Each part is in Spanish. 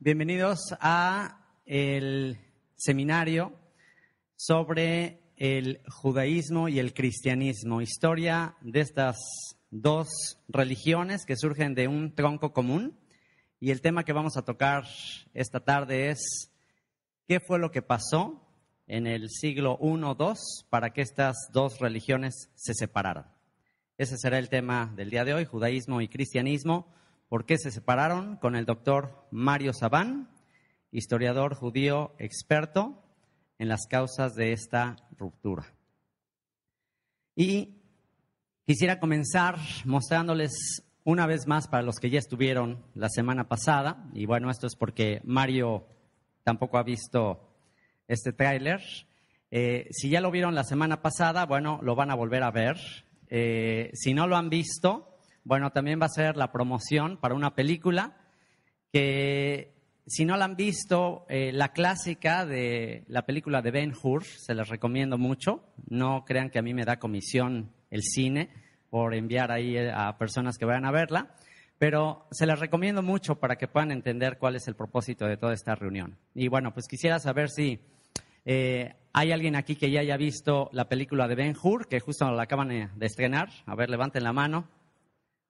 Bienvenidos a el seminario sobre el judaísmo y el cristianismo, historia de estas dos religiones que surgen de un tronco común. Y el tema que vamos a tocar esta tarde es qué fue lo que pasó en el siglo I-II para que estas dos religiones se separaran. Ese será el tema del día de hoy, judaísmo y cristianismo, por qué se separaron con el doctor Mario Sabán, historiador judío experto en las causas de esta ruptura. Y quisiera comenzar mostrándoles una vez más para los que ya estuvieron la semana pasada, y bueno, esto es porque Mario tampoco ha visto este tráiler. Eh, si ya lo vieron la semana pasada, bueno, lo van a volver a ver. Eh, si no lo han visto, bueno, también va a ser la promoción para una película que, si no la han visto, eh, la clásica de la película de Ben Hur, se les recomiendo mucho. No crean que a mí me da comisión el cine por enviar ahí a personas que vayan a verla, pero se les recomiendo mucho para que puedan entender cuál es el propósito de toda esta reunión. Y bueno, pues quisiera saber si eh, ¿Hay alguien aquí que ya haya visto la película de Ben Hur, que justo la acaban eh, de estrenar? A ver, levanten la mano.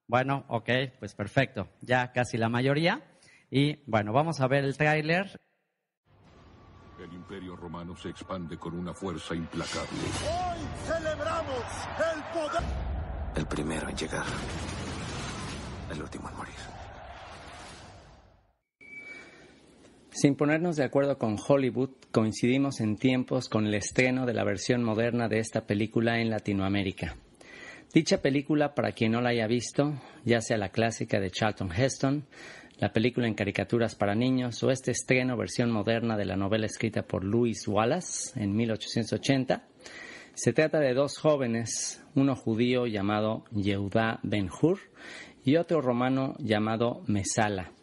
Bueno, ok, pues perfecto. Ya casi la mayoría. Y bueno, vamos a ver el tráiler. El imperio romano se expande con una fuerza implacable. Hoy celebramos el poder. El primero en llegar, el último en morir. Sin ponernos de acuerdo con Hollywood, coincidimos en tiempos con el estreno de la versión moderna de esta película en Latinoamérica. Dicha película, para quien no la haya visto, ya sea la clásica de Charlton Heston, la película en caricaturas para niños o este estreno versión moderna de la novela escrita por Louis Wallace en 1880, se trata de dos jóvenes, uno judío llamado Yehuda Ben-Hur y otro romano llamado Mesala,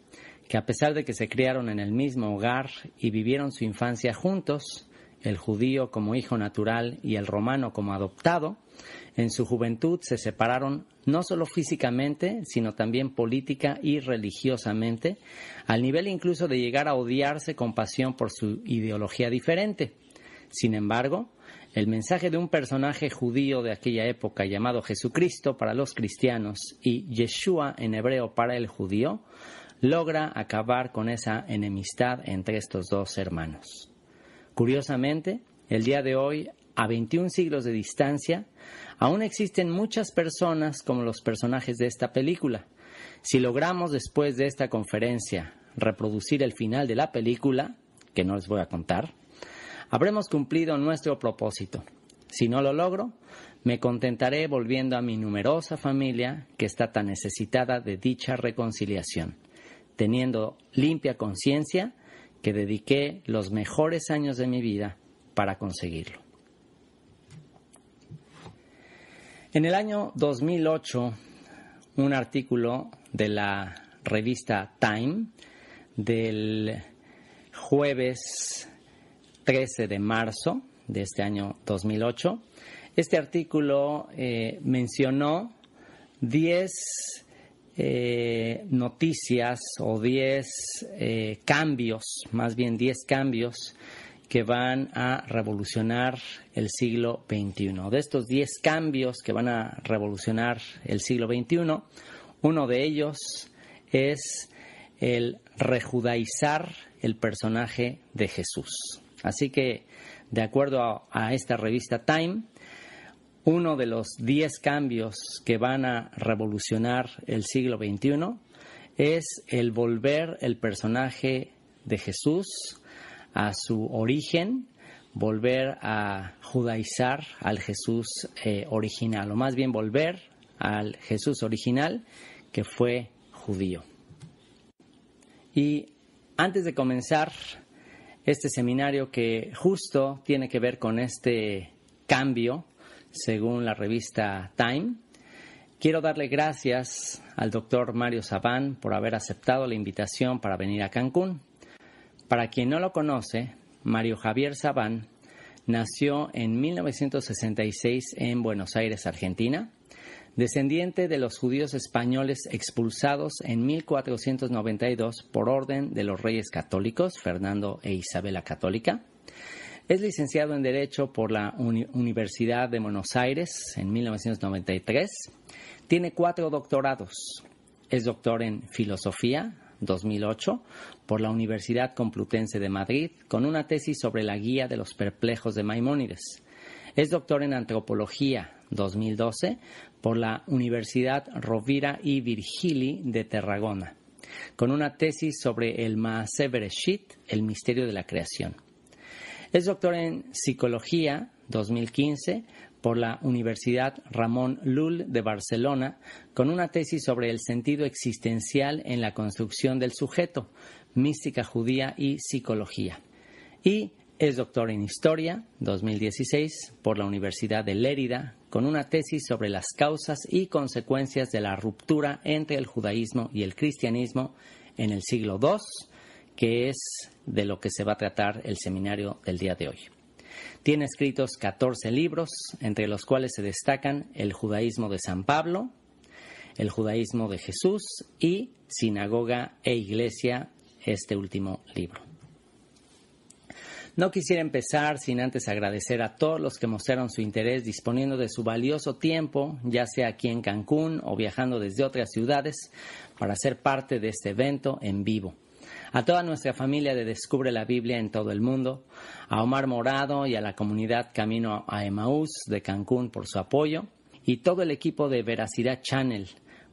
que a pesar de que se criaron en el mismo hogar y vivieron su infancia juntos, el judío como hijo natural y el romano como adoptado, en su juventud se separaron no solo físicamente, sino también política y religiosamente, al nivel incluso de llegar a odiarse con pasión por su ideología diferente. Sin embargo, el mensaje de un personaje judío de aquella época llamado Jesucristo para los cristianos y Yeshua en hebreo para el judío logra acabar con esa enemistad entre estos dos hermanos. Curiosamente, el día de hoy, a 21 siglos de distancia, aún existen muchas personas como los personajes de esta película. Si logramos después de esta conferencia reproducir el final de la película, que no les voy a contar, habremos cumplido nuestro propósito. Si no lo logro, me contentaré volviendo a mi numerosa familia que está tan necesitada de dicha reconciliación teniendo limpia conciencia que dediqué los mejores años de mi vida para conseguirlo. En el año 2008, un artículo de la revista Time del jueves 13 de marzo de este año 2008, este artículo eh, mencionó 10 eh, noticias o 10 eh, cambios, más bien 10 cambios que van a revolucionar el siglo XXI. De estos 10 cambios que van a revolucionar el siglo XXI, uno de ellos es el rejudaizar el personaje de Jesús. Así que, de acuerdo a esta revista Time, uno de los 10 cambios que van a revolucionar el siglo XXI es el volver el personaje de Jesús a su origen, volver a judaizar al Jesús eh, original, o más bien volver al Jesús original que fue judío. Y antes de comenzar este seminario que justo tiene que ver con este cambio, según la revista Time. Quiero darle gracias al doctor Mario Sabán por haber aceptado la invitación para venir a Cancún. Para quien no lo conoce, Mario Javier Sabán nació en 1966 en Buenos Aires, Argentina, descendiente de los judíos españoles expulsados en 1492 por orden de los reyes católicos, Fernando e Isabela Católica. Es licenciado en Derecho por la Universidad de Buenos Aires en 1993. Tiene cuatro doctorados. Es doctor en Filosofía 2008 por la Universidad Complutense de Madrid con una tesis sobre la guía de los perplejos de Maimónides. Es doctor en Antropología 2012 por la Universidad Rovira y Virgili de Tarragona, con una tesis sobre el Maasebereshit, el misterio de la creación. Es doctor en psicología 2015 por la Universidad Ramón Llull de Barcelona con una tesis sobre el sentido existencial en la construcción del sujeto, mística judía y psicología. Y es doctor en Historia 2016 por la Universidad de Lérida con una tesis sobre las causas y consecuencias de la ruptura entre el judaísmo y el cristianismo en el siglo II que es de lo que se va a tratar el seminario del día de hoy. Tiene escritos 14 libros, entre los cuales se destacan El judaísmo de San Pablo, El judaísmo de Jesús y Sinagoga e Iglesia, este último libro. No quisiera empezar sin antes agradecer a todos los que mostraron su interés disponiendo de su valioso tiempo, ya sea aquí en Cancún o viajando desde otras ciudades, para ser parte de este evento en vivo a toda nuestra familia de Descubre la Biblia en todo el mundo, a Omar Morado y a la comunidad Camino a Emaús de Cancún por su apoyo, y todo el equipo de Veracidad Channel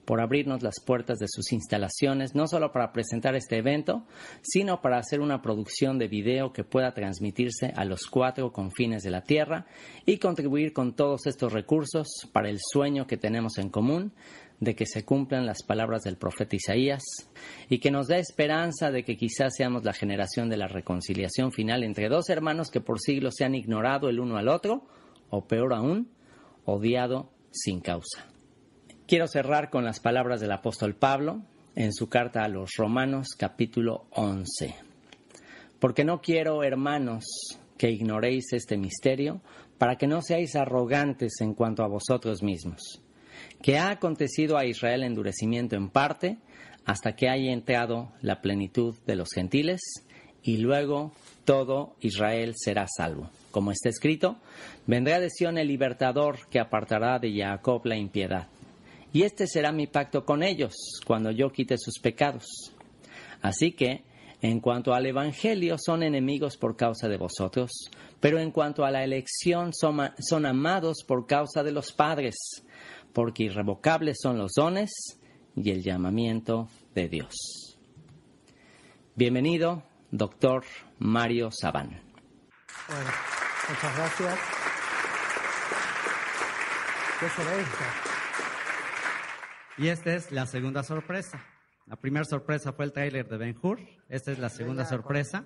por abrirnos las puertas de sus instalaciones, no solo para presentar este evento, sino para hacer una producción de video que pueda transmitirse a los cuatro confines de la Tierra y contribuir con todos estos recursos para el sueño que tenemos en común de que se cumplan las palabras del profeta Isaías y que nos da esperanza de que quizás seamos la generación de la reconciliación final entre dos hermanos que por siglos se han ignorado el uno al otro o peor aún, odiado sin causa. Quiero cerrar con las palabras del apóstol Pablo en su carta a los Romanos capítulo 11. Porque no quiero, hermanos, que ignoréis este misterio, para que no seáis arrogantes en cuanto a vosotros mismos que ha acontecido a Israel endurecimiento en parte hasta que haya entrado la plenitud de los gentiles y luego todo Israel será salvo. Como está escrito, vendrá de Sion el libertador que apartará de Jacob la impiedad. Y este será mi pacto con ellos cuando yo quite sus pecados. Así que, en cuanto al Evangelio, son enemigos por causa de vosotros, pero en cuanto a la elección, son, son amados por causa de los padres porque irrevocables son los dones y el llamamiento de Dios. Bienvenido, doctor Mario Sabán. muchas gracias. Y esta es la segunda sorpresa. La primera sorpresa fue el trailer de Ben Hur. Esta es la segunda sorpresa.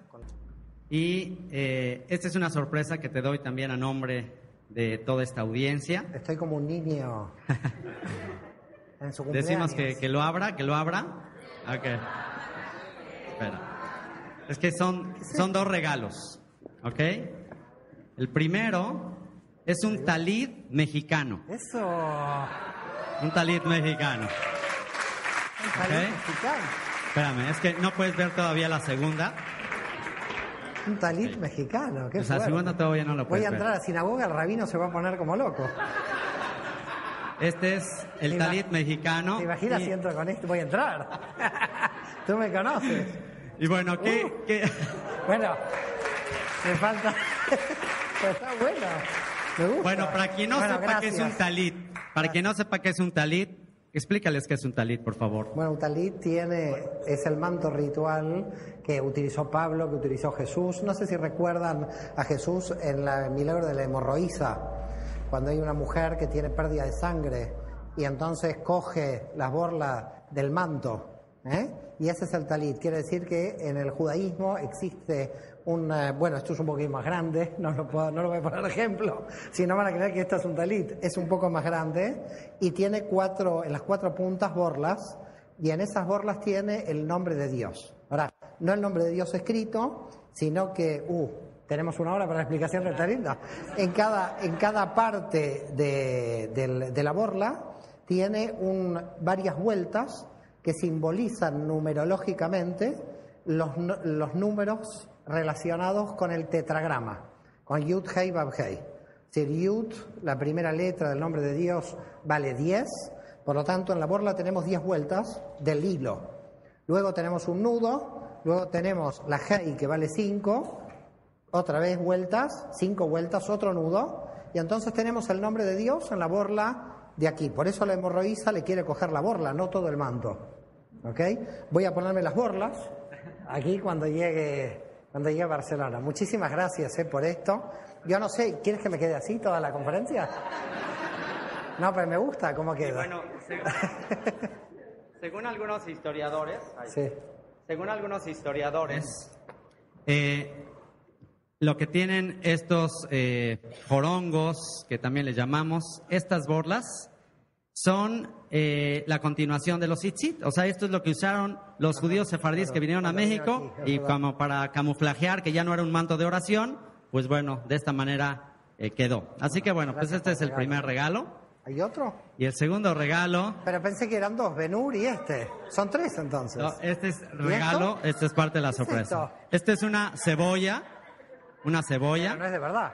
Y eh, esta es una sorpresa que te doy también a nombre de toda esta audiencia. Estoy como un niño. Decimos que, lo abra, que lo abra. Es que son, son dos regalos. ¿Ok? El primero es un talid mexicano. Eso. Un talid mexicano. Un mexicano. Espérame, es que no puedes ver todavía la segunda. Un talit mexicano, qué O sea, fuerte. si uno todavía no lo puede Voy a entrar a sinagoga, el rabino se va a poner como loco. Este es el talit mexicano. ¿Te imaginas si entro con este? Voy a entrar. Tú me conoces. Y bueno, ¿qué...? Uh. bueno, me falta... Pues está bueno. Me gusta. Bueno, para quien no sepa qué es un talit, para quien no sepa qué es un talit, Explícales qué es un talit, por favor. Bueno, un talit tiene, es el manto ritual que utilizó Pablo, que utilizó Jesús. No sé si recuerdan a Jesús en la, el milagro de la hemorroísa, cuando hay una mujer que tiene pérdida de sangre y entonces coge las borlas del manto. ¿eh? Y ese es el talit. Quiere decir que en el judaísmo existe eh, bueno, esto es un poquito más grande, no lo, no lo voy a poner ejemplo, si no van a creer que esto es un talit, es un poco más grande y tiene cuatro, en las cuatro puntas borlas y en esas borlas tiene el nombre de Dios. Ahora, no el nombre de Dios escrito, sino que, uh, tenemos una hora para la explicación del talit, en, cada, en cada parte de, la borla tiene un, varias vueltas que simbolizan numerológicamente los, los números relacionados con el tetragrama, con Yud, Hei, Bab, Hei. Es decir, Yud, la primera letra del nombre de Dios, vale 10, por lo tanto en la borla tenemos 10 vueltas del hilo. Luego tenemos un nudo, luego tenemos la Hei que vale 5, otra vez vueltas, 5 vueltas, otro nudo, y entonces tenemos el nombre de Dios en la borla de aquí. Por eso la hemorroíza le quiere coger la borla, no todo el manto. ¿Ok? Voy a ponerme las borlas aquí cuando llegue cuando llegué a Barcelona. Muchísimas gracias eh, por esto. Yo no sé, ¿quieres que me quede así toda la conferencia? No, pero me gusta cómo queda. bueno, según, algunos historiadores, según algunos historiadores, eh, lo que tienen estos eh, jorongos, que también les llamamos, estas borlas, son eh, la continuación de los itzit, O sea, esto es lo que usaron los judíos sefardíes que vinieron a México y como para camuflajear que ya no era un manto de oración, pues bueno, de esta manera eh, quedó. Así que bueno, pues este es el primer regalo. ¿Hay otro? Y el segundo regalo. Pero pensé que eran dos, Benur y este. Son tres entonces. este es regalo, este es parte de la sorpresa. Esto este es una cebolla, una cebolla. Pero no es de verdad.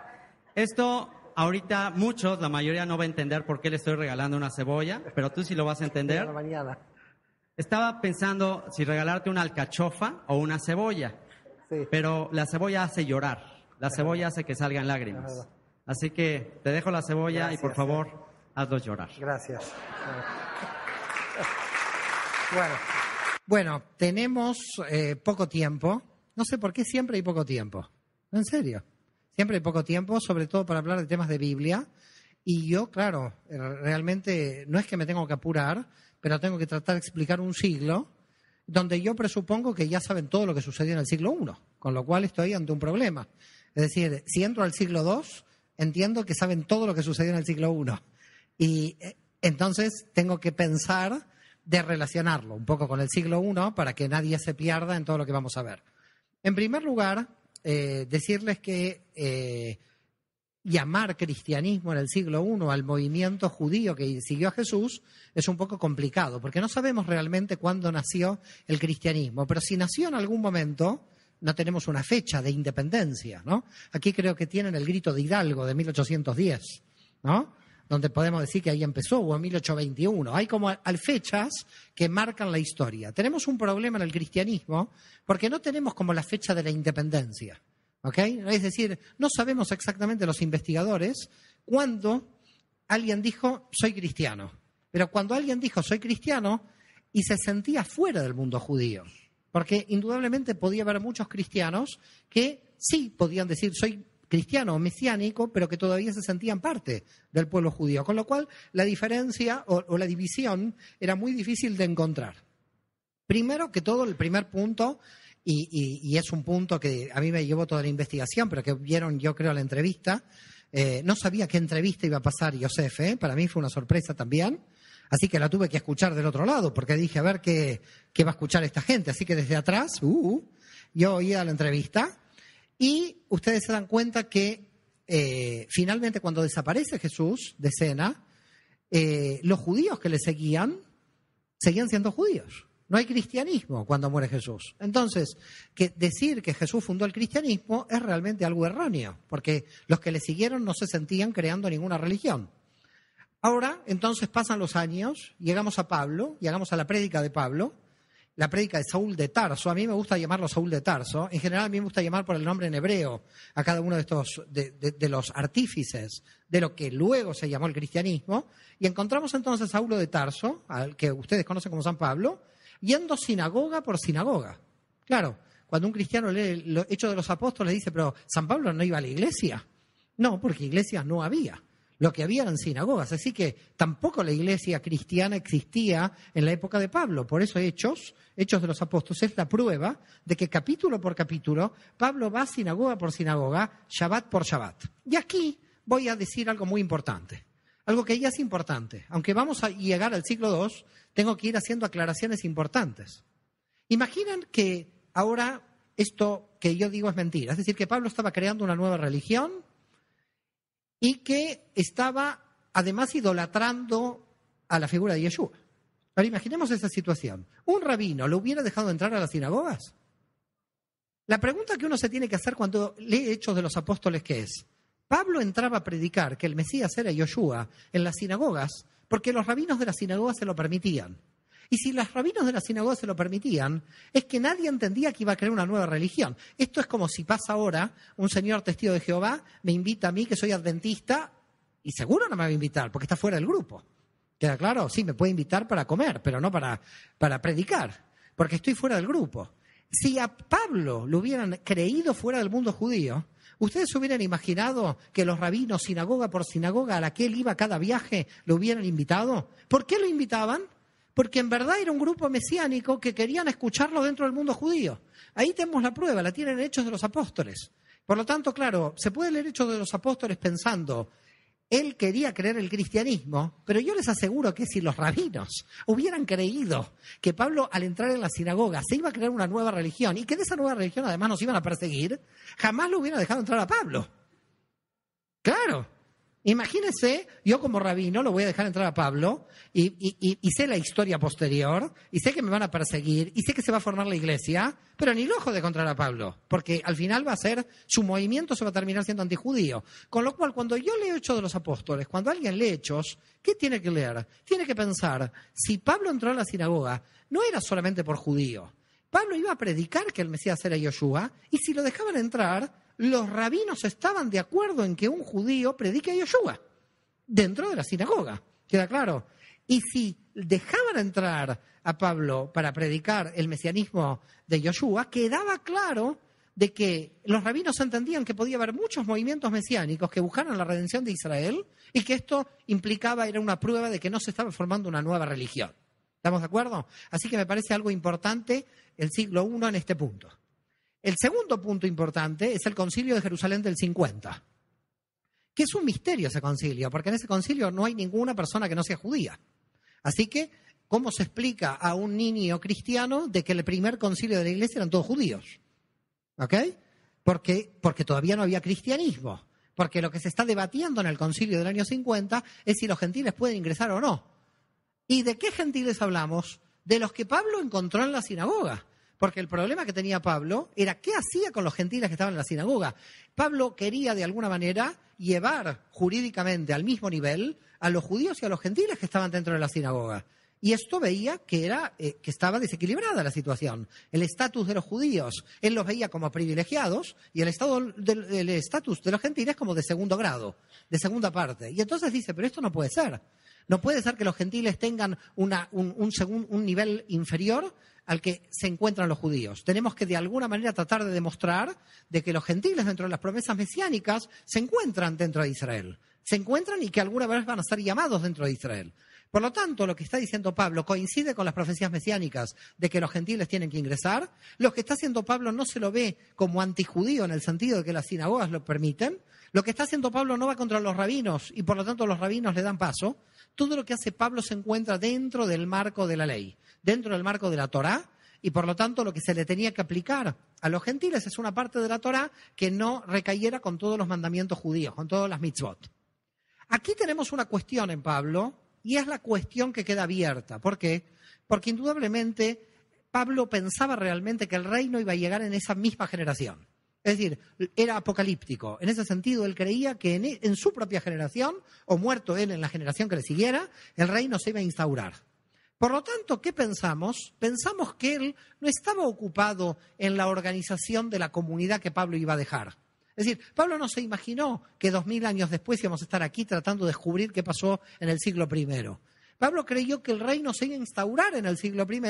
Esto ahorita muchos, la mayoría no va a entender por qué le estoy regalando una cebolla, pero tú sí lo vas a entender. Estaba pensando si regalarte una alcachofa o una cebolla, pero la cebolla hace llorar, la cebolla hace que salgan lágrimas. Así que te dejo la cebolla y por favor, hazlos llorar. Gracias. Bueno, tenemos eh, poco tiempo. No sé por qué siempre hay poco tiempo. En serio. Siempre hay poco tiempo, sobre todo para hablar de temas de Biblia. Y yo, claro, realmente no es que me tengo que apurar, pero tengo que tratar de explicar un siglo donde yo presupongo que ya saben todo lo que sucedió en el siglo I, con lo cual estoy ante un problema. Es decir, si entro al siglo II, entiendo que saben todo lo que sucedió en el siglo I. Y eh, entonces tengo que pensar de relacionarlo un poco con el siglo I para que nadie se pierda en todo lo que vamos a ver. En primer lugar, eh, decirles que eh, llamar cristianismo en el siglo I al movimiento judío que siguió a Jesús es un poco complicado, porque no sabemos realmente cuándo nació el cristianismo, pero si nació en algún momento, no tenemos una fecha de independencia, ¿no? Aquí creo que tienen el grito de Hidalgo de 1810, ¿no? donde podemos decir que ahí empezó, o en 1821. Hay como al fechas que marcan la historia. Tenemos un problema en el cristianismo porque no tenemos como la fecha de la independencia. ¿ok? Es decir, no sabemos exactamente los investigadores cuándo alguien dijo soy cristiano. Pero cuando alguien dijo soy cristiano y se sentía fuera del mundo judío, porque indudablemente podía haber muchos cristianos que sí podían decir soy cristiano o mesiánico, pero que todavía se sentían parte del pueblo judío. Con lo cual, la diferencia o, la división era muy difícil de encontrar. Primero que todo, el primer punto y, es un punto que a mí me llevó toda la investigación, pero que vieron yo creo la entrevista. Eh, no sabía qué entrevista iba a pasar Yosef, eh, para mí fue una sorpresa también, así que la tuve que escuchar del otro lado, porque dije, a ver qué, va a escuchar esta gente. Así que desde atrás, uh, uh yo oía la entrevista y ustedes se dan cuenta que eh, finalmente cuando desaparece Jesús de cena, eh, los judíos que le seguían seguían siendo judíos. No hay cristianismo cuando muere Jesús. Entonces, que decir que Jesús fundó el cristianismo es realmente algo erróneo, porque los que le siguieron no se sentían creando ninguna religión. Ahora, entonces pasan los años, llegamos a Pablo, llegamos a la prédica de Pablo, la prédica de Saúl de Tarso. A mí me gusta llamarlo Saúl de Tarso. En general, a mí me gusta llamar por el nombre en hebreo a cada uno de estos, de, los artífices de lo que luego se llamó el cristianismo. Y encontramos entonces a Saulo de Tarso, al que ustedes conocen como San Pablo, yendo sinagoga por sinagoga. Claro, cuando un cristiano lee los hecho de los Apóstoles le dice, pero San Pablo no iba a la iglesia. No, porque iglesia no había lo que había en sinagogas. Así que tampoco la iglesia cristiana existía en la época de Pablo. Por eso Hechos, Hechos de los Apóstoles, es la prueba de que capítulo por capítulo Pablo va sinagoga por sinagoga, Shabbat por Shabbat. Y aquí voy a decir algo muy importante. Algo que ya es importante. Aunque vamos a llegar al siglo II, tengo que ir haciendo aclaraciones importantes. Imaginan que ahora esto que yo digo es mentira. Es decir, que Pablo estaba creando una nueva religión y que estaba además idolatrando a la figura de Yeshua. Ahora imaginemos esa situación. ¿Un rabino lo hubiera dejado entrar a las sinagogas? La pregunta que uno se tiene que hacer cuando lee Hechos de los Apóstoles que es, Pablo entraba a predicar que el Mesías era Yeshúa en las sinagogas porque los rabinos de las sinagogas se lo permitían. Y si los rabinos de la sinagoga se lo permitían, es que nadie entendía que iba a crear una nueva religión. Esto es como si pasa ahora, un señor testigo de Jehová me invita a mí, que soy adventista, y seguro no me va a invitar, porque está fuera del grupo. ¿Queda claro? Sí, me puede invitar para comer, pero no para, para predicar, porque estoy fuera del grupo. Si a Pablo lo hubieran creído fuera del mundo judío, ¿Ustedes hubieran imaginado que los rabinos, sinagoga por sinagoga, a la que él iba cada viaje, lo hubieran invitado? ¿Por qué lo invitaban? porque en verdad era un grupo mesiánico que querían escucharlo dentro del mundo judío. Ahí tenemos la prueba, la tienen Hechos de los Apóstoles. Por lo tanto, claro, se puede leer Hechos de los Apóstoles pensando, él quería creer el cristianismo, pero yo les aseguro que si los rabinos hubieran creído que Pablo al entrar en la sinagoga se iba a crear una nueva religión y que de esa nueva religión además nos iban a perseguir, jamás lo hubieran dejado entrar a Pablo. Claro, Imagínense, yo como rabino lo voy a dejar entrar a Pablo y, sé la historia posterior y sé que me van a perseguir y sé que se va a formar la iglesia, pero ni lojo de encontrar a Pablo, porque al final va a ser, su movimiento se va a terminar siendo antijudío. Con lo cual, cuando yo leo Hechos de los Apóstoles, cuando alguien lee Hechos, ¿qué tiene que leer? Tiene que pensar, si Pablo entró a la sinagoga, no era solamente por judío. Pablo iba a predicar que el Mesías era Yoshua y si lo dejaban entrar, los rabinos estaban de acuerdo en que un judío predique a Yeshua dentro de la sinagoga. ¿Queda claro? Y si dejaban entrar a Pablo para predicar el mesianismo de Yoshua, quedaba claro de que los rabinos entendían que podía haber muchos movimientos mesiánicos que buscaran la redención de Israel y que esto implicaba, era una prueba de que no se estaba formando una nueva religión. ¿Estamos de acuerdo? Así que me parece algo importante el siglo I en este punto. El segundo punto importante es el concilio de Jerusalén del 50, que es un misterio ese concilio, porque en ese concilio no hay ninguna persona que no sea judía. Así que, ¿cómo se explica a un niño cristiano de que el primer concilio de la iglesia eran todos judíos? ¿Ok? Porque, porque todavía no había cristianismo. Porque lo que se está debatiendo en el concilio del año 50 es si los gentiles pueden ingresar o no. ¿Y de qué gentiles hablamos? De los que Pablo encontró en la sinagoga. Porque el problema que tenía Pablo era qué hacía con los gentiles que estaban en la sinagoga. Pablo quería, de alguna manera, llevar jurídicamente al mismo nivel a los judíos y a los gentiles que estaban dentro de la sinagoga. Y esto veía que, era, eh, que estaba desequilibrada la situación. El estatus de los judíos, él los veía como privilegiados y el estatus de los gentiles como de segundo grado, de segunda parte. Y entonces dice, pero esto no puede ser. No puede ser que los gentiles tengan un, un nivel inferior al que se encuentran los judíos. Tenemos que de alguna manera tratar de demostrar de que los gentiles dentro de las promesas mesiánicas se encuentran dentro de Israel. Se encuentran y que alguna vez van a ser llamados dentro de Israel. Por lo tanto, lo que está diciendo Pablo coincide con las profecías mesiánicas de que los gentiles tienen que ingresar. Lo que está haciendo Pablo no se lo ve como antijudío en el sentido de que las sinagogas lo permiten. Lo que está haciendo Pablo no va contra los rabinos y por lo tanto los rabinos le dan paso todo lo que hace Pablo se encuentra dentro del marco de la ley, dentro del marco de la Torá, y por lo tanto lo que se le tenía que aplicar a los gentiles es una parte de la Torá que no recayera con todos los mandamientos judíos, con todas las mitzvot. Aquí tenemos una cuestión en Pablo y es la cuestión que queda abierta. ¿Por qué? Porque indudablemente Pablo pensaba realmente que el reino iba a llegar en esa misma generación. Es decir, era apocalíptico. En ese sentido, él creía que en, su propia generación, o muerto él en la generación que le siguiera, el reino se iba a instaurar. Por lo tanto, ¿qué pensamos? Pensamos que él no estaba ocupado en la organización de la comunidad que Pablo iba a dejar. Es decir, Pablo no se imaginó que dos mil años después íbamos a estar aquí tratando de descubrir qué pasó en el siglo I. Pablo creyó que el reino se iba a instaurar en el siglo I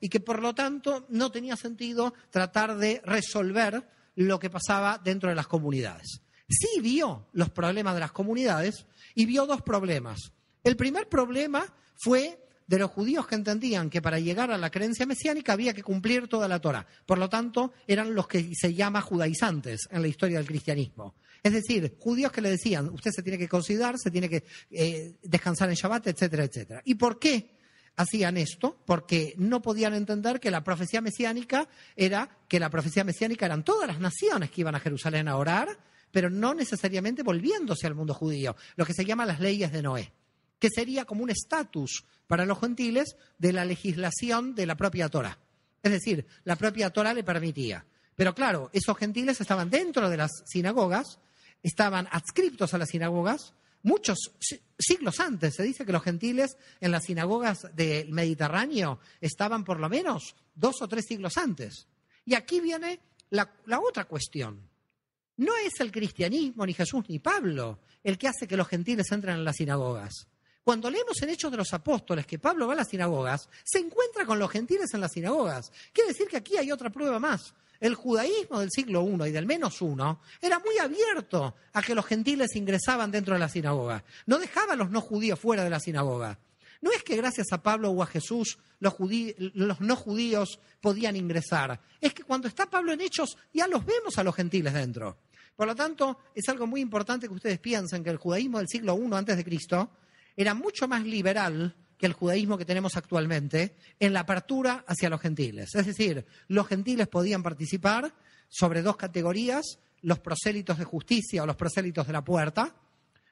y que por lo tanto no tenía sentido tratar de resolver lo que pasaba dentro de las comunidades. Sí vio los problemas de las comunidades y vio dos problemas. El primer problema fue de los judíos que entendían que para llegar a la creencia mesiánica había que cumplir toda la Torah. Por lo tanto, eran los que se llama judaizantes en la historia del cristianismo. Es decir, judíos que le decían, usted se tiene que considerar, se tiene que eh, descansar en Shabbat, etcétera, etcétera. ¿Y por qué hacían esto porque no podían entender que la profecía mesiánica era que la profecía mesiánica eran todas las naciones que iban a Jerusalén a orar, pero no necesariamente volviéndose al mundo judío, lo que se llama las leyes de Noé, que sería como un estatus para los gentiles de la legislación de la propia Torah. Es decir, la propia Torah le permitía. Pero claro, esos gentiles estaban dentro de las sinagogas, estaban adscriptos a las sinagogas, muchos siglos antes. Se dice que los gentiles en las sinagogas del Mediterráneo estaban por lo menos dos o tres siglos antes. Y aquí viene la, otra cuestión. No es el cristianismo, ni Jesús, ni Pablo, el que hace que los gentiles entren en las sinagogas. Cuando leemos en Hechos de los Apóstoles que Pablo va a las sinagogas, se encuentra con los gentiles en las sinagogas. Quiere decir que aquí hay otra prueba más el judaísmo del siglo I y del menos uno era muy abierto a que los gentiles ingresaban dentro de la sinagoga. No dejaba a los no judíos fuera de la sinagoga. No es que gracias a Pablo o a Jesús los, los, no judíos podían ingresar. Es que cuando está Pablo en Hechos ya los vemos a los gentiles dentro. Por lo tanto, es algo muy importante que ustedes piensen que el judaísmo del siglo I antes de Cristo era mucho más liberal que el judaísmo que tenemos actualmente en la apertura hacia los gentiles. Es decir, los gentiles podían participar sobre dos categorías, los prosélitos de justicia o los prosélitos de la puerta.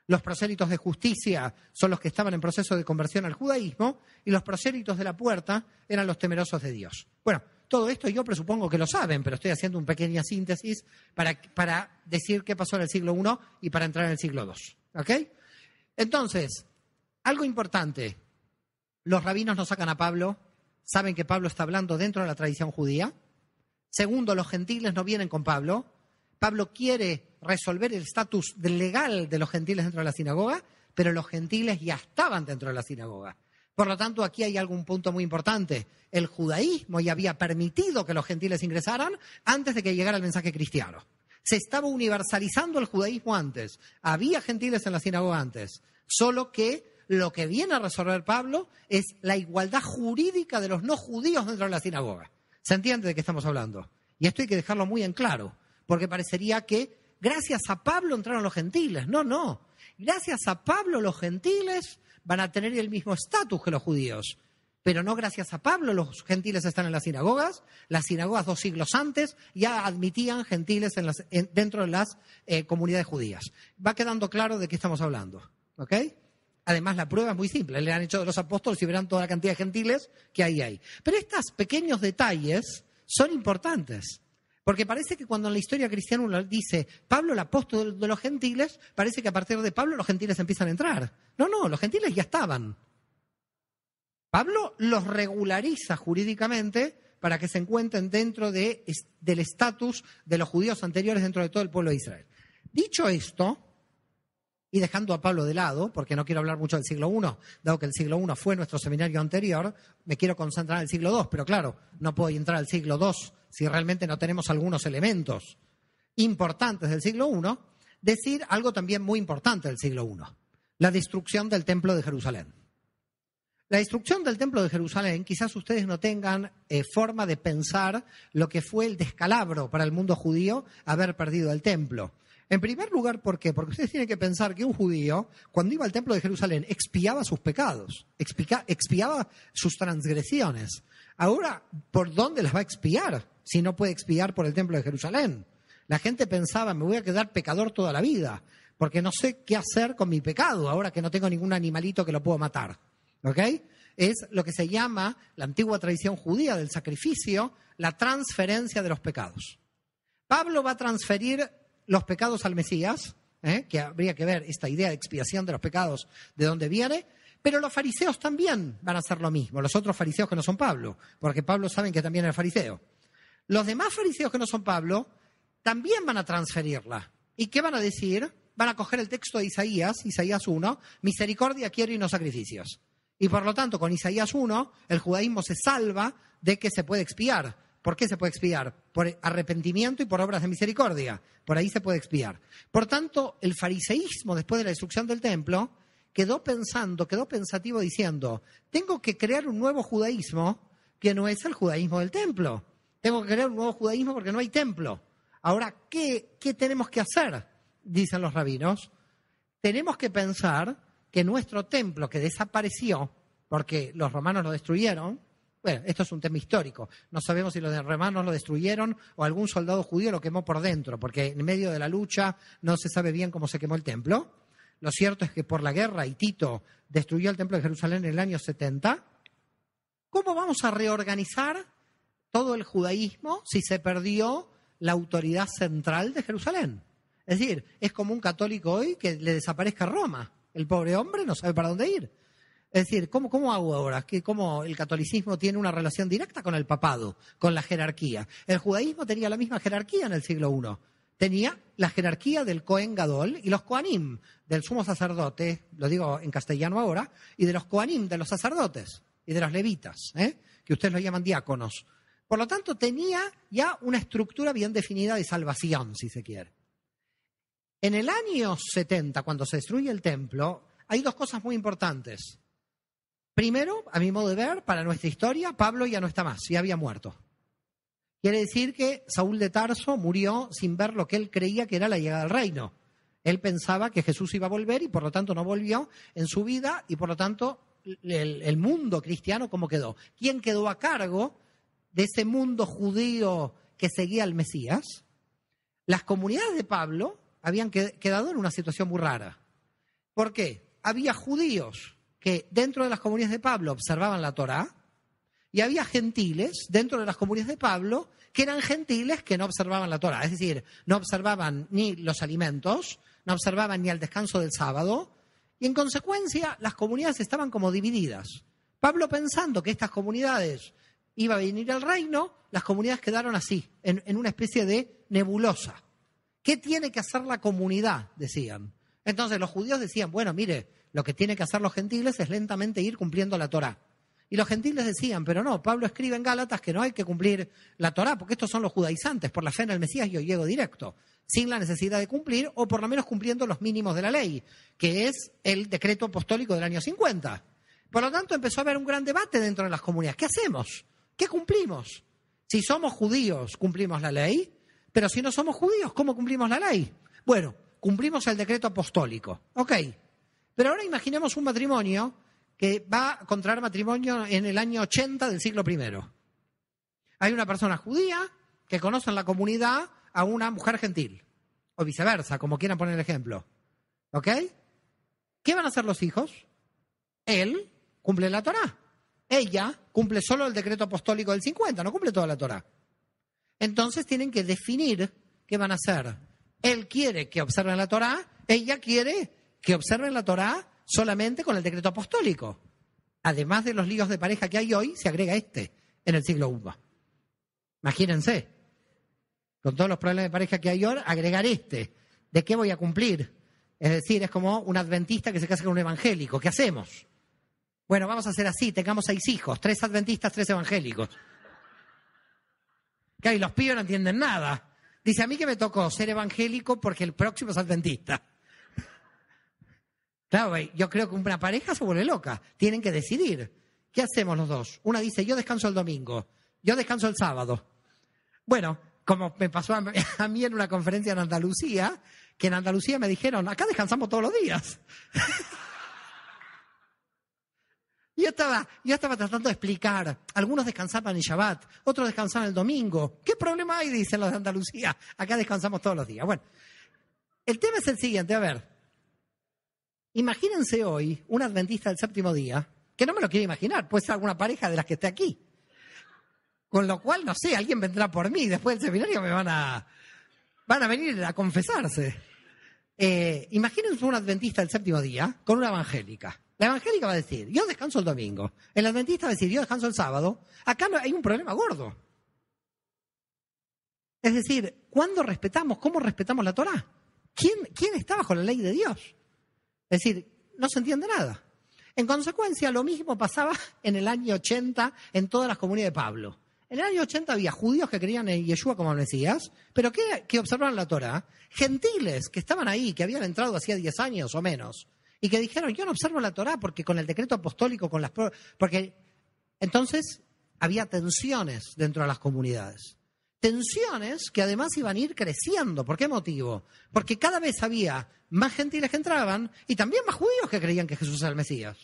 Los prosélitos de justicia son los que estaban en proceso de conversión al judaísmo y los prosélitos de la puerta eran los temerosos de Dios. Bueno, todo esto yo presupongo que lo saben, pero estoy haciendo una pequeña síntesis para, para decir qué pasó en el siglo I y para entrar en el siglo II. Entonces, algo importante los rabinos no sacan a Pablo, saben que Pablo está hablando dentro de la tradición judía. Segundo, los gentiles no vienen con Pablo. Pablo quiere resolver el estatus legal de los gentiles dentro de la sinagoga, pero los gentiles ya estaban dentro de la sinagoga. Por lo tanto, aquí hay algún punto muy importante. El judaísmo ya había permitido que los gentiles ingresaran antes de que llegara el mensaje cristiano. Se estaba universalizando el judaísmo antes. Había gentiles en la sinagoga antes. Solo que lo que viene a resolver Pablo es la igualdad jurídica de los no judíos dentro de la sinagoga. ¿Se entiende de qué estamos hablando? Y esto hay que dejarlo muy en claro, porque parecería que gracias a Pablo entraron los gentiles. No, no. Gracias a Pablo los gentiles van a tener el mismo estatus que los judíos. Pero no gracias a Pablo los gentiles están en las sinagogas. Las sinagogas dos siglos antes ya admitían gentiles en las, dentro de las eh, comunidades judías. Va quedando claro de qué estamos hablando. ¿Ok? Además, la prueba es muy simple. Le han hecho de los apóstoles y verán toda la cantidad de gentiles que ahí hay. Pero estos pequeños detalles son importantes. Porque parece que cuando en la historia cristiana uno dice Pablo el apóstol de los gentiles, parece que a partir de Pablo los gentiles empiezan a entrar. No, no, los gentiles ya estaban. Pablo los regulariza jurídicamente para que se encuentren dentro de, del estatus de los judíos anteriores dentro de todo el pueblo de Israel. Dicho esto, y dejando a Pablo de lado, porque no quiero hablar mucho del siglo I, dado que el siglo I fue nuestro seminario anterior, me quiero concentrar en el siglo II, pero claro, no puedo entrar al siglo II si realmente no tenemos algunos elementos importantes del siglo I, decir algo también muy importante del siglo I, la destrucción del Templo de Jerusalén. La destrucción del Templo de Jerusalén, quizás ustedes no tengan eh, forma de pensar lo que fue el descalabro para el mundo judío haber perdido el Templo en primer lugar, ¿por qué? Porque ustedes tienen que pensar que un judío, cuando iba al templo de Jerusalén, expiaba sus pecados, expiaba sus transgresiones. Ahora, ¿por dónde las va a expiar si no puede expiar por el templo de Jerusalén? La gente pensaba, me voy a quedar pecador toda la vida, porque no sé qué hacer con mi pecado ahora que no tengo ningún animalito que lo puedo matar. ¿Ok? Es lo que se llama la antigua tradición judía del sacrificio, la transferencia de los pecados. Pablo va a transferir los pecados al Mesías, ¿eh? que habría que ver esta idea de expiación de los pecados de dónde viene, pero los fariseos también van a hacer lo mismo, los otros fariseos que no son Pablo, porque Pablo saben que también era fariseo. Los demás fariseos que no son Pablo también van a transferirla. ¿Y qué van a decir? Van a coger el texto de Isaías, Isaías 1, misericordia quiero y no sacrificios. Y por lo tanto, con Isaías 1, el judaísmo se salva de que se puede expiar. ¿Por qué se puede expiar? Por arrepentimiento y por obras de misericordia. Por ahí se puede expiar. Por tanto, el fariseísmo, después de la destrucción del templo, quedó pensando, quedó pensativo diciendo, tengo que crear un nuevo judaísmo que no es el judaísmo del templo. Tengo que crear un nuevo judaísmo porque no hay templo. Ahora, ¿qué, qué tenemos que hacer? Dicen los rabinos. Tenemos que pensar que nuestro templo que desapareció, porque los romanos lo destruyeron, bueno, esto es un tema histórico. No sabemos si los romanos lo destruyeron o algún soldado judío lo quemó por dentro, porque en medio de la lucha no se sabe bien cómo se quemó el templo. Lo cierto es que por la guerra y Tito destruyó el templo de Jerusalén en el año 70. ¿Cómo vamos a reorganizar todo el judaísmo si se perdió la autoridad central de Jerusalén? Es decir, es como un católico hoy que le desaparezca Roma. El pobre hombre no sabe para dónde ir. Es decir, ¿cómo, cómo hago ahora? ¿Cómo el catolicismo tiene una relación directa con el papado, con la jerarquía? El judaísmo tenía la misma jerarquía en el siglo I. Tenía la jerarquía del Cohen Gadol y los coanim del sumo sacerdote, lo digo en castellano ahora, y de los coanim de los sacerdotes y de los levitas, ¿eh? que ustedes lo llaman diáconos. Por lo tanto, tenía ya una estructura bien definida de salvación, si se quiere. En el año 70, cuando se destruye el templo, hay dos cosas muy importantes. Primero, a mi modo de ver, para nuestra historia, Pablo ya no está más, ya había muerto. Quiere decir que Saúl de Tarso murió sin ver lo que él creía que era la llegada al reino. Él pensaba que Jesús iba a volver y por lo tanto no volvió en su vida y por lo tanto el, mundo cristiano como quedó. ¿Quién quedó a cargo de ese mundo judío que seguía al Mesías? Las comunidades de Pablo habían quedado en una situación muy rara. ¿Por qué? Había judíos que dentro de las comunidades de Pablo observaban la Torá y había gentiles dentro de las comunidades de Pablo que eran gentiles que no observaban la Torá, es decir, no observaban ni los alimentos, no observaban ni el descanso del sábado y en consecuencia las comunidades estaban como divididas. Pablo pensando que estas comunidades iba a venir al reino, las comunidades quedaron así, en, en una especie de nebulosa. ¿Qué tiene que hacer la comunidad? Decían. Entonces los judíos decían, bueno, mire, lo que tiene que hacer los gentiles es lentamente ir cumpliendo la Torá. Y los gentiles decían, pero no, Pablo escribe en Gálatas que no hay que cumplir la Torá, porque estos son los judaizantes, por la fe en el Mesías yo llego directo, sin la necesidad de cumplir, o por lo menos cumpliendo los mínimos de la ley, que es el decreto apostólico del año 50. Por lo tanto, empezó a haber un gran debate dentro de las comunidades. ¿Qué hacemos? ¿Qué cumplimos? Si somos judíos, cumplimos la ley, pero si no somos judíos, ¿cómo cumplimos la ley? Bueno, cumplimos el decreto apostólico. Ok, pero ahora imaginemos un matrimonio que va a contraer matrimonio en el año 80 del siglo I. Hay una persona judía que conoce en la comunidad a una mujer gentil, o viceversa, como quieran poner el ejemplo. ¿Ok? ¿Qué van a hacer los hijos? Él cumple la Torá. Ella cumple solo el decreto apostólico del 50, no cumple toda la Torá. Entonces tienen que definir qué van a hacer. Él quiere que observen la Torá, ella quiere que observen la Torá solamente con el decreto apostólico. Además de los líos de pareja que hay hoy, se agrega este en el siglo I. Imagínense, con todos los problemas de pareja que hay hoy, agregar este. ¿De qué voy a cumplir? Es decir, es como un adventista que se casa con un evangélico. ¿Qué hacemos? Bueno, vamos a hacer así, tengamos seis hijos, tres adventistas, tres evangélicos. Que los pibes no entienden nada. Dice, a mí que me tocó ser evangélico porque el próximo es adventista. Claro, eh, yo creo que una pareja se vuelve loca. Tienen que decidir. ¿Qué hacemos los dos? Una dice, yo descanso el domingo, yo descanso el sábado. Bueno, como me pasó a mí en una conferencia en Andalucía, que en Andalucía me dijeron, acá descansamos todos los días. Yo estaba, yo estaba tratando de explicar. Algunos descansaban el Shabbat, otros descansaban el domingo. ¿Qué problema hay? Dicen los de Andalucía. Acá descansamos todos los días. Bueno, el tema es el siguiente. A ver, Imagínense hoy un adventista del séptimo día, que no me lo quiere imaginar, puede ser alguna pareja de las que esté aquí. Con lo cual, no sé, alguien vendrá por mí, y después del seminario me van a, van a venir a confesarse. Eh, imagínense un adventista del séptimo día con una evangélica. La evangélica va a decir, yo descanso el domingo. El adventista va a decir, yo descanso el sábado. Acá hay un problema gordo. Es decir, ¿cuándo respetamos? ¿Cómo respetamos la Torah? ¿Quién, quién está bajo la ley de Dios? Es decir, no se entiende nada. En consecuencia, lo mismo pasaba en el año 80 en todas las comunidades de Pablo. En el año 80 había judíos que creían en Yeshua como Mesías, pero que, observaban la Torah, gentiles que estaban ahí, que habían entrado hacía 10 años o menos, y que dijeron, yo no observo la Torah porque con el decreto apostólico, con las... Porque entonces había tensiones dentro de las comunidades tensiones que además iban a ir creciendo. ¿Por qué motivo? Porque cada vez había más gentiles que entraban y también más judíos que creían que Jesús era el Mesías.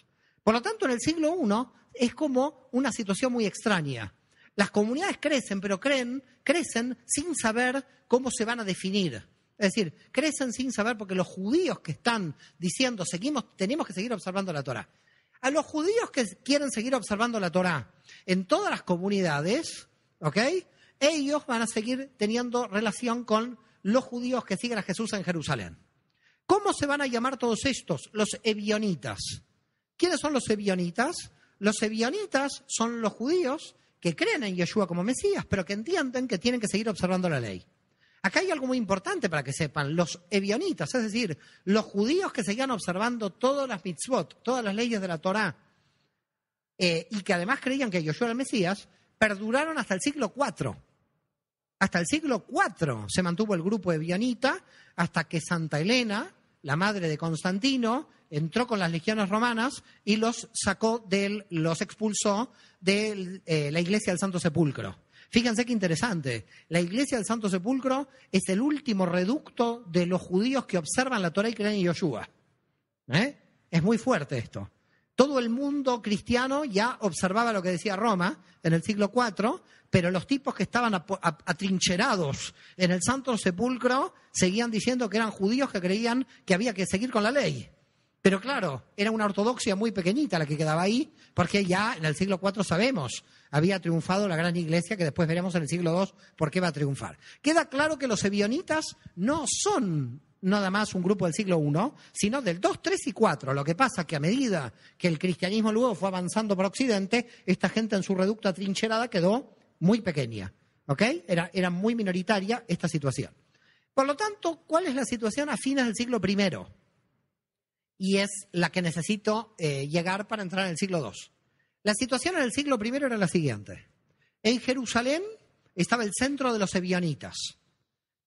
Por lo tanto, en el siglo I es como una situación muy extraña. Las comunidades crecen, pero creen, crecen sin saber cómo se van a definir. Es decir, crecen sin saber porque los judíos que están diciendo seguimos, tenemos que seguir observando la Torah. A los judíos que quieren seguir observando la Torah en todas las comunidades, ¿ok? ellos van a seguir teniendo relación con los judíos que siguen a Jesús en Jerusalén. ¿Cómo se van a llamar todos estos? Los ebionitas. ¿Quiénes son los ebionitas? Los ebionitas son los judíos que creen en Yeshua como Mesías, pero que entienden que tienen que seguir observando la ley. Acá hay algo muy importante para que sepan, los ebionitas, es decir, los judíos que seguían observando todas las mitzvot, todas las leyes de la Torá, eh, y que además creían que Yeshua era el Mesías, perduraron hasta el siglo IV. Hasta el siglo IV se mantuvo el grupo de Vianita, hasta que Santa Elena, la madre de Constantino, entró con las legiones romanas y los sacó del, los expulsó de eh, la iglesia del Santo Sepulcro. Fíjense qué interesante. La iglesia del Santo Sepulcro es el último reducto de los judíos que observan la Torah y creen en Yoshua. ¿eh? Es muy fuerte esto. Todo el mundo cristiano ya observaba lo que decía Roma en el siglo IV, pero los tipos que estaban atrincherados en el Santo Sepulcro seguían diciendo que eran judíos que creían que había que seguir con la ley. Pero claro, era una ortodoxia muy pequeñita la que quedaba ahí, porque ya en el siglo IV sabemos, había triunfado la gran iglesia, que después veremos en el siglo II por qué va a triunfar. Queda claro que los ebionitas no son nada más un grupo del siglo I, sino del 2, 3 y 4. Lo que pasa es que a medida que el cristianismo luego fue avanzando por Occidente, esta gente en su reducta trincherada quedó muy pequeña. ¿Ok? Era, muy minoritaria esta situación. Por lo tanto, ¿cuál es la situación a fines del siglo I? Y es la que necesito eh, llegar para entrar en el siglo II. La situación en el siglo I era la siguiente. En Jerusalén estaba el centro de los ebionitas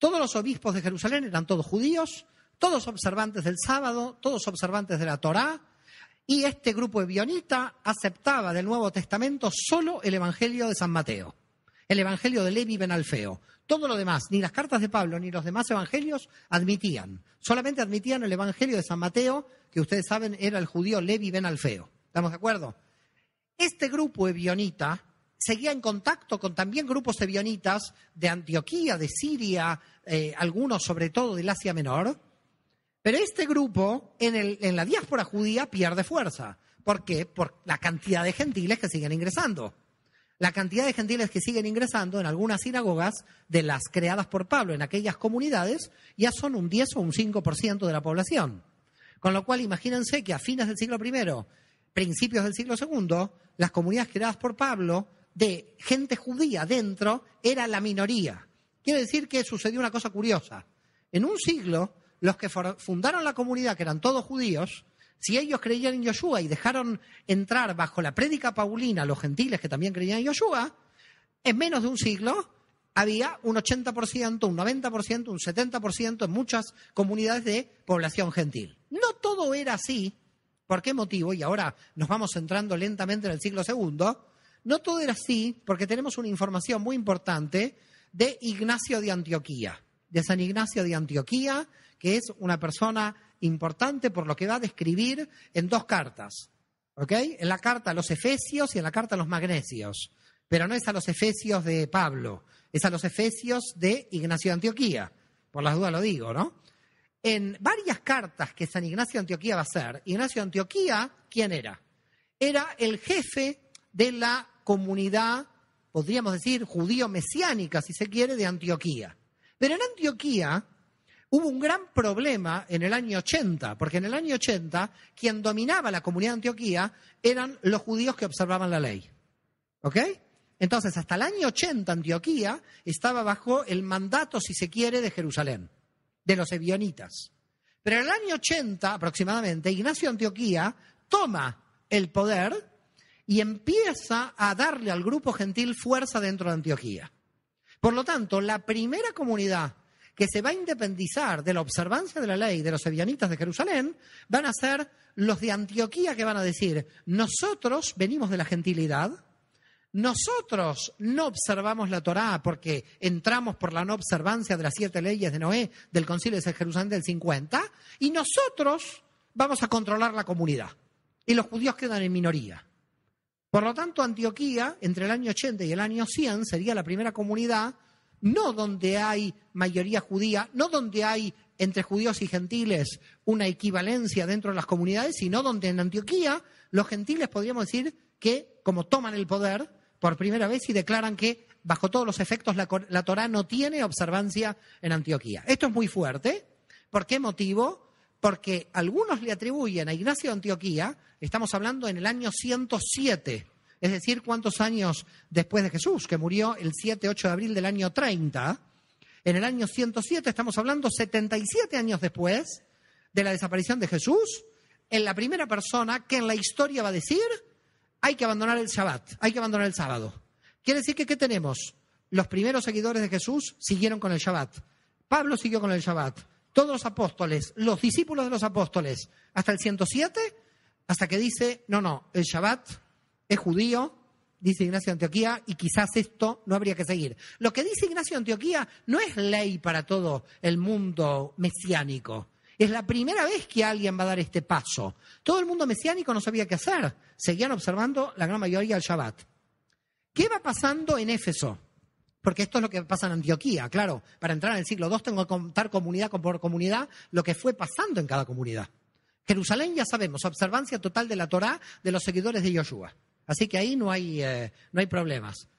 todos los obispos de Jerusalén eran todos judíos, todos observantes del sábado, todos observantes de la Torá, y este grupo de aceptaba del Nuevo Testamento solo el Evangelio de San Mateo, el Evangelio de Levi Benalfeo. Todo lo demás, ni las cartas de Pablo ni los demás evangelios admitían. Solamente admitían el Evangelio de San Mateo, que ustedes saben era el judío Levi Benalfeo. ¿Estamos de acuerdo? Este grupo de seguía en contacto con también grupos bionitas de Antioquía, de Siria, eh, algunos sobre todo del Asia Menor. Pero este grupo en, el, en la diáspora judía pierde fuerza. ¿Por qué? Por la cantidad de gentiles que siguen ingresando. La cantidad de gentiles que siguen ingresando en algunas sinagogas de las creadas por Pablo en aquellas comunidades ya son un 10 o un 5% de la población. Con lo cual, imagínense que a fines del siglo I, principios del siglo II, las comunidades creadas por Pablo de gente judía dentro era la minoría. Quiere decir que sucedió una cosa curiosa. En un siglo, los que fundaron la comunidad, que eran todos judíos, si ellos creían en Yoshua y dejaron entrar bajo la prédica paulina los gentiles que también creían en Yoshua, en menos de un siglo había un 80%, un 90%, un 70% en muchas comunidades de población gentil. No todo era así. ¿Por qué motivo? Y ahora nos vamos entrando lentamente en el siglo segundo no todo era así, porque tenemos una información muy importante de Ignacio de Antioquía, de San Ignacio de Antioquía, que es una persona importante por lo que va a describir en dos cartas, ¿ok? En la carta a los Efesios y en la carta a los Magnesios, pero no es a los Efesios de Pablo, es a los Efesios de Ignacio de Antioquía, por las dudas lo digo, ¿no? En varias cartas que San Ignacio de Antioquía va a hacer, Ignacio de Antioquía, ¿quién era? Era el jefe de la comunidad, podríamos decir, judío-mesiánica, si se quiere, de Antioquía. Pero en Antioquía hubo un gran problema en el año 80, porque en el año 80 quien dominaba la comunidad de Antioquía eran los judíos que observaban la ley. ¿Ok? Entonces, hasta el año 80 Antioquía estaba bajo el mandato, si se quiere, de Jerusalén, de los evionitas. Pero en el año 80 aproximadamente, Ignacio Antioquía toma el poder y empieza a darle al grupo gentil fuerza dentro de Antioquía. Por lo tanto, la primera comunidad que se va a independizar de la observancia de la ley de los sevillanitas de Jerusalén van a ser los de Antioquía que van a decir, nosotros venimos de la gentilidad, nosotros no observamos la Torá porque entramos por la no observancia de las siete leyes de Noé del concilio de Jerusalén del 50 y nosotros vamos a controlar la comunidad y los judíos quedan en minoría. Por lo tanto, Antioquía, entre el año 80 y el año 100, sería la primera comunidad, no donde hay mayoría judía, no donde hay entre judíos y gentiles una equivalencia dentro de las comunidades, sino donde en Antioquía los gentiles podríamos decir que, como toman el poder por primera vez y declaran que bajo todos los efectos la, la Torá no tiene observancia en Antioquía. Esto es muy fuerte. ¿Por qué motivo? porque algunos le atribuyen a Ignacio de Antioquía, estamos hablando en el año 107, es decir, cuántos años después de Jesús, que murió el 7-8 de abril del año 30, en el año 107 estamos hablando 77 años después de la desaparición de Jesús, en la primera persona que en la historia va a decir, hay que abandonar el Shabbat, hay que abandonar el sábado. Quiere decir que, ¿qué tenemos? Los primeros seguidores de Jesús siguieron con el Shabbat. Pablo siguió con el Shabbat todos los apóstoles, los discípulos de los apóstoles, hasta el 107, hasta que dice, no, no, el Shabbat es judío, dice Ignacio Antioquía, y quizás esto no habría que seguir. Lo que dice Ignacio de Antioquía no es ley para todo el mundo mesiánico. Es la primera vez que alguien va a dar este paso. Todo el mundo mesiánico no sabía qué hacer. Seguían observando la gran mayoría el Shabbat. ¿Qué va pasando en Éfeso? porque esto es lo que pasa en Antioquía, claro. Para entrar en el siglo II tengo que contar comunidad por comunidad lo que fue pasando en cada comunidad. Jerusalén ya sabemos, observancia total de la Torá de los seguidores de Yoshua. Así que ahí no hay, eh, no hay problemas.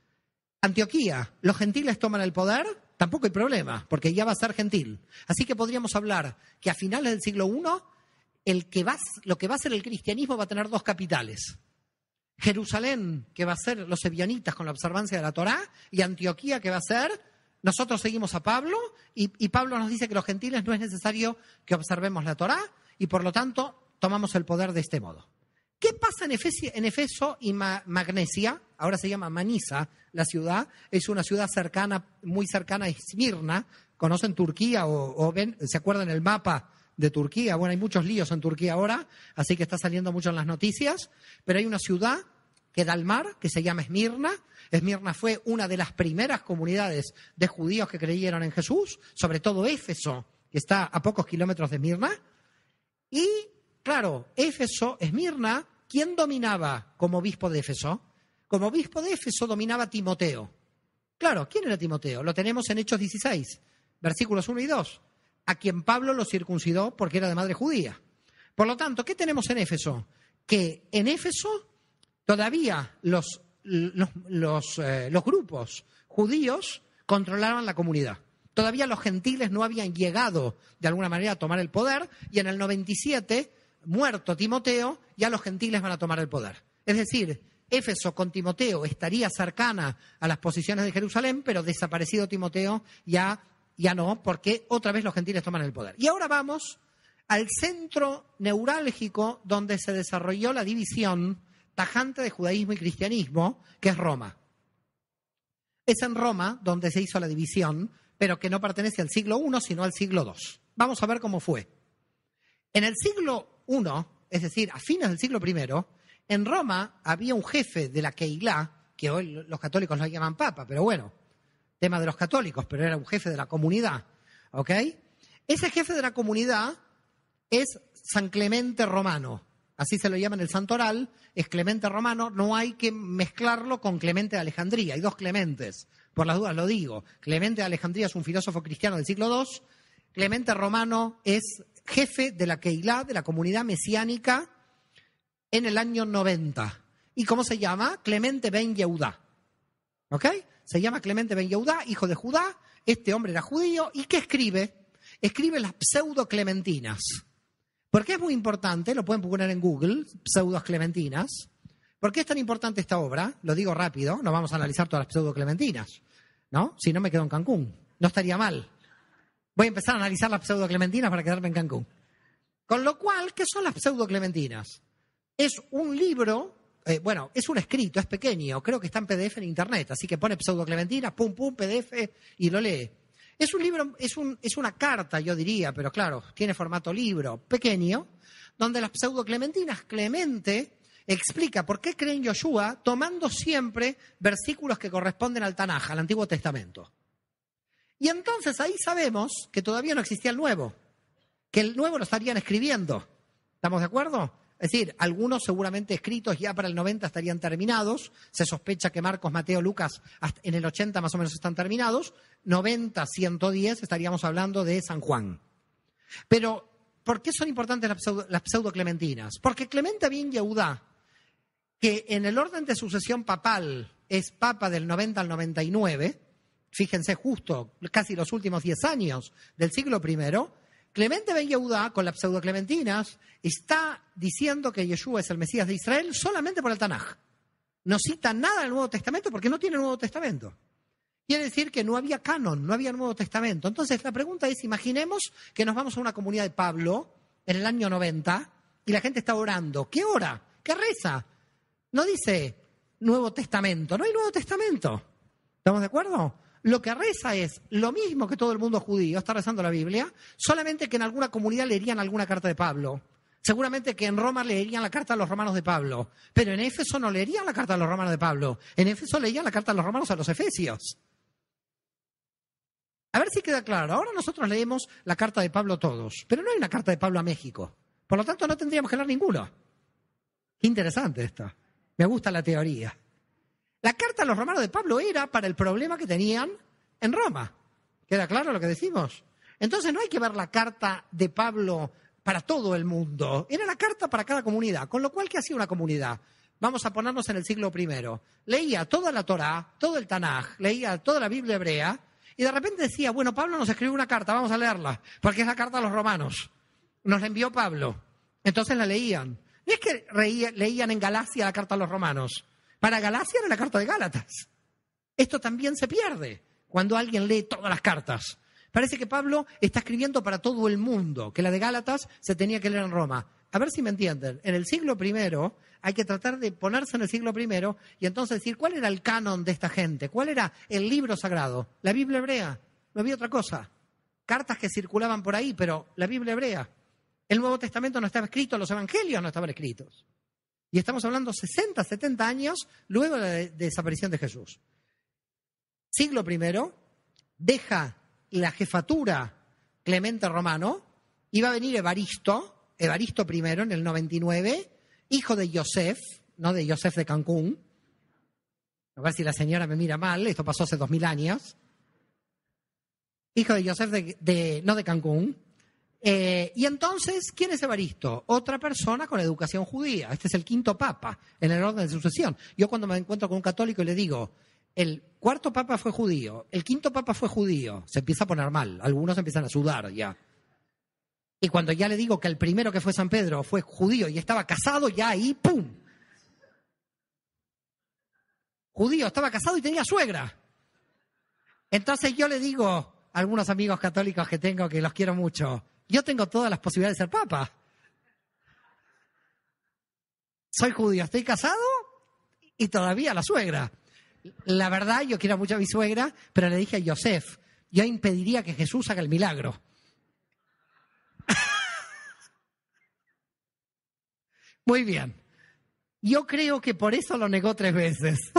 Antioquía, los gentiles toman el poder, tampoco hay problema, porque ya va a ser gentil. Así que podríamos hablar que a finales del siglo I el que lo que va a ser el cristianismo va a tener dos capitales. Jerusalén, que va a ser los sevianitas con la observancia de la Torá, y Antioquía, que va a ser, nosotros seguimos a Pablo, y, Pablo nos dice que los gentiles no es necesario que observemos la Torá, y por lo tanto tomamos el poder de este modo. ¿Qué pasa en, Efeso y Magnesia? Ahora se llama Manisa, la ciudad. Es una ciudad cercana, muy cercana a Esmirna. ¿Conocen Turquía o, o ven, se acuerdan el mapa de Turquía. Bueno, hay muchos líos en Turquía ahora, así que está saliendo mucho en las noticias, pero hay una ciudad que da al mar, que se llama Esmirna. Esmirna fue una de las primeras comunidades de judíos que creyeron en Jesús, sobre todo Éfeso, que está a pocos kilómetros de Esmirna. Y, claro, Éfeso, Esmirna, ¿quién dominaba como obispo de Éfeso? Como obispo de Éfeso dominaba Timoteo. Claro, ¿quién era Timoteo? Lo tenemos en Hechos 16, versículos 1 y 2 a quien Pablo lo circuncidó porque era de madre judía. Por lo tanto, ¿qué tenemos en Éfeso? Que en Éfeso todavía los, eh, grupos judíos controlaban la comunidad. Todavía los gentiles no habían llegado, de alguna manera, a tomar el poder y en el 97, muerto Timoteo, ya los gentiles van a tomar el poder. Es decir, Éfeso con Timoteo estaría cercana a las posiciones de Jerusalén, pero desaparecido Timoteo ya ya no, porque otra vez los gentiles toman el poder. Y ahora vamos al centro neurálgico donde se desarrolló la división tajante de judaísmo y cristianismo, que es Roma. Es en Roma donde se hizo la división, pero que no pertenece al siglo I, sino al siglo II. Vamos a ver cómo fue. En el siglo I, es decir, a fines del siglo I, en Roma había un jefe de la Keilah, que hoy los católicos la llaman papa, pero bueno, tema de los católicos, pero era un jefe de la comunidad. ¿Ok? Ese jefe de la comunidad es San Clemente Romano. Así se lo llama en el Santoral, es Clemente Romano, no hay que mezclarlo con Clemente de Alejandría, hay dos Clementes, por las dudas lo digo. Clemente de Alejandría es un filósofo cristiano del siglo II, Clemente Romano es jefe de la Keilah, de la comunidad mesiánica, en el año 90. ¿Y cómo se llama? Clemente Ben Yehudá. ¿Ok? se llama Clemente Ben hijo de Judá, este hombre era judío, ¿y qué escribe? Escribe las pseudo clementinas. Porque es muy importante, lo pueden poner en Google, pseudo clementinas. ¿Por qué es tan importante esta obra? Lo digo rápido, no vamos a analizar todas las pseudo clementinas, ¿no? Si no me quedo en Cancún, no estaría mal. Voy a empezar a analizar las pseudo clementinas para quedarme en Cancún. Con lo cual, ¿qué son las pseudo clementinas? Es un libro eh, bueno, es un escrito, es pequeño, creo que está en PDF en internet, así que pone pseudo Clementina, pum, pum, PDF y lo lee. Es un libro, es, un, es una carta, yo diría, pero claro, tiene formato libro, pequeño, donde las pseudo Clementinas, Clemente, explica por qué creen Yoshua tomando siempre versículos que corresponden al Tanaj, al Antiguo Testamento. Y entonces ahí sabemos que todavía no existía el Nuevo, que el Nuevo lo estarían escribiendo. ¿Estamos de acuerdo? Es decir, algunos seguramente escritos ya para el 90 estarían terminados. Se sospecha que Marcos, Mateo, Lucas en el 80 más o menos están terminados. 90, 110 estaríamos hablando de San Juan. Pero, ¿por qué son importantes las, pseudo, clementinas Porque Clemente bien que en el orden de sucesión papal es papa del 90 al 99, fíjense justo, casi los últimos 10 años del siglo primero, Clemente Ben Yehuda, con las pseudoclementinas, está diciendo que Yeshua es el Mesías de Israel solamente por el Tanaj. No cita nada del Nuevo Testamento porque no tiene Nuevo Testamento. Quiere decir que no había canon, no había Nuevo Testamento. Entonces la pregunta es, imaginemos que nos vamos a una comunidad de Pablo en el año 90 y la gente está orando. ¿Qué ora? ¿Qué reza? No dice Nuevo Testamento, no hay Nuevo Testamento. ¿Estamos de acuerdo? lo que reza es lo mismo que todo el mundo judío está rezando la Biblia, solamente que en alguna comunidad leerían alguna carta de Pablo. Seguramente que en Roma leerían la carta a los romanos de Pablo, pero en Éfeso no leerían la carta a los romanos de Pablo, en Éfeso leían la carta a los romanos a los efesios. A ver si queda claro. Ahora nosotros leemos la carta de Pablo a todos, pero no hay una carta de Pablo a México. Por lo tanto, no tendríamos que leer ninguna. Interesante esto. Me gusta la teoría. La carta a los romanos de Pablo era para el problema que tenían en Roma. ¿Queda claro lo que decimos? Entonces no hay que ver la carta de Pablo para todo el mundo. Era la carta para cada comunidad. Con lo cual, ¿qué hacía una comunidad? Vamos a ponernos en el siglo I. Leía toda la Torá, todo el Tanaj, leía toda la Biblia hebrea, y de repente decía, bueno, Pablo nos escribió una carta, vamos a leerla, porque es la carta a los romanos. Nos la envió Pablo. Entonces la leían. No es que leían en Galacia la carta a los romanos. Para Galacia era la carta de Gálatas. Esto también se pierde cuando alguien lee todas las cartas. Parece que Pablo está escribiendo para todo el mundo, que la de Gálatas se tenía que leer en Roma. A ver si me entienden. En el siglo primero hay que tratar de ponerse en el siglo primero y entonces decir cuál era el canon de esta gente, cuál era el libro sagrado, la Biblia hebrea. No había otra cosa. Cartas que circulaban por ahí, pero la Biblia hebrea. El Nuevo Testamento no estaba escrito, los evangelios no estaban escritos. Y estamos hablando 60, 70 años luego de la desaparición de Jesús. Siglo I, deja la jefatura Clemente Romano, y va a venir Evaristo, Evaristo I en el 99, hijo de Yosef, no de Yosef de Cancún. A ver si la señora me mira mal, esto pasó hace 2000 años. Hijo de Yosef de, no de Cancún, eh, y entonces, ¿quién es Evaristo? Otra persona con educación judía. Este es el quinto papa en el orden de sucesión. Yo cuando me encuentro con un católico y le digo, el cuarto papa fue judío, el quinto papa fue judío, se empieza a poner mal. Algunos empiezan a sudar ya. Y cuando ya le digo que el primero que fue San Pedro fue judío y estaba casado, ya ahí, ¡pum! Judío, estaba casado y tenía suegra. Entonces yo le digo a algunos amigos católicos que tengo, que los quiero mucho, yo tengo todas las posibilidades de ser papa. Soy judío, estoy casado y todavía la suegra. La verdad, yo quiero mucho a mi suegra, pero le dije a Yosef, yo impediría que Jesús haga el milagro. Muy bien. Yo creo que por eso lo negó tres veces.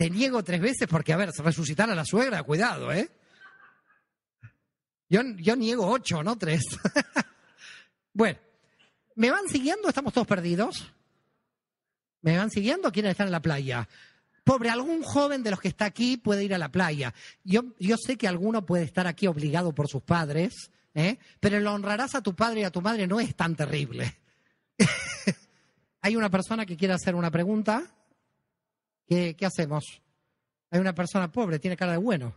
te niego tres veces porque, a ver, resucitar a la suegra, cuidado, ¿eh? Yo, yo niego ocho, no tres. bueno, ¿me van siguiendo? ¿Estamos todos perdidos? ¿Me van siguiendo? ¿Quieren estar en la playa? Pobre, algún joven de los que está aquí puede ir a la playa. Yo, yo sé que alguno puede estar aquí obligado por sus padres, ¿eh? pero lo honrarás a tu padre y a tu madre no es tan terrible. ¿Hay una persona que quiere hacer una pregunta? ¿Qué, hacemos? Hay una persona pobre, tiene cara de bueno.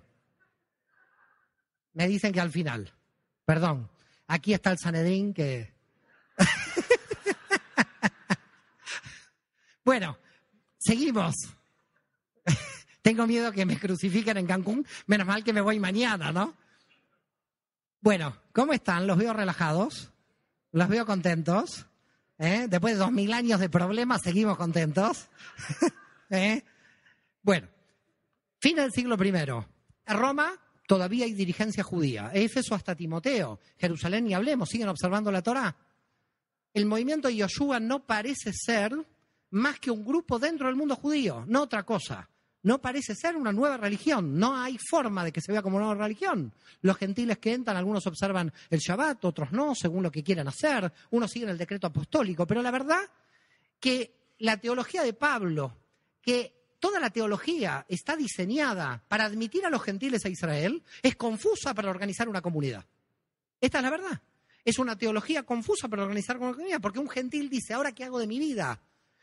Me dicen que al final. Perdón. Aquí está el Sanedrín que. bueno, seguimos. Tengo miedo que me crucifiquen en Cancún. Menos mal que me voy mañana, ¿no? Bueno, ¿cómo están? Los veo relajados. Los veo contentos. ¿Eh? Después de dos mil años de problemas, seguimos contentos. ¿eh? Bueno, fin del siglo I. En Roma todavía hay dirigencia judía. Éfeso hasta Timoteo. Jerusalén ni hablemos, siguen observando la Torá. El movimiento de Yoshua no parece ser más que un grupo dentro del mundo judío, no otra cosa. No parece ser una nueva religión, no hay forma de que se vea como una nueva religión. Los gentiles que entran, algunos observan el Shabbat, otros no, según lo que quieran hacer, unos siguen el decreto apostólico, pero la verdad que la teología de Pablo, que toda la teología está diseñada para admitir a los gentiles a Israel, es confusa para organizar una comunidad. Esta es la verdad. Es una teología confusa para organizar una comunidad, porque un gentil dice, ahora qué hago de mi vida?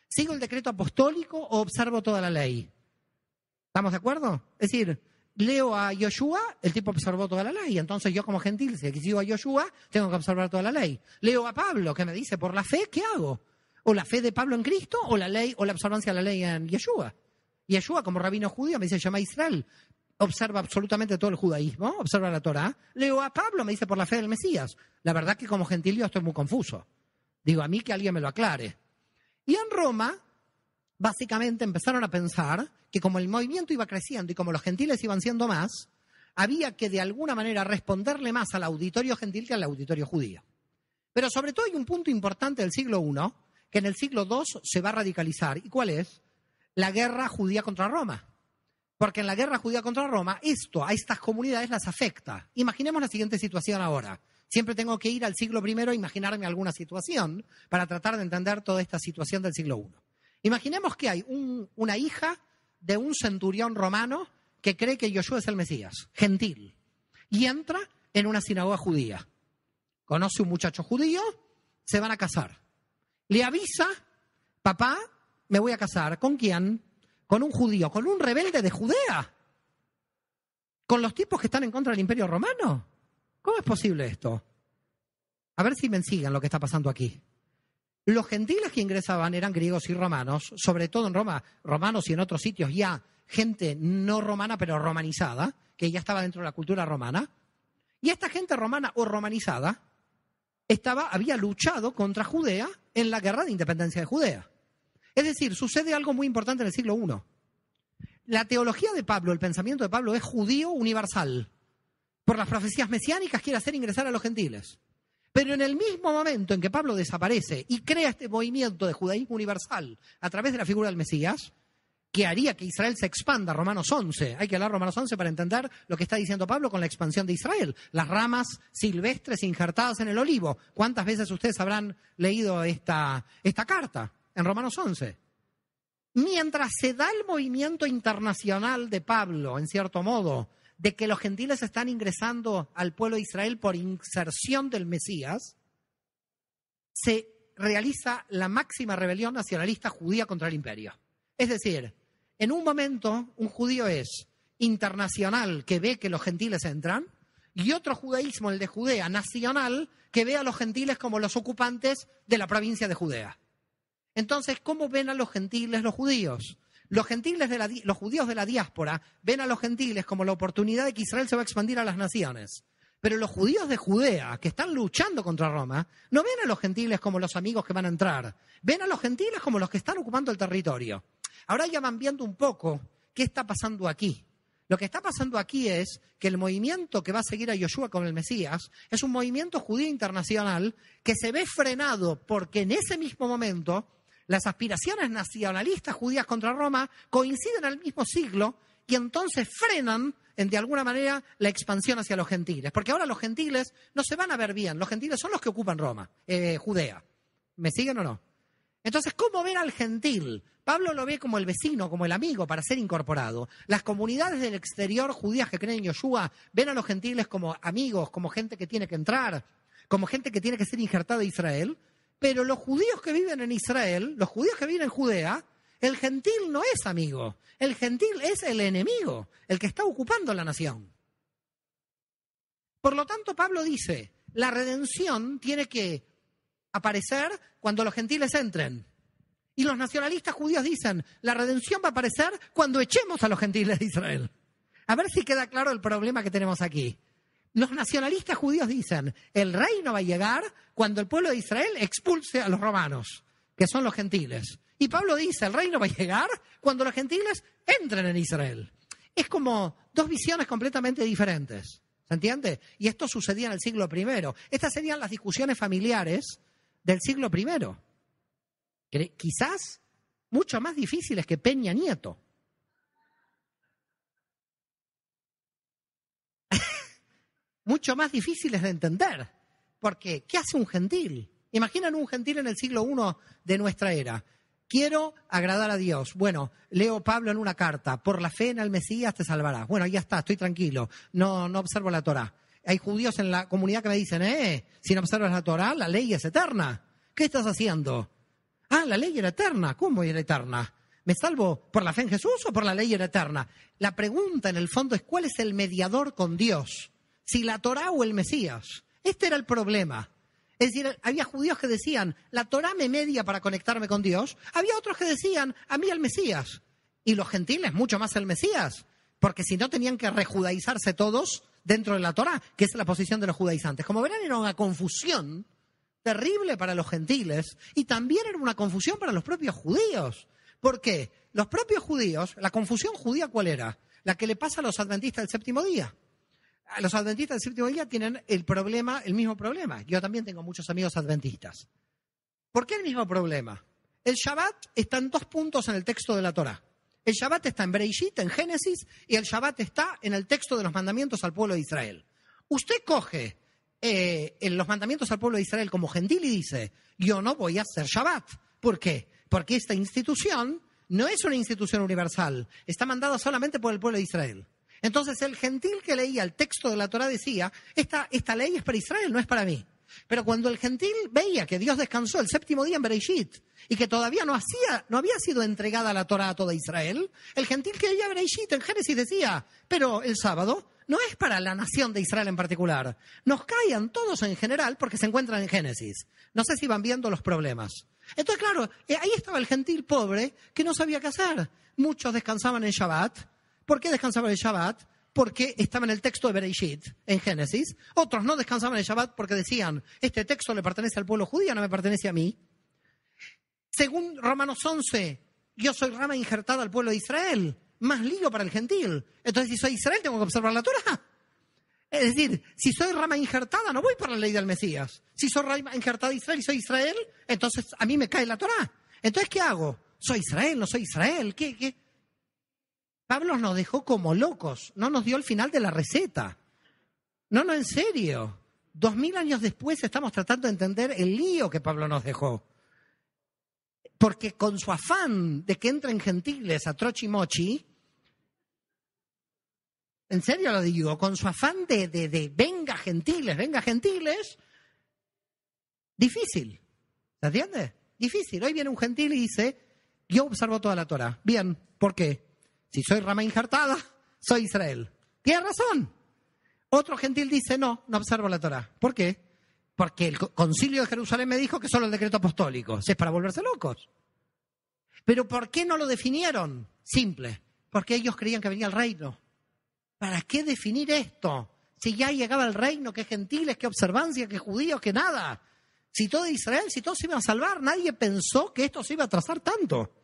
¿Sigo el decreto apostólico o observo toda la ley? ¿Estamos de acuerdo? Es decir, leo a Yoshua, el tipo observó toda la ley, entonces yo como gentil, si sigo a Yoshua, tengo que observar toda la ley. Leo a Pablo, que me dice, por la fe, ¿qué hago? o la fe de Pablo en Cristo o la ley o la observancia de la ley en Yeshua. Yeshua, como rabino judío, me dice, llama Israel. Observa absolutamente todo el judaísmo, observa la Torá. Leo a Pablo, me dice, por la fe del Mesías. La verdad que como gentil yo estoy muy confuso. Digo, a mí que alguien me lo aclare. Y en Roma, básicamente empezaron a pensar que como el movimiento iba creciendo y como los gentiles iban siendo más, había que de alguna manera responderle más al auditorio gentil que al auditorio judío. Pero sobre todo hay un punto importante del siglo I, que en el siglo II se va a radicalizar. ¿Y cuál es? La guerra judía contra Roma. Porque en la guerra judía contra Roma, esto a estas comunidades las afecta. Imaginemos la siguiente situación ahora. Siempre tengo que ir al siglo I a e imaginarme alguna situación para tratar de entender toda esta situación del siglo I. Imaginemos que hay una hija de un centurión romano que cree que Yoshua es el Mesías, gentil, y entra en una sinagoga judía. Conoce un muchacho judío, se van a casar le avisa, papá, me voy a casar. ¿Con quién? Con un judío, con un rebelde de Judea. Con los tipos que están en contra del imperio romano. ¿Cómo es posible esto? A ver si me siguen lo que está pasando aquí. Los gentiles que ingresaban eran griegos y romanos, sobre todo en Roma, romanos y en otros sitios ya, gente no romana pero romanizada, que ya estaba dentro de la cultura romana. Y esta gente romana o romanizada estaba, había luchado contra Judea en la guerra de independencia de Judea. Es decir, sucede algo muy importante en el siglo I. La teología de Pablo, el pensamiento de Pablo es judío universal. Por las profecías mesiánicas quiere hacer ingresar a los gentiles. Pero en el mismo momento en que Pablo desaparece y crea este movimiento de judaísmo universal a través de la figura del Mesías, que haría que Israel se expanda, Romanos 11. Hay que hablar Romanos 11 para entender lo que está diciendo Pablo con la expansión de Israel. Las ramas silvestres injertadas en el olivo. ¿Cuántas veces ustedes habrán leído esta, esta carta en Romanos 11? Mientras se da el movimiento internacional de Pablo, en cierto modo, de que los gentiles están ingresando al pueblo de Israel por inserción del Mesías, se realiza la máxima rebelión nacionalista judía contra el imperio. Es decir, en un momento, un judío es internacional, que ve que los gentiles entran, y otro judaísmo, el de Judea, nacional, que ve a los gentiles como los ocupantes de la provincia de Judea. Entonces, ¿cómo ven a los gentiles los judíos? Los, gentiles los judíos de la diáspora ven a los gentiles como la oportunidad de que Israel se va a expandir a las naciones. Pero los judíos de Judea, que están luchando contra Roma, no ven a los gentiles como los amigos que van a entrar, ven a los gentiles como los que están ocupando el territorio. Ahora ya van viendo un poco qué está pasando aquí. Lo que está pasando aquí es que el movimiento que va a seguir a Yoshua con el Mesías es un movimiento judío internacional que se ve frenado porque en ese mismo momento las aspiraciones nacionalistas judías contra Roma coinciden al mismo siglo y entonces frenan en, de alguna manera la expansión hacia los gentiles. Porque ahora los gentiles no se van a ver bien, los gentiles son los que ocupan Roma, eh, Judea. ¿Me siguen o no? Entonces, ¿cómo ver al gentil? Pablo lo ve como el vecino, como el amigo, para ser incorporado. Las comunidades del exterior judías que creen en Yoshua ven a los gentiles como amigos, como gente que tiene que entrar, como gente que tiene que ser injertada a Israel. Pero los judíos que viven en Israel, los judíos que viven en Judea, el gentil no es amigo, el gentil es el enemigo, el que está ocupando la nación. Por lo tanto, Pablo dice, la redención tiene que aparecer cuando los gentiles entren. Y los nacionalistas judíos dicen, la redención va a aparecer cuando echemos a los gentiles de Israel. A ver si queda claro el problema que tenemos aquí. Los nacionalistas judíos dicen, el reino va a llegar cuando el pueblo de Israel expulse a los romanos, que son los gentiles. Y Pablo dice, el reino va a llegar cuando los gentiles entren en Israel. Es como dos visiones completamente diferentes. ¿Se entiende? Y esto sucedía en el siglo I. Estas serían las discusiones familiares del siglo primero quizás mucho más difíciles que Peña Nieto. mucho más difíciles de entender. Porque, ¿qué hace un gentil? Imaginan un gentil en el siglo I de nuestra era. Quiero agradar a Dios. Bueno, leo Pablo en una carta. Por la fe en el Mesías te salvarás. Bueno, ya está, estoy tranquilo. No, no observo la Torá. Hay judíos en la comunidad que me dicen, eh, si no observas la Torá, la ley es eterna. ¿Qué estás haciendo? Ah, la ley era eterna. ¿Cómo era eterna? ¿Me salvo por la fe en Jesús o por la ley era eterna? La pregunta en el fondo es cuál es el mediador con Dios, si la Torá o el Mesías. Este era el problema. Es decir, había judíos que decían, la Torá me media para conectarme con Dios. Había otros que decían, a mí el Mesías. Y los gentiles, mucho más el Mesías. Porque si no, tenían que rejudaizarse todos dentro de la Torá, que es la posición de los judaizantes. Como verán, era una confusión terrible para los gentiles y también era una confusión para los propios judíos. ¿Por qué? Los propios judíos, la confusión judía cuál era? La que le pasa a los adventistas del séptimo día. Los adventistas del séptimo día tienen el problema, el mismo problema. Yo también tengo muchos amigos adventistas. ¿Por qué el mismo problema? El Shabbat está en dos puntos en el texto de la Torah. El Shabbat está en Breishit, en Génesis, y el Shabbat está en el texto de los mandamientos al pueblo de Israel. Usted coge eh, en los mandamientos al pueblo de Israel como gentil y dice, yo no voy a hacer Shabbat. ¿Por qué? Porque esta institución no es una institución universal, está mandada solamente por el pueblo de Israel. Entonces el gentil que leía el texto de la Torah decía, esta, esta ley es para Israel, no es para mí. Pero cuando el gentil veía que Dios descansó el séptimo día en Bereishit y que todavía no, había sido entregada la Torah a toda Israel, el gentil que veía en Génesis decía, pero el sábado no es para la nación de Israel en particular. Nos caían todos en general porque se encuentran en Génesis. No sé si van viendo los problemas. Entonces, claro, eh, ahí estaba el gentil pobre que no sabía qué hacer. Muchos descansaban en Shabbat. ¿Por qué descansaban en Shabbat? porque estaba en el texto de Bereishit, en Génesis. Otros no descansaban el Shabbat porque decían, este texto le pertenece al pueblo judío, no me pertenece a mí. Según Romanos 11, yo soy rama injertada al pueblo de Israel, más lío para el gentil. Entonces, si soy Israel, tengo que observar la Torah. Es decir, si soy rama injertada, no voy para la ley del Mesías. Si soy rama injertada a Israel y soy Israel, entonces a mí me cae la Torah. Entonces, ¿qué hago? ¿Soy Israel? ¿No soy Israel? ¿Qué, qué? Pablo nos dejó como locos, no nos dio el final de la receta. No, no, en serio. Dos mil años después estamos tratando de entender el lío que Pablo nos dejó. Porque con su afán de que entren gentiles a Trochimochi, en serio lo digo, con su afán de, de, de venga gentiles, venga gentiles, difícil. ¿Se entiende? Difícil. Hoy viene un gentil y dice, yo observo toda la Torah. Bien, ¿por qué? Si soy rama injertada, soy Israel. Tiene razón. Otro gentil dice, no, no observo la Torah. ¿Por qué? Porque el concilio de Jerusalén me dijo que solo el decreto apostólico. Si es para volverse locos. Pero ¿por qué no lo definieron? Simple. Porque ellos creían que venía el reino. ¿Para qué definir esto? Si ya llegaba el reino, qué gentiles, qué observancia, qué judíos, qué nada. Si todo Israel, si todo se iba a salvar, nadie pensó que esto se iba a trazar tanto.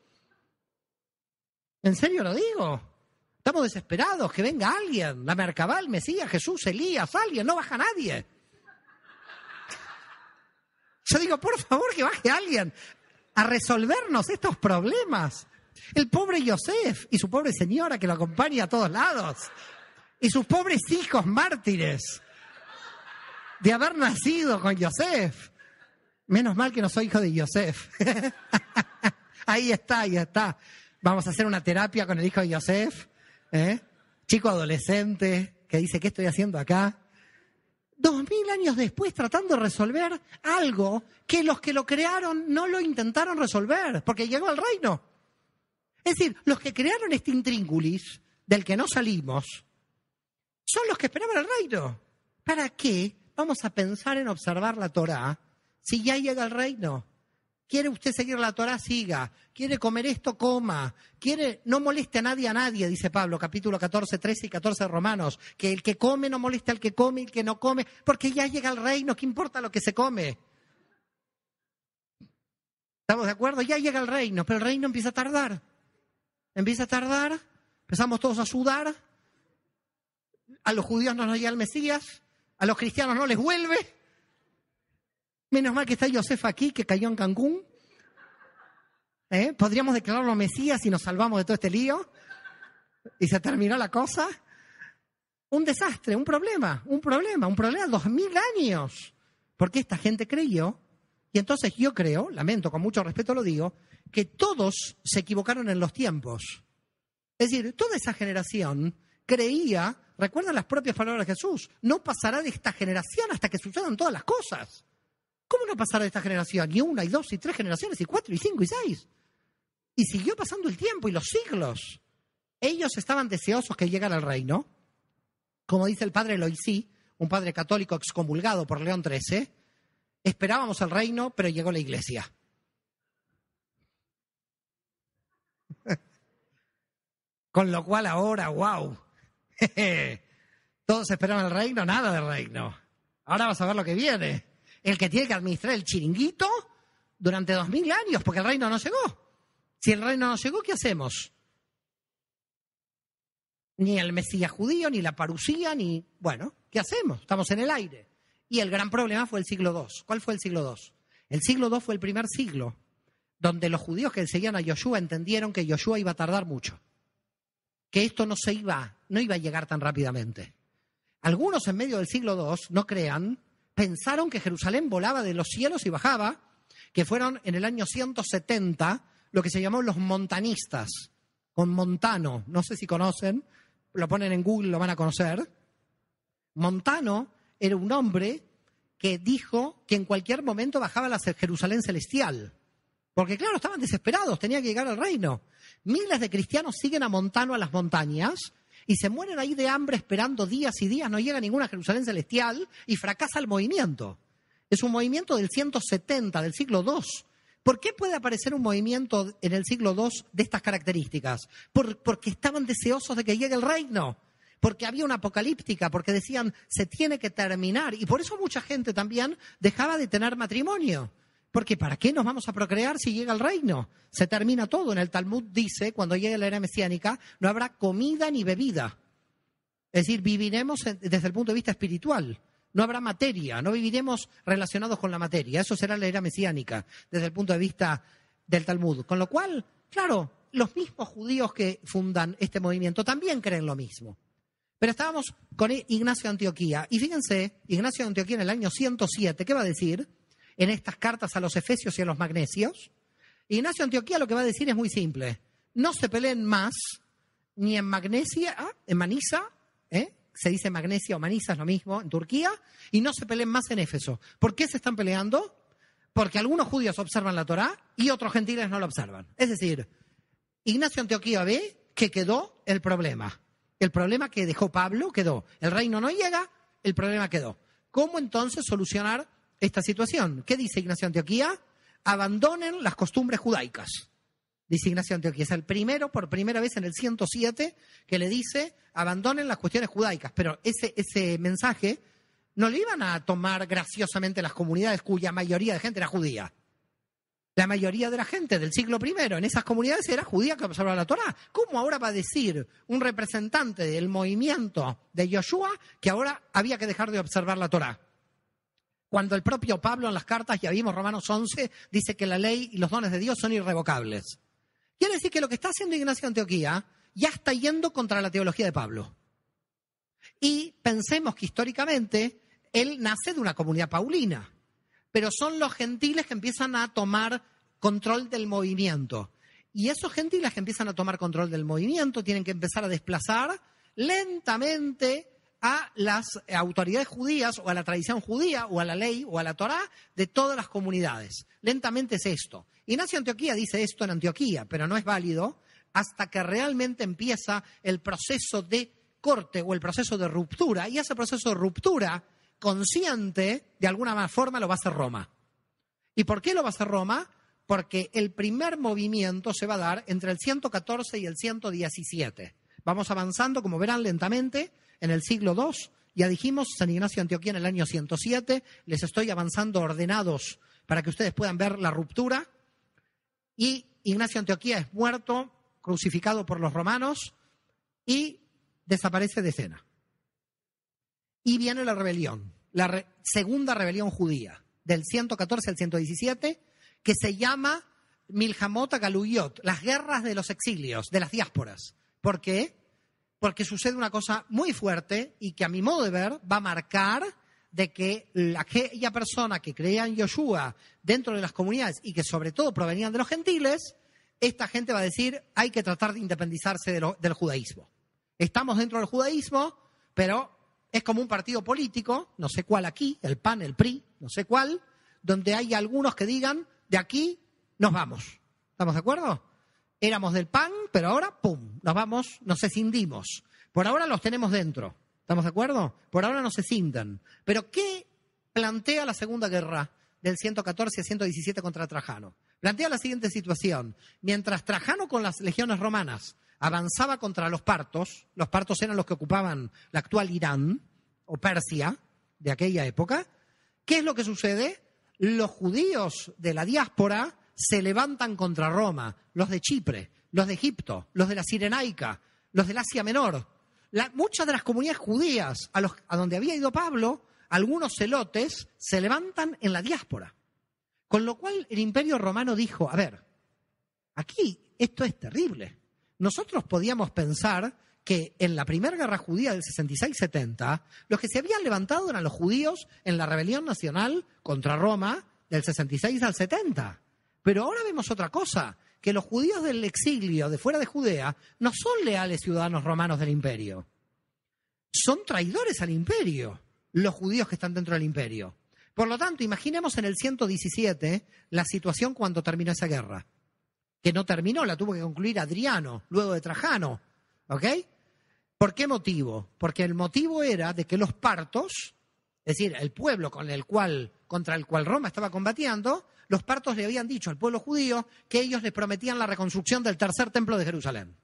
En serio lo digo. Estamos desesperados, que venga alguien, la Mercabal, Mesías, Jesús, Elías, alguien, no baja nadie. Yo digo, por favor, que baje alguien a resolvernos estos problemas. El pobre Yosef y su pobre señora que lo acompaña a todos lados. Y sus pobres hijos mártires de haber nacido con Yosef. Menos mal que no soy hijo de Yosef. ahí está, ahí está. Vamos a hacer una terapia con el hijo de Yosef, ¿eh? chico adolescente que dice, ¿qué estoy haciendo acá? Dos mil años después tratando de resolver algo que los que lo crearon no lo intentaron resolver, porque llegó al reino. Es decir, los que crearon este intríngulis del que no salimos son los que esperaban el reino. ¿Para qué vamos a pensar en observar la Torá si ya llega el reino? ¿Quiere usted seguir la Torá? Siga. ¿Quiere comer esto? Coma. ¿Quiere? No moleste a nadie, a nadie, dice Pablo, capítulo 14, 13 y 14 de Romanos. Que el que come no moleste al que come y el que no come, porque ya llega el reino, ¿qué importa lo que se come? ¿Estamos de acuerdo? Ya llega el reino, pero el reino empieza a tardar. Empieza a tardar, empezamos todos a sudar. A los judíos no nos llega el Mesías, a los cristianos no les vuelve. Menos mal que está Josefa aquí, que cayó en Cancún. ¿Eh? Podríamos declararlo Mesías y nos salvamos de todo este lío. Y se terminó la cosa. Un desastre, un problema, un problema, un problema, dos mil años. Porque esta gente creyó. Y entonces yo creo, lamento, con mucho respeto lo digo, que todos se equivocaron en los tiempos. Es decir, toda esa generación creía, recuerda las propias palabras de Jesús, no pasará de esta generación hasta que sucedan todas las cosas. ¿Cómo no pasar de esta generación? Y una, y dos, y tres generaciones, y cuatro, y cinco, y seis. Y siguió pasando el tiempo y los siglos. Ellos estaban deseosos que llegara el reino. Como dice el padre Loisí, un padre católico excomulgado por León XIII, esperábamos el reino, pero llegó la iglesia. Con lo cual ahora, wow. Todos esperaban el reino, nada de reino. Ahora vas a ver lo que viene el que tiene que administrar el chiringuito durante dos mil años, porque el reino no llegó. Si el reino no llegó, ¿qué hacemos? Ni el Mesías judío, ni la parusía, ni. Bueno, ¿qué hacemos? Estamos en el aire. Y el gran problema fue el siglo II. ¿Cuál fue el siglo II? El siglo II fue el primer siglo donde los judíos que enseñaban a Yoshua entendieron que Yoshua iba a tardar mucho, que esto no se iba, no iba a llegar tan rápidamente. Algunos en medio del siglo II, no crean, pensaron que Jerusalén volaba de los cielos y bajaba, que fueron en el año 170 lo que se llamó los montanistas, con Montano, no sé si conocen, lo ponen en Google, lo van a conocer. Montano era un hombre que dijo que en cualquier momento bajaba la Jerusalén celestial. Porque claro, estaban desesperados, tenía que llegar al reino. Miles de cristianos siguen a Montano a las montañas y se mueren ahí de hambre esperando días y días, no llega ninguna Jerusalén celestial y fracasa el movimiento. Es un movimiento del 170, del siglo II. ¿Por qué puede aparecer un movimiento en el siglo II de estas características? porque estaban deseosos de que llegue el reino, porque había una apocalíptica, porque decían, se tiene que terminar. Y por eso mucha gente también dejaba de tener matrimonio. Porque ¿para qué nos vamos a procrear si llega el reino? Se termina todo. En el Talmud dice, cuando llegue la era mesiánica, no habrá comida ni bebida. Es decir, viviremos desde el punto de vista espiritual. No habrá materia, no viviremos relacionados con la materia. Eso será la era mesiánica desde el punto de vista del Talmud. Con lo cual, claro, los mismos judíos que fundan este movimiento también creen lo mismo. Pero estábamos con Ignacio de Antioquía. Y fíjense, Ignacio de Antioquía en el año 107, ¿qué va a decir? en estas cartas a los efesios y a los magnesios, Ignacio Antioquía lo que va a decir es muy simple. No se peleen más ni en Magnesia, ah, en Manisa, ¿eh? se dice Magnesia o Manisa, es lo mismo, en Turquía, y no se peleen más en Éfeso. ¿Por qué se están peleando? Porque algunos judíos observan la Torá y otros gentiles no la observan. Es decir, Ignacio Antioquía ve que quedó el problema. El problema que dejó Pablo quedó. El reino no llega, el problema quedó. ¿Cómo entonces solucionar esta situación. ¿Qué dice Ignacio Antioquía? Abandonen las costumbres judaicas. Dice Ignacio Antioquía, es el primero, por primera vez en el 107, que le dice, abandonen las cuestiones judaicas. Pero ese, ese mensaje no le iban a tomar graciosamente las comunidades cuya mayoría de gente era judía. La mayoría de la gente del siglo primero en esas comunidades era judía que observaba la Torah. ¿Cómo ahora va a decir un representante del movimiento de Yoshua que ahora había que dejar de observar la Torah? cuando el propio Pablo en las cartas, ya vimos Romanos 11, dice que la ley y los dones de Dios son irrevocables. Quiere decir que lo que está haciendo Ignacio Antioquía ya está yendo contra la teología de Pablo. Y pensemos que históricamente él nace de una comunidad paulina, pero son los gentiles que empiezan a tomar control del movimiento. Y esos gentiles que empiezan a tomar control del movimiento tienen que empezar a desplazar lentamente a las autoridades judías o a la tradición judía o a la ley o a la Torá de todas las comunidades. Lentamente es esto. Ignacio Antioquía dice esto en Antioquía, pero no es válido hasta que realmente empieza el proceso de corte o el proceso de ruptura. Y ese proceso de ruptura consciente, de alguna forma, lo va a hacer Roma. ¿Y por qué lo va a hacer Roma? Porque el primer movimiento se va a dar entre el 114 y el 117 Vamos avanzando, como verán, lentamente en el siglo II. Ya dijimos, San Ignacio Antioquía en el año 107. Les estoy avanzando ordenados para que ustedes puedan ver la ruptura. Y Ignacio Antioquía es muerto, crucificado por los romanos y desaparece de escena. Y viene la rebelión, la segunda rebelión judía, del 114 al 117, que se llama Milhamot Galuyot, las guerras de los exilios, de las diásporas. ¿Por qué? Porque sucede una cosa muy fuerte y que a mi modo de ver va a marcar de que aquella persona que creía en Yoshua dentro de las comunidades y que sobre todo provenían de los gentiles, esta gente va a decir hay que tratar de independizarse del judaísmo. Estamos dentro del judaísmo, pero es como un partido político, no sé cuál aquí, el PAN, el PRI, no sé cuál, donde hay algunos que digan de aquí nos vamos. ¿Estamos de acuerdo? éramos del pan, pero ahora, ¡pum!, nos vamos, nos escindimos. Por ahora los tenemos dentro. ¿Estamos de acuerdo? Por ahora no se sintan. Pero ¿qué plantea la Segunda Guerra del 114 al 117 contra Trajano? Plantea la siguiente situación. Mientras Trajano con las legiones romanas avanzaba contra los partos, los partos eran los que ocupaban la actual Irán o Persia de aquella época, ¿qué es lo que sucede? Los judíos de la diáspora se levantan contra Roma, los de Chipre, los de Egipto, los de la Sirenaica, los del Asia Menor. muchas de las comunidades judías a, los, a donde había ido Pablo, algunos celotes se levantan en la diáspora. Con lo cual el imperio romano dijo, a ver, aquí esto es terrible. Nosotros podíamos pensar que en la primera guerra judía del 66-70, los que se habían levantado eran los judíos en la rebelión nacional contra Roma del 66 al 70. Pero ahora vemos otra cosa, que los judíos del exilio de fuera de Judea no son leales ciudadanos romanos del imperio. Son traidores al imperio, los judíos que están dentro del imperio. Por lo tanto, imaginemos en el 117 la situación cuando terminó esa guerra, que no terminó, la tuvo que concluir Adriano, luego de Trajano. ¿Ok? ¿Por qué motivo? Porque el motivo era de que los partos, es decir, el pueblo con el cual, contra el cual Roma estaba combatiendo, los partos le habían dicho al pueblo judío que ellos les prometían la reconstrucción del tercer templo de Jerusalén.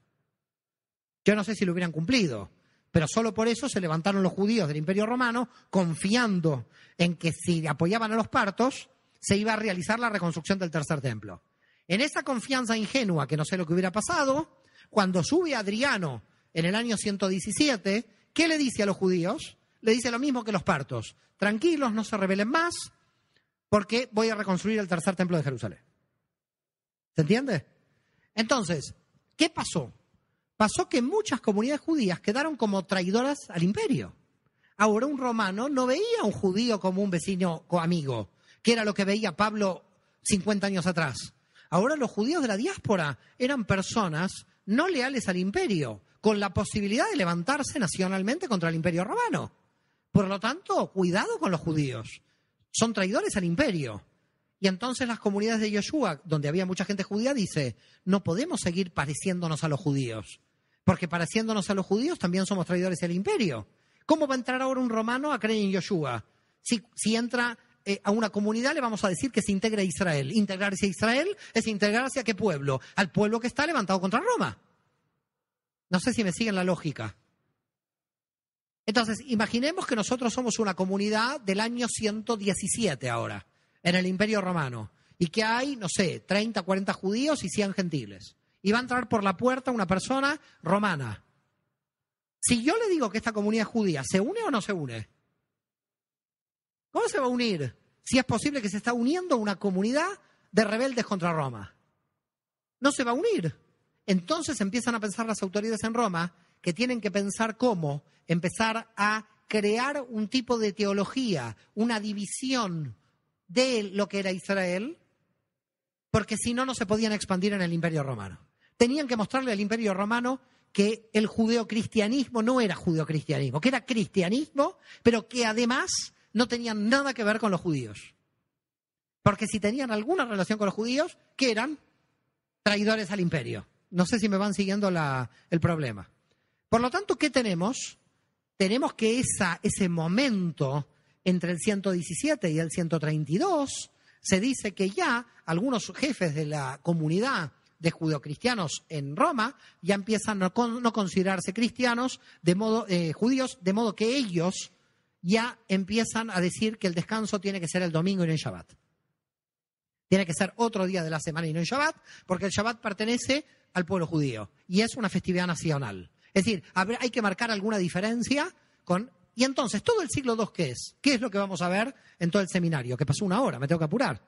Yo no sé si lo hubieran cumplido, pero solo por eso se levantaron los judíos del Imperio Romano confiando en que si apoyaban a los partos, se iba a realizar la reconstrucción del tercer templo. En esa confianza ingenua, que no sé lo que hubiera pasado, cuando sube Adriano en el año 117, ¿qué le dice a los judíos? Le dice lo mismo que los partos. Tranquilos, no se rebelen más, porque voy a reconstruir el tercer templo de Jerusalén. ¿Se entiende? Entonces, ¿qué pasó? Pasó que muchas comunidades judías quedaron como traidoras al imperio. Ahora un romano no veía a un judío como un vecino o amigo, que era lo que veía Pablo 50 años atrás. Ahora los judíos de la diáspora eran personas no leales al imperio, con la posibilidad de levantarse nacionalmente contra el imperio romano. Por lo tanto, cuidado con los judíos son traidores al imperio. Y entonces las comunidades de Yeshua, donde había mucha gente judía, dice, no podemos seguir pareciéndonos a los judíos, porque pareciéndonos a los judíos también somos traidores al imperio. ¿Cómo va a entrar ahora un romano a creer en Yeshua? Si, entra eh, a una comunidad le vamos a decir que se integre a Israel. Integrarse a Israel es integrarse a qué pueblo? Al pueblo que está levantado contra Roma. No sé si me siguen la lógica. Entonces, imaginemos que nosotros somos una comunidad del año 117 ahora, en el Imperio Romano, y que hay, no sé, 30, 40 judíos y 100 gentiles. Y va a entrar por la puerta una persona romana. Si yo le digo que esta comunidad judía se une o no se une, ¿cómo se va a unir? Si es posible que se está uniendo una comunidad de rebeldes contra Roma. No se va a unir. Entonces empiezan a pensar las autoridades en Roma que tienen que pensar cómo empezar a crear un tipo de teología, una división de lo que era Israel, porque si no, no se podían expandir en el imperio romano. Tenían que mostrarle al imperio romano que el judeocristianismo no era judeocristianismo, que era cristianismo, pero que además no tenían nada que ver con los judíos. Porque si tenían alguna relación con los judíos, que eran traidores al imperio. No sé si me van siguiendo el problema. Por lo tanto, ¿qué tenemos? Tenemos que ese momento entre el 117 y el 132 se dice que ya algunos jefes de la comunidad de judio-cristianos en Roma ya empiezan a no considerarse cristianos de modo eh, judíos, de modo que ellos ya empiezan a decir que el descanso tiene que ser el domingo y no el Shabbat. Tiene que ser otro día de la semana y no el Shabbat, porque el Shabbat pertenece al pueblo judío y es una festividad nacional. Es decir, hay que marcar alguna diferencia con... Y entonces, todo el siglo II, ¿qué es? ¿Qué es lo que vamos a ver en todo el seminario? Que pasó una hora, me tengo que apurar.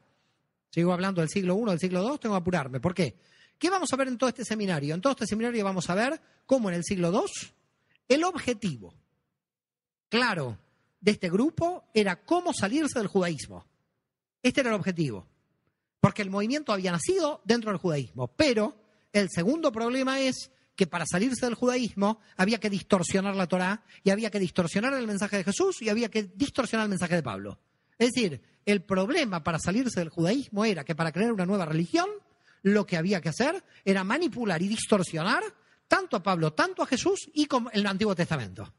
Sigo hablando del siglo I, del siglo II, tengo que apurarme. ¿Por qué? ¿Qué vamos a ver en todo este seminario? En todo este seminario vamos a ver cómo en el siglo II el objetivo claro de este grupo era cómo salirse del judaísmo. Este era el objetivo. Porque el movimiento había nacido dentro del judaísmo. Pero el segundo problema es que para salirse del judaísmo había que distorsionar la Torá y había que distorsionar el mensaje de Jesús y había que distorsionar el mensaje de Pablo. Es decir, el problema para salirse del judaísmo era que para crear una nueva religión, lo que había que hacer era manipular y distorsionar tanto a Pablo, tanto a Jesús y con el Antiguo Testamento.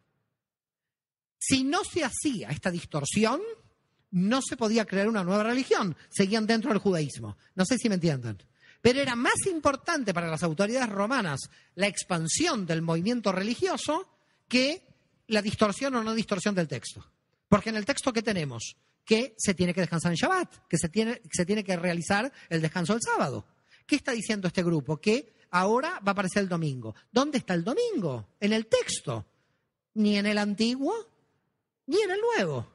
Si no se hacía esta distorsión, no se podía crear una nueva religión. Seguían dentro del judaísmo. No sé si me entienden. Pero era más importante para las autoridades romanas la expansión del movimiento religioso que la distorsión o no distorsión del texto. Porque en el texto que tenemos, que se tiene que descansar en Shabbat, que se tiene, que se tiene que realizar el descanso del sábado. ¿Qué está diciendo este grupo? Que ahora va a aparecer el domingo. ¿Dónde está el domingo? En el texto. Ni en el antiguo, ni en el nuevo.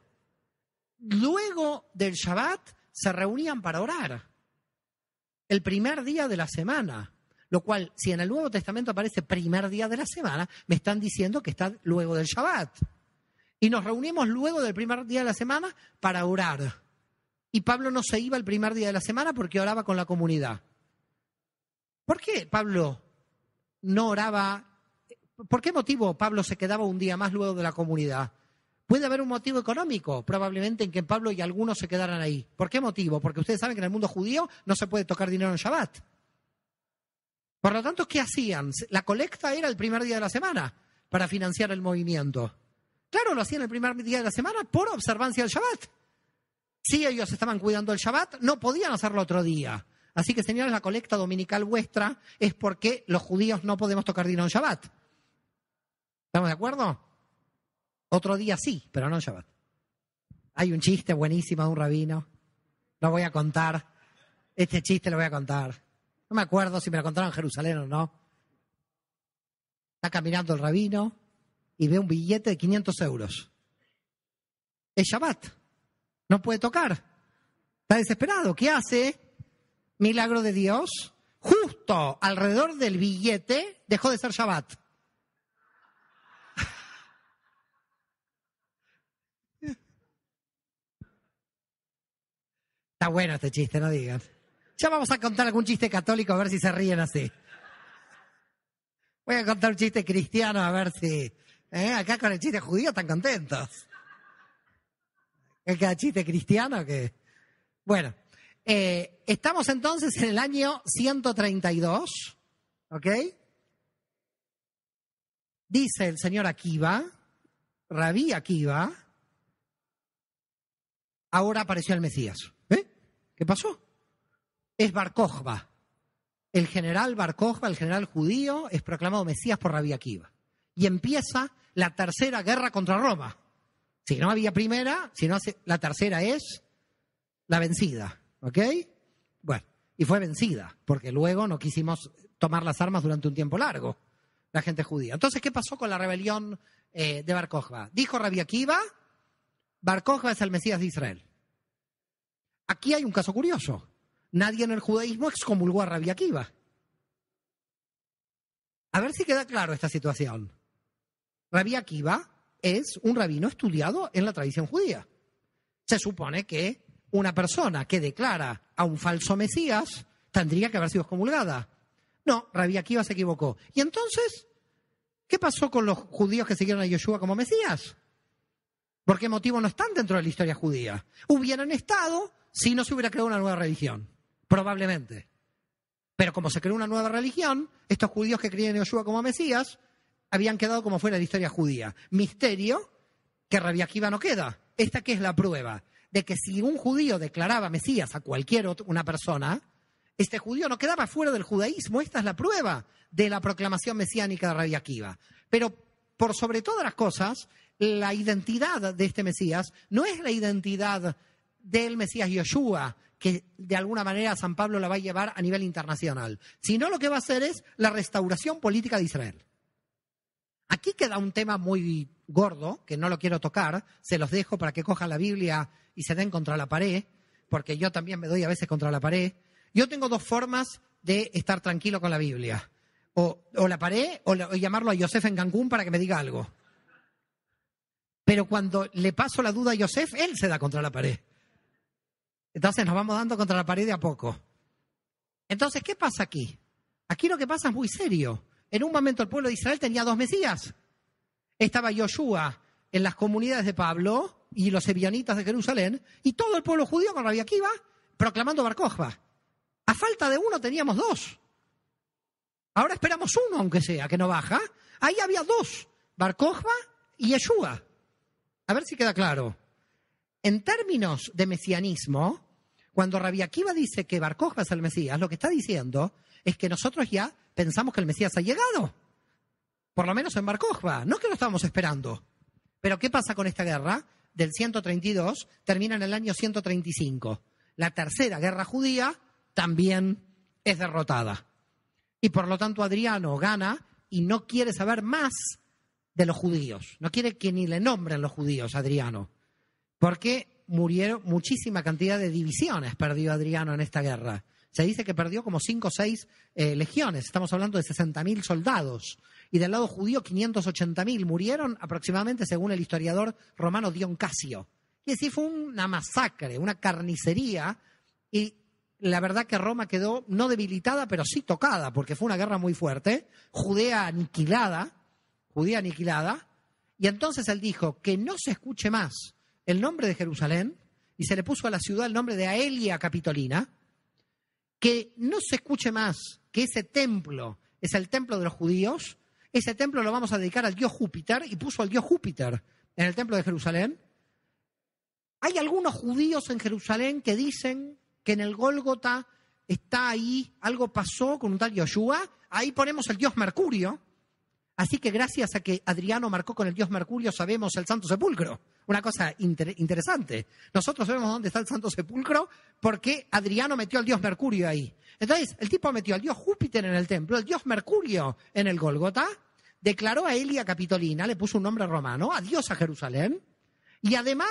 Luego del Shabbat se reunían para orar el primer día de la semana. Lo cual, si en el Nuevo Testamento aparece primer día de la semana, me están diciendo que está luego del Shabbat. Y nos reunimos luego del primer día de la semana para orar. Y Pablo no se iba el primer día de la semana porque oraba con la comunidad. ¿Por qué Pablo no oraba? ¿Por qué motivo Pablo se quedaba un día más luego de la comunidad? Puede haber un motivo económico, probablemente, en que Pablo y algunos se quedaran ahí. ¿Por qué motivo? Porque ustedes saben que en el mundo judío no se puede tocar dinero en Shabbat. Por lo tanto, ¿qué hacían? La colecta era el primer día de la semana para financiar el movimiento. Claro, lo hacían el primer día de la semana por observancia del Shabbat. Si ellos estaban cuidando el Shabbat, no podían hacerlo otro día. Así que, señores, la colecta dominical vuestra es porque los judíos no podemos tocar dinero en Shabbat. ¿Estamos de acuerdo? Otro día sí, pero no Shabbat. Hay un chiste buenísimo de un rabino. Lo voy a contar. Este chiste lo voy a contar. No me acuerdo si me lo contaron en Jerusalén o no. Está caminando el rabino y ve un billete de 500 euros. Es Shabbat. No puede tocar. Está desesperado. ¿Qué hace? Milagro de Dios. Justo alrededor del billete dejó de ser Shabbat. Está bueno este chiste, no digas. Ya vamos a contar algún chiste católico a ver si se ríen así. Voy a contar un chiste cristiano a ver si. ¿eh? Acá con el chiste judío están contentos. ¿Es chiste cristiano que.? Bueno, eh, estamos entonces en el año 132, ¿ok? Dice el señor Akiva, Rabí Akiva, ahora apareció el Mesías. ¿Qué pasó? Es Bar El general Bar el general judío, es proclamado Mesías por Rabia Akiva. Y empieza la tercera guerra contra Roma. Si no había primera, si no hace, la tercera es la vencida. ¿Ok? Bueno, y fue vencida, porque luego no quisimos tomar las armas durante un tiempo largo, la gente judía. Entonces, ¿qué pasó con la rebelión eh, de Bar Dijo Rabia Akiva, Bar es el Mesías de Israel. Aquí hay un caso curioso. Nadie en el judaísmo excomulgó a Rabia Akiva. A ver si queda claro esta situación. Rabia Akiva es un rabino estudiado en la tradición judía. Se supone que una persona que declara a un falso Mesías tendría que haber sido excomulgada. No, Rabia Akiva se equivocó. ¿Y entonces qué pasó con los judíos que siguieron a Yeshua como Mesías? ¿Por qué motivo no están dentro de la historia judía? Hubieran estado si no se hubiera creado una nueva religión, probablemente. Pero como se creó una nueva religión, estos judíos que creían en Yoshua como Mesías habían quedado como fuera de la historia judía. Misterio que Akiva no queda. Esta que es la prueba de que si un judío declaraba Mesías a cualquier otra, una persona, este judío no quedaba fuera del judaísmo. Esta es la prueba de la proclamación mesiánica de Rabia Akiva. Pero por sobre todas las cosas, la identidad de este Mesías no es la identidad del Mesías Yoshua que de alguna manera San Pablo la va a llevar a nivel internacional, sino lo que va a hacer es la restauración política de Israel. Aquí queda un tema muy gordo, que no lo quiero tocar, se los dejo para que cojan la Biblia y se den contra la pared, porque yo también me doy a veces contra la pared. Yo tengo dos formas de estar tranquilo con la Biblia. O, la pared o, llamarlo a Joseph en Cancún para que me diga algo. Pero cuando le paso la duda a Yosef, él se da contra la pared. Entonces nos vamos dando contra la pared de a poco. Entonces, ¿qué pasa aquí? Aquí lo que pasa es muy serio. En un momento el pueblo de Israel tenía dos Mesías. Estaba Yoshua en las comunidades de Pablo y los evianitas de Jerusalén, y todo el pueblo judío con Rabia Akiva proclamando Bar A falta de uno teníamos dos. Ahora esperamos uno, aunque sea, que no baja. Ahí había dos, Bar y Yeshua a ver si queda claro. En términos de mesianismo, cuando Rabia Akiva dice que Barcojba es el Mesías, lo que está diciendo es que nosotros ya pensamos que el Mesías ha llegado. Por lo menos en Barcojba. No es que lo estábamos esperando. Pero ¿qué pasa con esta guerra? Del 132 termina en el año 135. La tercera guerra judía también es derrotada. Y por lo tanto Adriano gana y no quiere saber más de los judíos. No quiere que ni le nombren los judíos, Adriano, porque murieron muchísima cantidad de divisiones, perdió Adriano en esta guerra. Se dice que perdió como cinco o seis eh, legiones, estamos hablando de 60.000 soldados, y del lado judío 580.000. Murieron aproximadamente, según el historiador romano Dion Casio. Y así fue una masacre, una carnicería, y la verdad que Roma quedó no debilitada, pero sí tocada, porque fue una guerra muy fuerte, Judea aniquilada, judía aniquilada, y entonces él dijo que no se escuche más el nombre de Jerusalén, y se le puso a la ciudad el nombre de Aelia Capitolina, que no se escuche más que ese templo es el templo de los judíos, ese templo lo vamos a dedicar al dios Júpiter, y puso al dios Júpiter en el templo de Jerusalén. Hay algunos judíos en Jerusalén que dicen que en el Gólgota está ahí, algo pasó con un tal Yoshua, ahí ponemos el dios Mercurio, Así que gracias a que Adriano marcó con el dios Mercurio, sabemos el Santo Sepulcro. Una cosa interesante. Nosotros sabemos dónde está el Santo Sepulcro porque Adriano metió al dios Mercurio ahí. Entonces, el tipo metió al dios Júpiter en el templo, el dios Mercurio en el Golgota, declaró a Elia Capitolina, le puso un nombre romano, adiós a Jerusalén, y además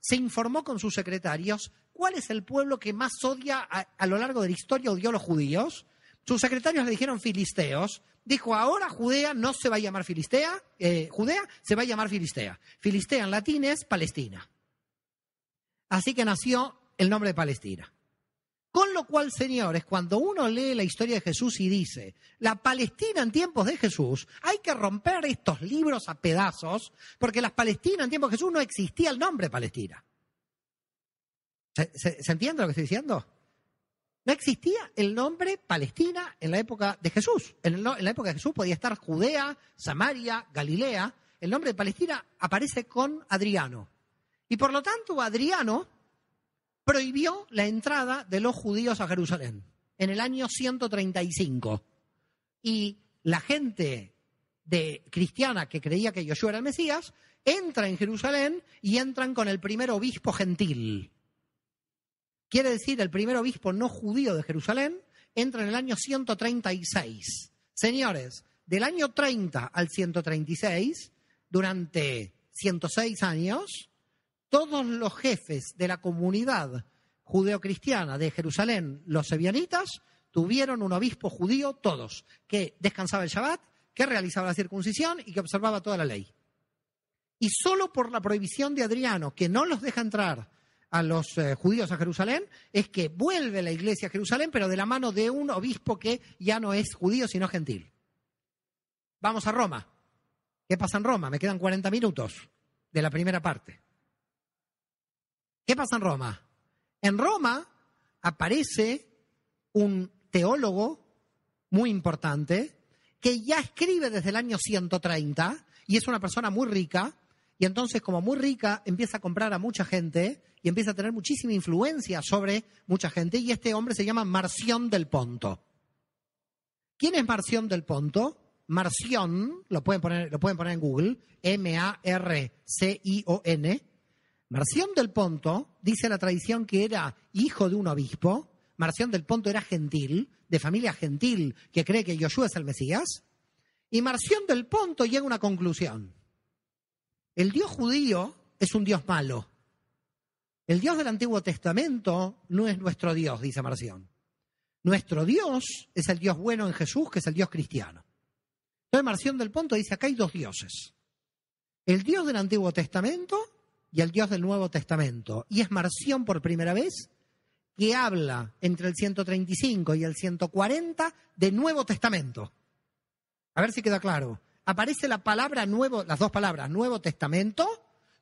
se informó con sus secretarios cuál es el pueblo que más odia a, a lo largo de la historia, odió a los judíos. Sus secretarios le dijeron filisteos, dijo, ahora Judea no se va a llamar Filistea, eh, Judea se va a llamar Filistea. Filistea en latín es Palestina. Así que nació el nombre de Palestina. Con lo cual, señores, cuando uno lee la historia de Jesús y dice, la Palestina en tiempos de Jesús, hay que romper estos libros a pedazos, porque la Palestina en tiempos de Jesús no existía el nombre Palestina. ¿Se, se, se entiende lo que estoy diciendo? No existía el nombre Palestina en la época de Jesús. En, la época de Jesús podía estar Judea, Samaria, Galilea. El nombre de Palestina aparece con Adriano. Y por lo tanto, Adriano prohibió la entrada de los judíos a Jerusalén en el año 135. Y la gente de cristiana que creía que josué era el Mesías entra en Jerusalén y entran con el primer obispo gentil, Quiere decir, el primer obispo no judío de Jerusalén entra en el año 136. Señores, del año 30 al 136, durante 106 años, todos los jefes de la comunidad judeocristiana de Jerusalén, los sevianitas, tuvieron un obispo judío, todos, que descansaba el Shabbat, que realizaba la circuncisión y que observaba toda la ley. Y solo por la prohibición de Adriano, que no los deja entrar a los eh, judíos a Jerusalén es que vuelve la iglesia a Jerusalén, pero de la mano de un obispo que ya no es judío, sino gentil. Vamos a Roma. ¿Qué pasa en Roma? Me quedan 40 minutos de la primera parte. ¿Qué pasa en Roma? En Roma aparece un teólogo muy importante que ya escribe desde el año 130 y es una persona muy rica. Y entonces, como muy rica, empieza a comprar a mucha gente y empieza a tener muchísima influencia sobre mucha gente. Y este hombre se llama Marción del Ponto. ¿Quién es Marción del Ponto? Marción, lo pueden poner, lo pueden poner en Google, M-A-R-C-I-O-N. Marción del Ponto, dice la tradición que era hijo de un obispo. Marción del Ponto era gentil, de familia gentil, que cree que Yoshua es el Mesías. Y Marción del Ponto llega a una conclusión. El Dios judío es un Dios malo. El Dios del Antiguo Testamento no es nuestro Dios, dice Marción. Nuestro Dios es el Dios bueno en Jesús, que es el Dios cristiano. Entonces Marción del Ponto dice, acá hay dos dioses. El Dios del Antiguo Testamento y el Dios del Nuevo Testamento. Y es Marción por primera vez que habla entre el 135 y el 140 de Nuevo Testamento. A ver si queda claro. Aparece la palabra nuevo, las dos palabras, Nuevo Testamento,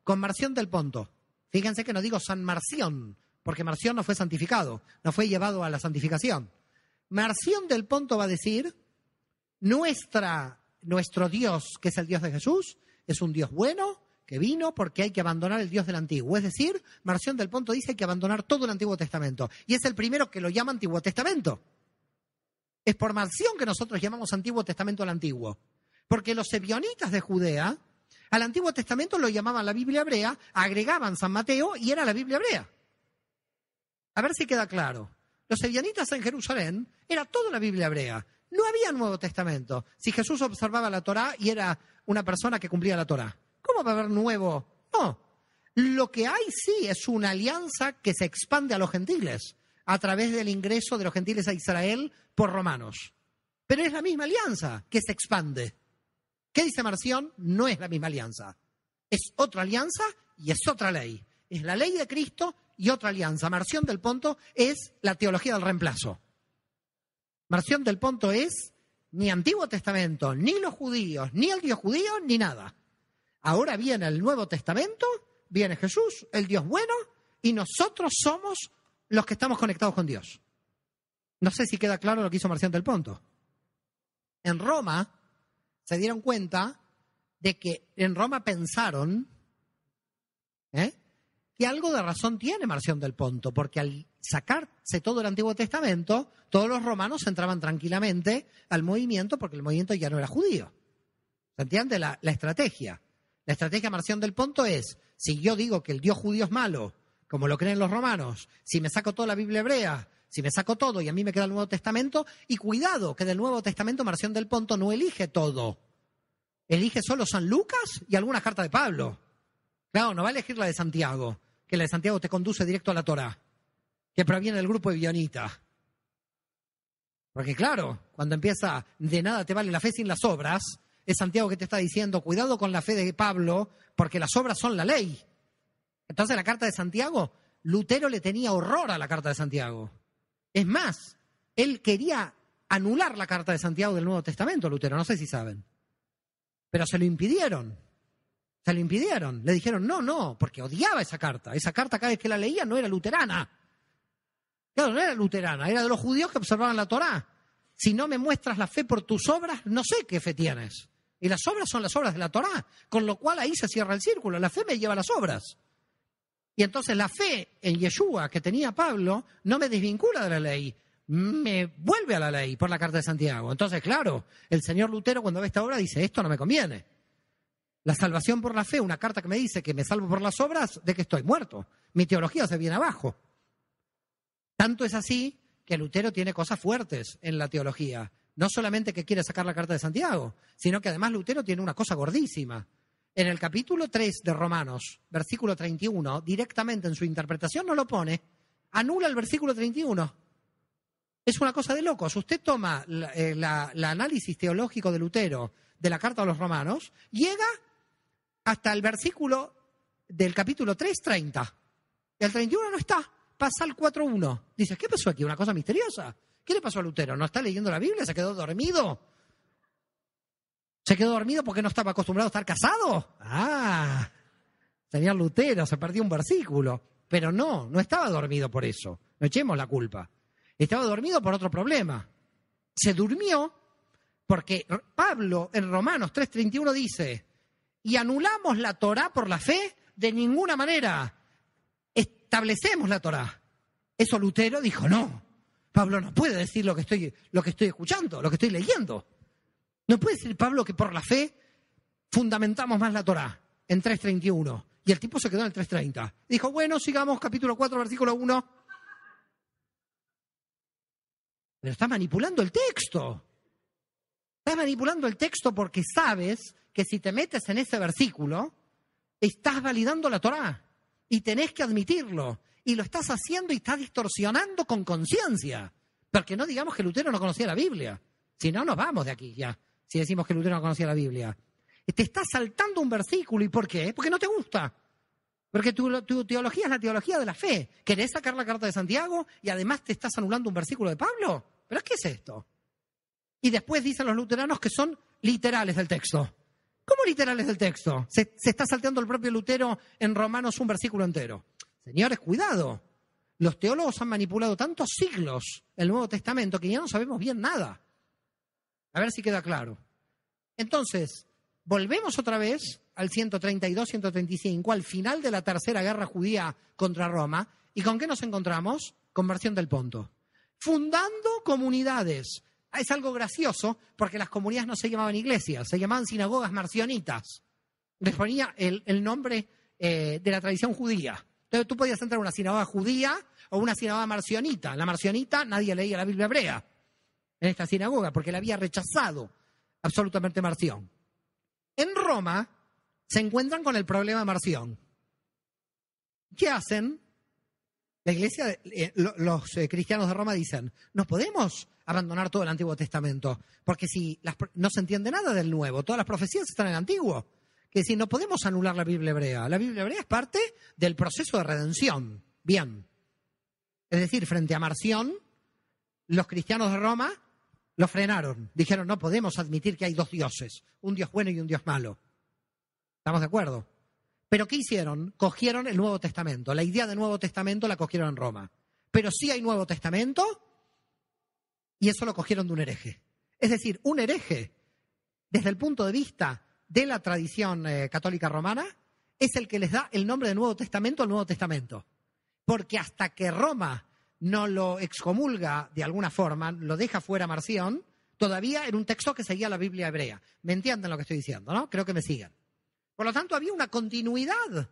con Marción del Ponto. Fíjense que no digo San Marción, porque Marción no fue santificado, no fue llevado a la santificación. Marción del Ponto va a decir, nuestra, nuestro Dios, que es el Dios de Jesús, es un Dios bueno, que vino porque hay que abandonar el Dios del Antiguo. Es decir, Marción del Ponto dice que hay que abandonar todo el Antiguo Testamento. Y es el primero que lo llama Antiguo Testamento. Es por Marción que nosotros llamamos Antiguo Testamento al Antiguo. Porque los sebionitas de Judea al Antiguo Testamento lo llamaban la Biblia hebrea, agregaban San Mateo y era la Biblia hebrea. A ver si queda claro. Los evianitas en Jerusalén era toda la Biblia hebrea. No había Nuevo Testamento. Si Jesús observaba la Torá y era una persona que cumplía la Torá, ¿cómo va a haber nuevo? No. Lo que hay sí es una alianza que se expande a los gentiles a través del ingreso de los gentiles a Israel por romanos. Pero es la misma alianza que se expande. ¿Qué dice Marción? No es la misma alianza. Es otra alianza y es otra ley. Es la ley de Cristo y otra alianza. Marción del Ponto es la teología del reemplazo. Marción del Ponto es ni Antiguo Testamento, ni los judíos, ni el Dios judío, ni nada. Ahora viene el Nuevo Testamento, viene Jesús, el Dios bueno, y nosotros somos los que estamos conectados con Dios. No sé si queda claro lo que hizo Marción del Ponto. En Roma, se dieron cuenta de que en Roma pensaron ¿eh? que algo de razón tiene Marción del Ponto, porque al sacarse todo el Antiguo Testamento, todos los romanos entraban tranquilamente al movimiento porque el movimiento ya no era judío. ¿Se entiende la, la estrategia? La estrategia de Marción del Ponto es, si yo digo que el Dios judío es malo, como lo creen los romanos, si me saco toda la Biblia hebrea, si me saco todo y a mí me queda el Nuevo Testamento, y cuidado, que del Nuevo Testamento Marción del Ponto no elige todo. Elige solo San Lucas y algunas cartas de Pablo. Claro, no va a elegir la de Santiago, que la de Santiago te conduce directo a la Torá, que proviene del grupo de Bionita. Porque claro, cuando empieza, de nada te vale la fe sin las obras, es Santiago que te está diciendo, cuidado con la fe de Pablo, porque las obras son la ley. Entonces la carta de Santiago, Lutero le tenía horror a la carta de Santiago. Es más, él quería anular la carta de Santiago del Nuevo Testamento, Lutero, no sé si saben. Pero se lo impidieron. Se lo impidieron. Le dijeron, no, no, porque odiaba esa carta. Esa carta cada vez que la leía no era luterana. Claro, no era luterana, era de los judíos que observaban la Torá. Si no me muestras la fe por tus obras, no sé qué fe tienes. Y las obras son las obras de la Torá, con lo cual ahí se cierra el círculo. La fe me lleva a las obras. Y entonces la fe en Yeshua que tenía Pablo no me desvincula de la ley, me vuelve a la ley por la carta de Santiago. Entonces, claro, el señor Lutero cuando ve esta obra dice, esto no me conviene. La salvación por la fe, una carta que me dice que me salvo por las obras, de que estoy muerto. Mi teología se viene abajo. Tanto es así que Lutero tiene cosas fuertes en la teología. No solamente que quiere sacar la carta de Santiago, sino que además Lutero tiene una cosa gordísima en el capítulo 3 de Romanos, versículo 31, directamente en su interpretación no lo pone, anula el versículo 31. Es una cosa de locos. Usted toma el eh, análisis teológico de Lutero de la carta a los romanos, llega hasta el versículo del capítulo 3, 30. El 31 no está, pasa al 4.1. Dice, ¿qué pasó aquí? ¿Una cosa misteriosa? ¿Qué le pasó a Lutero? ¿No está leyendo la Biblia? ¿Se quedó dormido? Se quedó dormido porque no estaba acostumbrado a estar casado. Ah, tenía Lutero, se perdió un versículo. Pero no, no estaba dormido por eso. No echemos la culpa. Estaba dormido por otro problema. Se durmió porque Pablo en Romanos 3:31 dice, y anulamos la Torá por la fe de ninguna manera. Establecemos la Torá. Eso Lutero dijo, no. Pablo no puede decir lo que estoy, lo que estoy escuchando, lo que estoy leyendo. No puede decir Pablo que por la fe fundamentamos más la Torá en 3.31. Y el tipo se quedó en el 3.30. Dijo, bueno, sigamos capítulo 4, versículo 1. Pero está manipulando el texto. Está manipulando el texto porque sabes que si te metes en ese versículo, estás validando la Torá y tenés que admitirlo. Y lo estás haciendo y estás distorsionando con conciencia. Porque no digamos que Lutero no conocía la Biblia. Si no, nos vamos de aquí ya si decimos que Lutero no conocía la Biblia. Eh, te está saltando un versículo. ¿Y por qué? Eh, porque no te gusta. Porque tu, teología es la teología de la fe. ¿Querés sacar la carta de Santiago y además te estás anulando un versículo de Pablo? ¿Pero qué es esto? Y después dicen los luteranos que son literales del texto. ¿Cómo literales del texto? Se, está saltando el propio Lutero en Romanos un versículo entero. Señores, cuidado. Los teólogos han manipulado tantos siglos el Nuevo Testamento que ya no sabemos bien nada. A ver si queda claro. Entonces, volvemos otra vez al 132-135, al final de la tercera guerra judía contra Roma. ¿Y con qué nos encontramos? Conversión del Ponto. Fundando comunidades. Es algo gracioso porque las comunidades no se llamaban iglesias, se llamaban sinagogas marcionitas. Les ponía el, nombre eh, de la tradición judía. Entonces tú podías entrar a una sinagoga judía o una sinagoga marcionita. La marcionita nadie leía la Biblia hebrea en esta sinagoga, porque la había rechazado absolutamente Marción. En Roma se encuentran con el problema de Marción. ¿Qué hacen? La iglesia, eh, los eh, cristianos de Roma dicen, no podemos abandonar todo el Antiguo Testamento, porque si no se entiende nada del Nuevo, todas las profecías están en el Antiguo. Que si no podemos anular la Biblia hebrea, la Biblia hebrea es parte del proceso de redención. Bien. Es decir, frente a Marción, los cristianos de Roma lo frenaron. Dijeron, no podemos admitir que hay dos dioses, un dios bueno y un dios malo. ¿Estamos de acuerdo? Pero ¿qué hicieron? Cogieron el Nuevo Testamento. La idea de Nuevo Testamento la cogieron en Roma. Pero sí hay Nuevo Testamento y eso lo cogieron de un hereje. Es decir, un hereje, desde el punto de vista de la tradición eh, católica romana, es el que les da el nombre de Nuevo Testamento al Nuevo Testamento. Porque hasta que Roma no lo excomulga de alguna forma, lo deja fuera Marción, todavía en un texto que seguía la Biblia hebrea. ¿Me entienden lo que estoy diciendo, no? Creo que me siguen. Por lo tanto, había una continuidad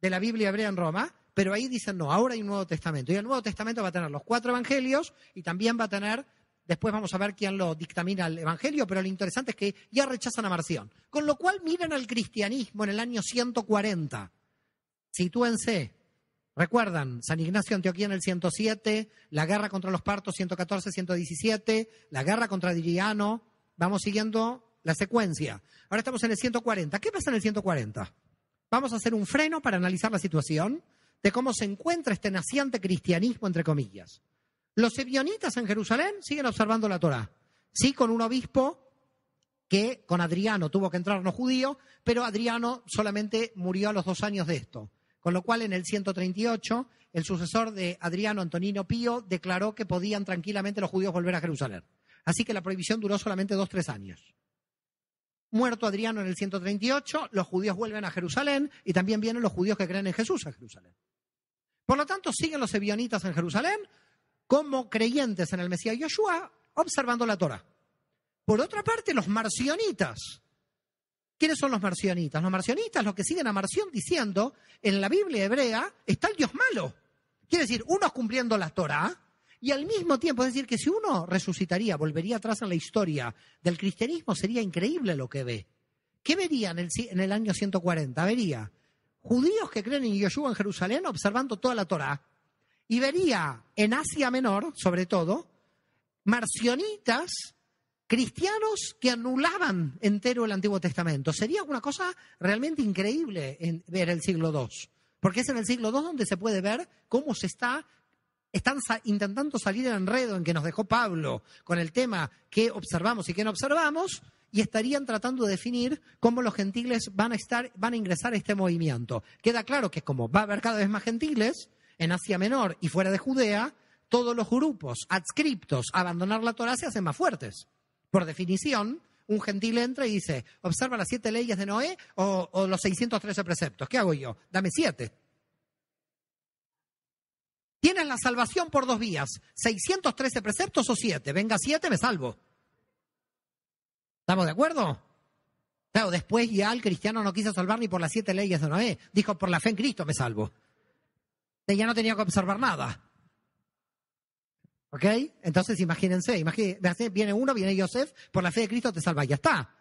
de la Biblia hebrea en Roma, pero ahí dicen, no, ahora hay un Nuevo Testamento. Y el Nuevo Testamento va a tener los cuatro evangelios y también va a tener, después vamos a ver quién lo dictamina el evangelio, pero lo interesante es que ya rechazan a Marción. Con lo cual miran al cristianismo en el año 140. Sitúense, Recuerdan, San Ignacio Antioquía en el 107, la guerra contra los partos 114, 117, la guerra contra Adriano, Vamos siguiendo la secuencia. Ahora estamos en el 140. ¿Qué pasa en el 140? Vamos a hacer un freno para analizar la situación de cómo se encuentra este naciente cristianismo, entre comillas. Los ebionitas en Jerusalén siguen observando la Torá. Sí, con un obispo que con Adriano tuvo que entrar no judío, pero Adriano solamente murió a los dos años de esto. Con lo cual, en el 138, el sucesor de Adriano Antonino Pío declaró que podían tranquilamente los judíos volver a Jerusalén. Así que la prohibición duró solamente dos, tres años. Muerto Adriano en el 138, los judíos vuelven a Jerusalén y también vienen los judíos que creen en Jesús a Jerusalén. Por lo tanto, siguen los ebionitas en Jerusalén como creyentes en el Mesías Yoshua, observando la Torah. Por otra parte, los marcionitas, ¿Quiénes son los marcionistas? Los marcionistas, los que siguen a Marción diciendo, en la Biblia hebrea está el Dios malo. Quiere decir, unos cumpliendo la Torah y al mismo tiempo, es decir, que si uno resucitaría, volvería atrás en la historia del cristianismo, sería increíble lo que ve. ¿Qué vería en el, año 140? Vería judíos que creen en Yeshua en Jerusalén observando toda la Torah. Y vería en Asia Menor, sobre todo, marcionitas cristianos que anulaban entero el Antiguo Testamento. Sería una cosa realmente increíble en ver el siglo II, porque es en el siglo II donde se puede ver cómo se está están intentando salir del enredo en que nos dejó Pablo con el tema que observamos y que no observamos y estarían tratando de definir cómo los gentiles van a estar van a ingresar a este movimiento. Queda claro que como va a haber cada vez más gentiles en Asia Menor y fuera de Judea, todos los grupos adscriptos a abandonar la Torá se hacen más fuertes. Por definición, un gentil entra y dice, observa las siete leyes de Noé o, los 613 preceptos. ¿Qué hago yo? Dame siete. Tienes la salvación por dos vías, 613 preceptos o siete. Venga siete, me salvo. ¿Estamos de acuerdo? Claro, después ya el cristiano no quiso salvar ni por las siete leyes de Noé. Dijo, por la fe en Cristo me salvo. Ya no tenía que observar nada. ¿Ok? Entonces imagínense, imagínense, viene uno, viene Yosef, por la fe de Cristo te salva, ya está.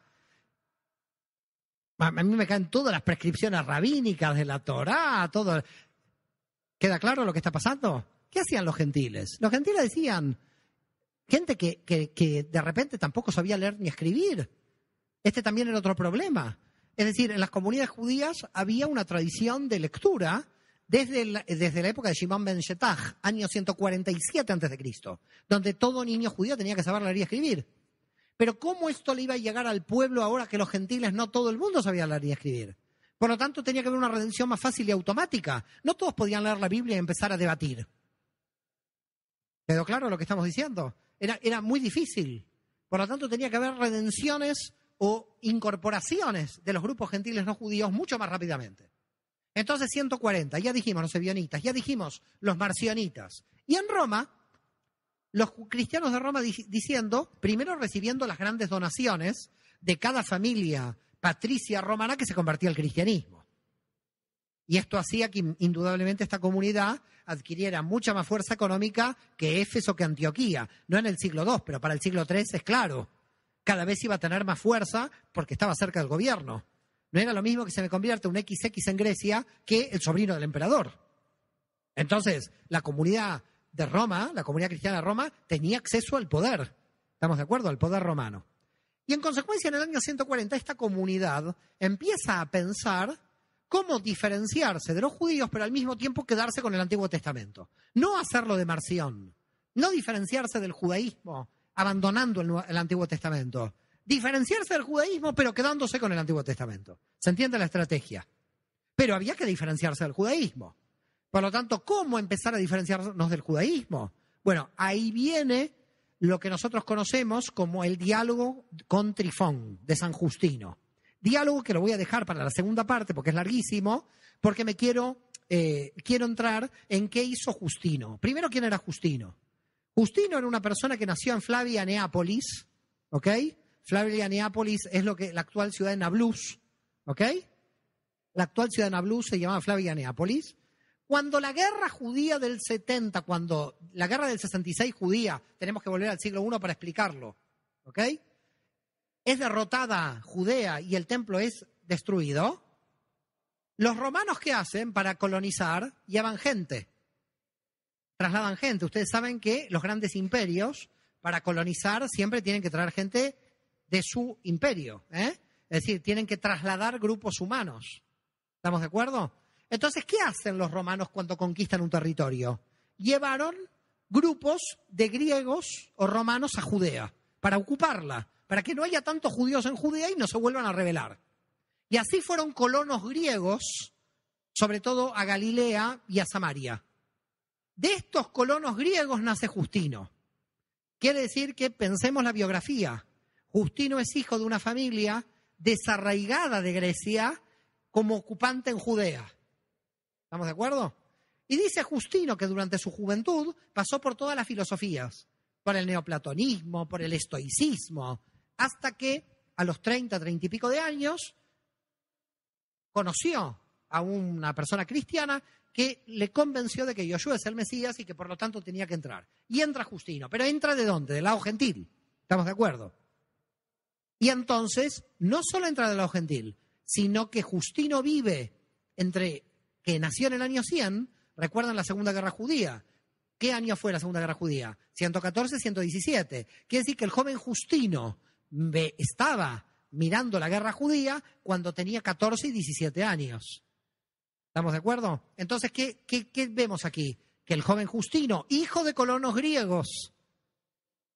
A mí me caen todas las prescripciones rabínicas de la Torá, todo. ¿Queda claro lo que está pasando? ¿Qué hacían los gentiles? Los gentiles decían, gente que, que de repente tampoco sabía leer ni escribir. Este también era otro problema. Es decir, en las comunidades judías había una tradición de lectura desde la, época de Shimon ben Shetach, año 147 a.C., donde todo niño judío tenía que saber leer y escribir. Pero ¿cómo esto le iba a llegar al pueblo ahora que los gentiles no todo el mundo sabía leer y escribir? Por lo tanto, tenía que haber una redención más fácil y automática. No todos podían leer la Biblia y empezar a debatir. ¿Quedó claro lo que estamos diciendo? era muy difícil. Por lo tanto, tenía que haber redenciones o incorporaciones de los grupos gentiles no judíos mucho más rápidamente. Entonces 140, ya dijimos los evionitas, ya dijimos los marcionitas. Y en Roma, los cristianos de Roma diciendo, primero recibiendo las grandes donaciones de cada familia patricia romana que se convertía al cristianismo. Y esto hacía que indudablemente esta comunidad adquiriera mucha más fuerza económica que Éfeso que Antioquía. No en el siglo II, pero para el siglo III es claro. Cada vez iba a tener más fuerza porque estaba cerca del gobierno no era lo mismo que se me convierte un XX en Grecia que el sobrino del emperador. Entonces, la comunidad de Roma, la comunidad cristiana de Roma, tenía acceso al poder. ¿Estamos de acuerdo? Al poder romano. Y en consecuencia, en el año 140, esta comunidad empieza a pensar cómo diferenciarse de los judíos, pero al mismo tiempo quedarse con el Antiguo Testamento. No hacerlo de marción, no diferenciarse del judaísmo, abandonando el Antiguo Testamento, diferenciarse del judaísmo, pero quedándose con el Antiguo Testamento. ¿Se entiende la estrategia? Pero había que diferenciarse del judaísmo. Por lo tanto, ¿cómo empezar a diferenciarnos del judaísmo? Bueno, ahí viene lo que nosotros conocemos como el diálogo con Trifón de San Justino. Diálogo que lo voy a dejar para la segunda parte porque es larguísimo, porque me quiero, eh, quiero entrar en qué hizo Justino. Primero, ¿quién era Justino? Justino era una persona que nació en Flavia, Neápolis, ¿ok? flavia Neapolis es lo que la actual ciudad de Nablus, ¿ok? La actual ciudad de Nablus se llamaba flavia Neapolis. Cuando la guerra judía del 70, cuando la guerra del 66 judía, tenemos que volver al siglo I para explicarlo, ¿ok? Es derrotada Judea y el templo es destruido. Los romanos qué hacen para colonizar? Llevan gente. Trasladan gente. Ustedes saben que los grandes imperios para colonizar siempre tienen que traer gente de su imperio. ¿eh? Es decir, tienen que trasladar grupos humanos. ¿Estamos de acuerdo? Entonces, ¿qué hacen los romanos cuando conquistan un territorio? Llevaron grupos de griegos o romanos a Judea para ocuparla, para que no haya tantos judíos en Judea y no se vuelvan a rebelar. Y así fueron colonos griegos, sobre todo a Galilea y a Samaria. De estos colonos griegos nace Justino. Quiere decir que pensemos la biografía. Justino es hijo de una familia desarraigada de Grecia como ocupante en Judea. ¿Estamos de acuerdo? Y dice Justino que durante su juventud pasó por todas las filosofías, por el neoplatonismo, por el estoicismo, hasta que a los 30, 30 y pico de años conoció a una persona cristiana que le convenció de que Yoshua es el Mesías y que por lo tanto tenía que entrar. Y entra Justino, pero entra de dónde? Del lado gentil. ¿Estamos de acuerdo? Y entonces, no solo entra de lado gentil, sino que Justino vive entre que nació en el año 100, recuerdan la Segunda Guerra Judía. ¿Qué año fue la Segunda Guerra Judía? 114, 117. Quiere decir que el joven Justino estaba mirando la guerra judía cuando tenía 14 y 17 años. ¿Estamos de acuerdo? Entonces, ¿qué, qué vemos aquí? Que el joven Justino, hijo de colonos griegos,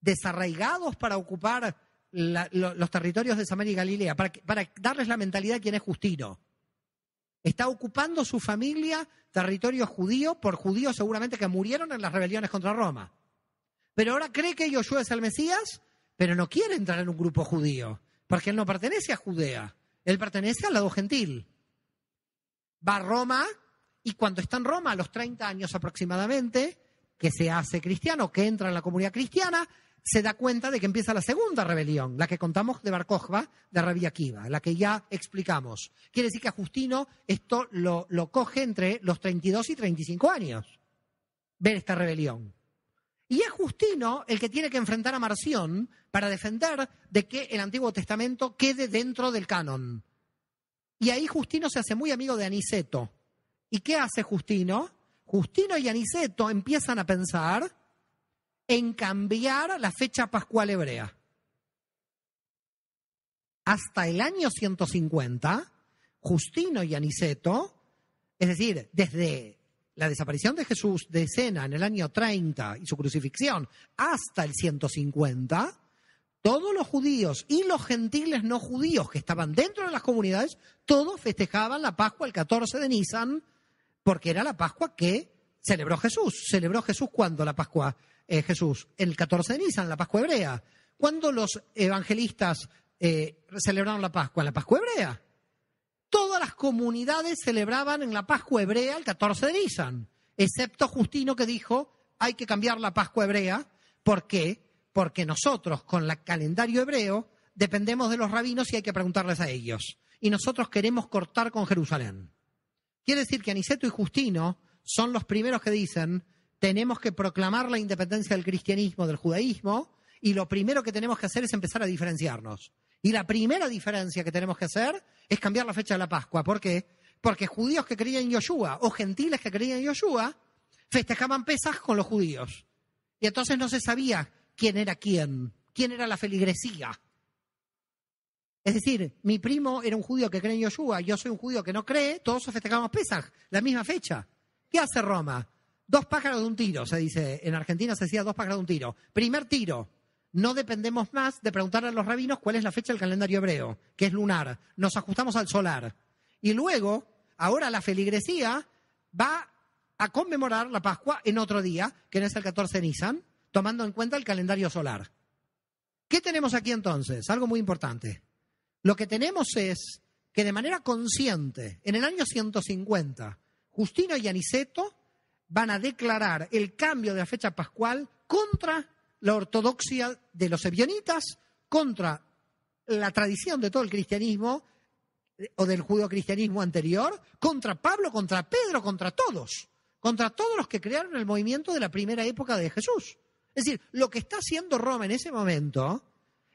desarraigados para ocupar los territorios de Samaria y Galilea, para, darles la mentalidad de quién es Justino. Está ocupando su familia territorio judío por judíos seguramente que murieron en las rebeliones contra Roma. Pero ahora cree que Yoshua es el Mesías, pero no quiere entrar en un grupo judío, porque él no pertenece a Judea, él pertenece al lado gentil. Va a Roma y cuando está en Roma, a los 30 años aproximadamente, que se hace cristiano, que entra en la comunidad cristiana, se da cuenta de que empieza la segunda rebelión, la que contamos de Barcojba, de Rabbi Akiva, la que ya explicamos. Quiere decir que a Justino esto lo, lo coge entre los 32 y 35 años, ver esta rebelión. Y es Justino el que tiene que enfrentar a Marción para defender de que el Antiguo Testamento quede dentro del canon. Y ahí Justino se hace muy amigo de Aniceto. ¿Y qué hace Justino? Justino y Aniceto empiezan a pensar en cambiar la fecha pascual hebrea. Hasta el año 150, Justino y Aniceto, es decir, desde la desaparición de Jesús de escena en el año 30 y su crucifixión hasta el 150, todos los judíos y los gentiles no judíos que estaban dentro de las comunidades, todos festejaban la Pascua el 14 de Nisan, porque era la Pascua que celebró Jesús. Celebró Jesús cuando la Pascua eh, Jesús? El 14 de Nisan, la Pascua hebrea. ¿Cuándo los evangelistas eh, celebraron la Pascua? La Pascua hebrea. Todas las comunidades celebraban en la Pascua hebrea el 14 de Nisan, excepto Justino que dijo, hay que cambiar la Pascua hebrea. ¿Por qué? Porque nosotros, con el calendario hebreo, dependemos de los rabinos y hay que preguntarles a ellos. Y nosotros queremos cortar con Jerusalén. Quiere decir que Aniceto y Justino son los primeros que dicen, tenemos que proclamar la independencia del cristianismo, del judaísmo, y lo primero que tenemos que hacer es empezar a diferenciarnos. Y la primera diferencia que tenemos que hacer es cambiar la fecha de la Pascua. ¿Por qué? Porque judíos que creían en Yoshua o gentiles que creían en Yoshua festejaban pesas con los judíos. Y entonces no se sabía quién era quién, quién era la feligresía. Es decir, mi primo era un judío que cree en Yoshua, yo soy un judío que no cree, todos festejamos Pesaj, la misma fecha. ¿Qué hace Roma? Dos pájaros de un tiro, se dice. En Argentina se decía dos pájaros de un tiro. Primer tiro, no dependemos más de preguntar a los rabinos cuál es la fecha del calendario hebreo, que es lunar. Nos ajustamos al solar. Y luego, ahora la feligresía va a conmemorar la Pascua en otro día, que no es el 14 de Nisan, tomando en cuenta el calendario solar. ¿Qué tenemos aquí entonces? Algo muy importante. Lo que tenemos es que de manera consciente, en el año 150, Justino y Aniceto van a declarar el cambio de la fecha pascual contra la ortodoxia de los ebionitas, contra la tradición de todo el cristianismo eh, o del judo cristianismo anterior, contra Pablo, contra Pedro, contra todos, contra todos los que crearon el movimiento de la primera época de Jesús. Es decir, lo que está haciendo Roma en ese momento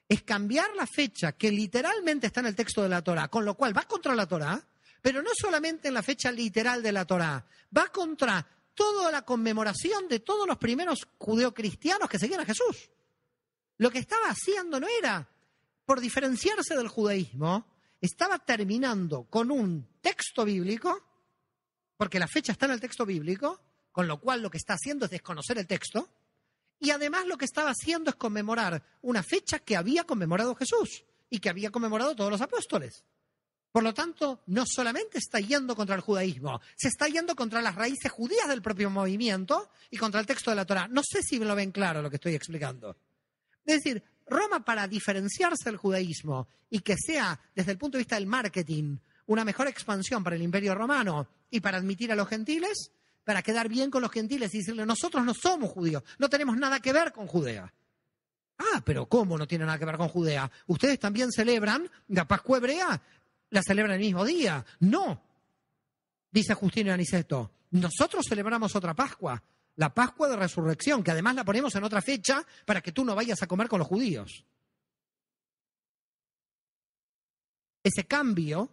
es cambiar la fecha que literalmente está en el texto de la Torá, con lo cual va contra la Torá, pero no solamente en la fecha literal de la Torá, va contra toda la conmemoración de todos los primeros judeocristianos que seguían a Jesús. Lo que estaba haciendo no era, por diferenciarse del judaísmo, estaba terminando con un texto bíblico, porque la fecha está en el texto bíblico, con lo cual lo que está haciendo es desconocer el texto, y además lo que estaba haciendo es conmemorar una fecha que había conmemorado Jesús y que había conmemorado todos los apóstoles. Por lo tanto, no solamente está yendo contra el judaísmo, se está yendo contra las raíces judías del propio movimiento y contra el texto de la Torá. No sé si me lo ven claro lo que estoy explicando. Es decir, Roma para diferenciarse del judaísmo y que sea, desde el punto de vista del marketing, una mejor expansión para el imperio romano y para admitir a los gentiles, para quedar bien con los gentiles y decirle, nosotros no somos judíos, no tenemos nada que ver con Judea. Ah, pero ¿cómo no tiene nada que ver con Judea? Ustedes también celebran la Pascua Hebrea la celebran el mismo día. No, dice Justino Aniceto, nosotros celebramos otra Pascua, la Pascua de Resurrección, que además la ponemos en otra fecha para que tú no vayas a comer con los judíos. Ese cambio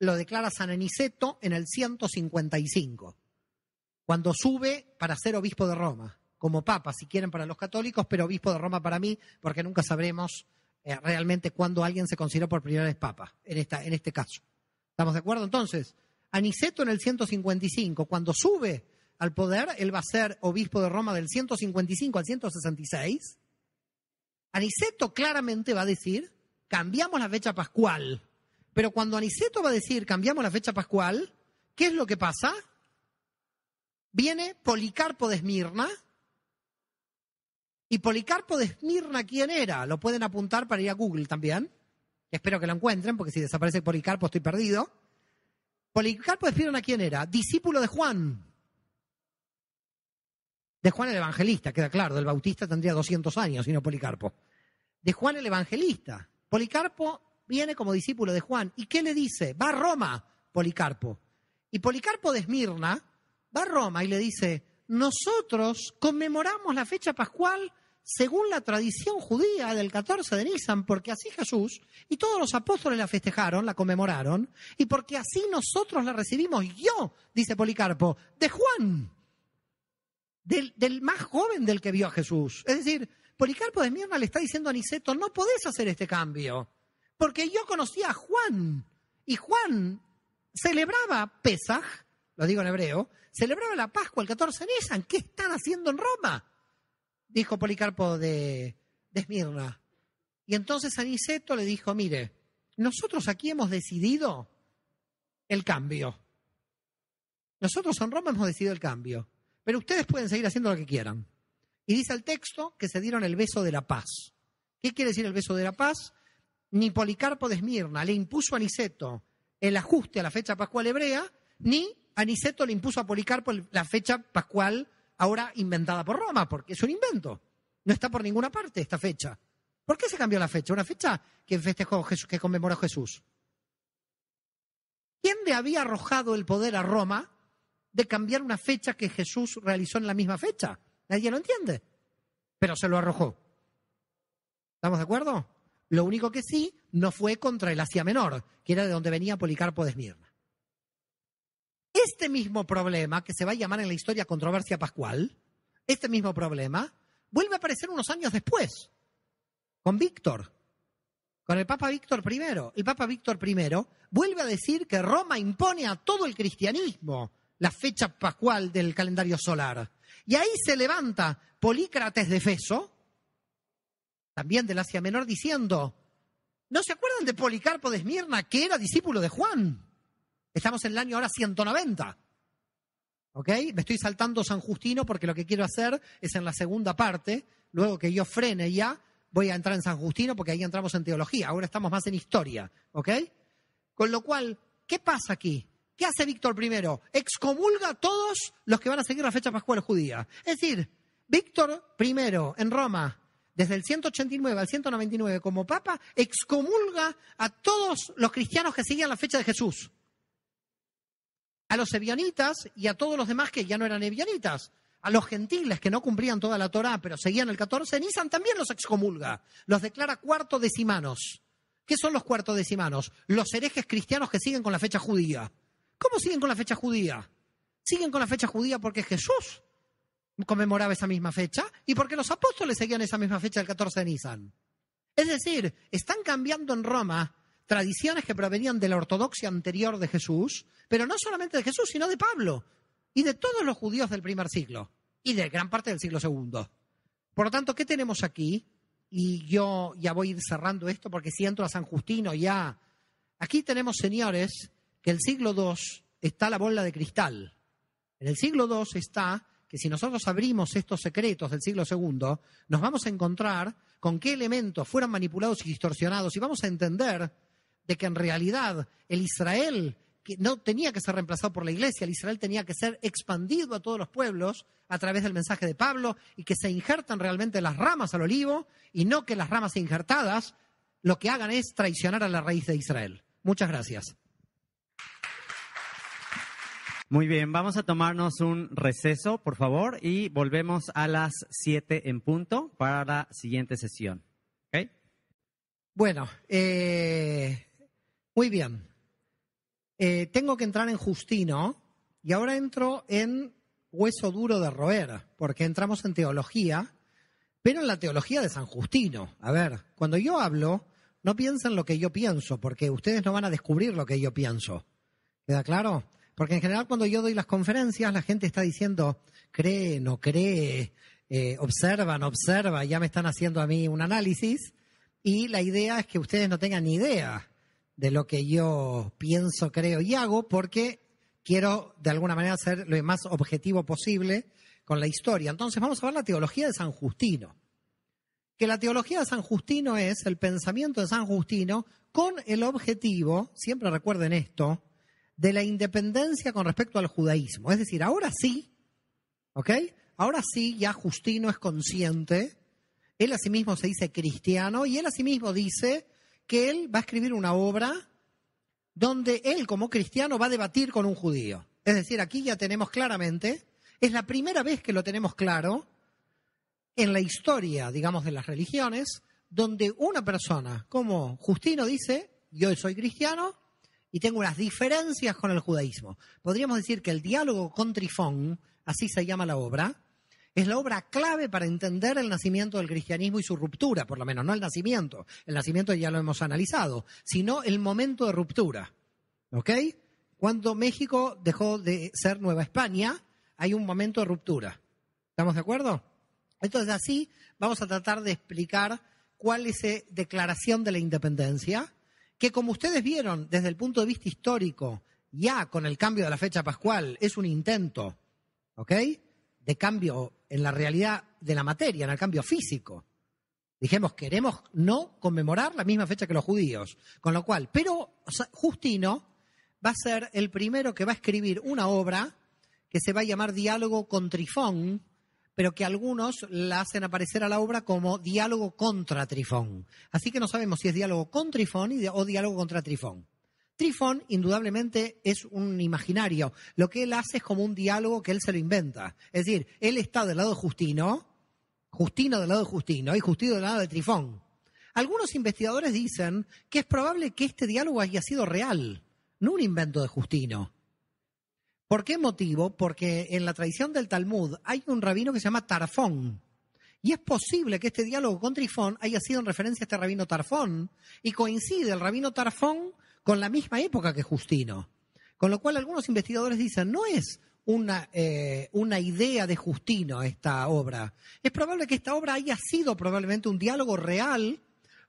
lo declara San Aniceto en el 155, cuando sube para ser obispo de Roma, como papa, si quieren, para los católicos, pero obispo de Roma para mí, porque nunca sabremos eh, realmente cuando alguien se considera por primera vez papa, en, esta, en este caso. ¿Estamos de acuerdo? Entonces, Aniceto en el 155, cuando sube al poder, él va a ser obispo de Roma del 155 al 166. Aniceto claramente va a decir, cambiamos la fecha pascual. Pero cuando Aniceto va a decir, cambiamos la fecha pascual, ¿qué es lo que pasa? Viene Policarpo de Esmirna, ¿Y Policarpo de Esmirna quién era? Lo pueden apuntar para ir a Google también. Espero que lo encuentren, porque si desaparece Policarpo estoy perdido. Policarpo de Esmirna quién era? Discípulo de Juan. De Juan el Evangelista, queda claro. Del Bautista tendría 200 años, sino Policarpo. De Juan el Evangelista. Policarpo viene como discípulo de Juan. ¿Y qué le dice? Va a Roma, Policarpo. Y Policarpo de Esmirna va a Roma y le dice, nosotros conmemoramos la fecha pascual según la tradición judía del 14 de Nisan, porque así Jesús y todos los apóstoles la festejaron, la conmemoraron, y porque así nosotros la recibimos yo, dice Policarpo, de Juan, del, más joven del que vio a Jesús. Es decir, Policarpo de Mirna le está diciendo a Niceto, no podés hacer este cambio, porque yo conocí a Juan, y Juan celebraba Pesaj, lo digo en hebreo, celebraba la Pascua el 14 de Nisan, ¿qué están haciendo en Roma? dijo Policarpo de, Esmirna. Y entonces Aniceto le dijo, mire, nosotros aquí hemos decidido el cambio. Nosotros en Roma hemos decidido el cambio, pero ustedes pueden seguir haciendo lo que quieran. Y dice el texto que se dieron el beso de la paz. ¿Qué quiere decir el beso de la paz? Ni Policarpo de Esmirna le impuso a Aniceto el ajuste a la fecha pascual hebrea, ni Aniceto le impuso a Policarpo la fecha pascual ahora inventada por Roma, porque es un invento. No está por ninguna parte esta fecha. ¿Por qué se cambió la fecha? Una fecha que festejó Jesús, que conmemoró Jesús. ¿Quién le había arrojado el poder a Roma de cambiar una fecha que Jesús realizó en la misma fecha? Nadie lo entiende, pero se lo arrojó. ¿Estamos de acuerdo? Lo único que sí no fue contra el Asia Menor, que era de donde venía Policarpo de Esmirna. Este mismo problema, que se va a llamar en la historia controversia pascual, este mismo problema, vuelve a aparecer unos años después, con Víctor, con el Papa Víctor I. El Papa Víctor I vuelve a decir que Roma impone a todo el cristianismo la fecha pascual del calendario solar. Y ahí se levanta Polícrates de Feso, también del Asia Menor, diciendo, ¿no se acuerdan de Policarpo de Esmirna, que era discípulo de Juan? Estamos en el año ahora 190. ¿Ok? Me estoy saltando San Justino porque lo que quiero hacer es en la segunda parte, luego que yo frene ya, voy a entrar en San Justino porque ahí entramos en teología, ahora estamos más en historia. ¿Ok? Con lo cual, ¿qué pasa aquí? ¿Qué hace Víctor I? Excomulga a todos los que van a seguir la fecha pascual judía. Es decir, Víctor I en Roma, desde el 189 al 199 como papa, excomulga a todos los cristianos que seguían la fecha de Jesús a los evianitas y a todos los demás que ya no eran evianitas, A los gentiles que no cumplían toda la Torá, pero seguían el 14, Nisan también los excomulga, los declara cuarto decimanos. ¿Qué son los cuarto decimanos? Los herejes cristianos que siguen con la fecha judía. ¿Cómo siguen con la fecha judía? Siguen con la fecha judía porque Jesús conmemoraba esa misma fecha y porque los apóstoles seguían esa misma fecha el 14 de Nisan. Es decir, están cambiando en Roma tradiciones que provenían de la ortodoxia anterior de Jesús, pero no solamente de Jesús, sino de Pablo y de todos los judíos del primer siglo y de gran parte del siglo segundo. Por lo tanto, ¿qué tenemos aquí? Y yo ya voy a ir cerrando esto porque si entro a San Justino ya. Aquí tenemos, señores, que el siglo II está la bola de cristal. En el siglo II está que si nosotros abrimos estos secretos del siglo II, nos vamos a encontrar con qué elementos fueron manipulados y distorsionados y vamos a entender de que en realidad el Israel que no tenía que ser reemplazado por la iglesia, el Israel tenía que ser expandido a todos los pueblos a través del mensaje de Pablo y que se injertan realmente las ramas al olivo y no que las ramas injertadas lo que hagan es traicionar a la raíz de Israel. Muchas gracias. Muy bien, vamos a tomarnos un receso, por favor, y volvemos a las siete en punto para la siguiente sesión. Bueno, eh, muy bien. Eh, tengo que entrar en Justino y ahora entro en hueso duro de roer, porque entramos en teología, pero en la teología de San Justino. A ver, cuando yo hablo, no piensen lo que yo pienso, porque ustedes no van a descubrir lo que yo pienso. ¿Queda claro? Porque en general cuando yo doy las conferencias, la gente está diciendo, cree, no cree, eh, observa, no observa, ya me están haciendo a mí un análisis, y la idea es que ustedes no tengan ni idea de lo que yo pienso, creo y hago, porque quiero de alguna manera ser lo más objetivo posible con la historia. Entonces vamos a ver la teología de San Justino. Que la teología de San Justino es el pensamiento de San Justino con el objetivo, siempre recuerden esto, de la independencia con respecto al judaísmo. Es decir, ahora sí, ¿ok? Ahora sí ya Justino es consciente, él a sí mismo se dice cristiano y él a sí mismo dice, que él va a escribir una obra donde él como cristiano va a debatir con un judío. Es decir, aquí ya tenemos claramente, es la primera vez que lo tenemos claro en la historia, digamos, de las religiones, donde una persona como Justino dice, yo soy cristiano y tengo unas diferencias con el judaísmo. Podríamos decir que el diálogo con Trifón, así se llama la obra, es la obra clave para entender el nacimiento del cristianismo y su ruptura, por lo menos, no el nacimiento, el nacimiento ya lo hemos analizado, sino el momento de ruptura. ¿Ok? Cuando México dejó de ser Nueva España, hay un momento de ruptura. ¿Estamos de acuerdo? Entonces, así vamos a tratar de explicar cuál es esa eh, declaración de la independencia, que como ustedes vieron desde el punto de vista histórico, ya con el cambio de la fecha pascual, es un intento, ¿ok? De cambio en la realidad de la materia, en el cambio físico. Dijimos, queremos no conmemorar la misma fecha que los judíos. Con lo cual, pero Justino va a ser el primero que va a escribir una obra que se va a llamar Diálogo con Trifón, pero que algunos la hacen aparecer a la obra como Diálogo contra Trifón. Así que no sabemos si es Diálogo con Trifón o Diálogo contra Trifón. Trifón, indudablemente, es un imaginario. Lo que él hace es como un diálogo que él se lo inventa. Es decir, él está del lado de Justino, Justino del lado de Justino y Justino del lado de Trifón. Algunos investigadores dicen que es probable que este diálogo haya sido real, no un invento de Justino. ¿Por qué motivo? Porque en la tradición del Talmud hay un rabino que se llama Tarfón. Y es posible que este diálogo con Trifón haya sido en referencia a este rabino Tarfón. Y coincide el rabino Tarfón con la misma época que Justino. Con lo cual algunos investigadores dicen, no es una, eh, una idea de Justino esta obra. Es probable que esta obra haya sido probablemente un diálogo real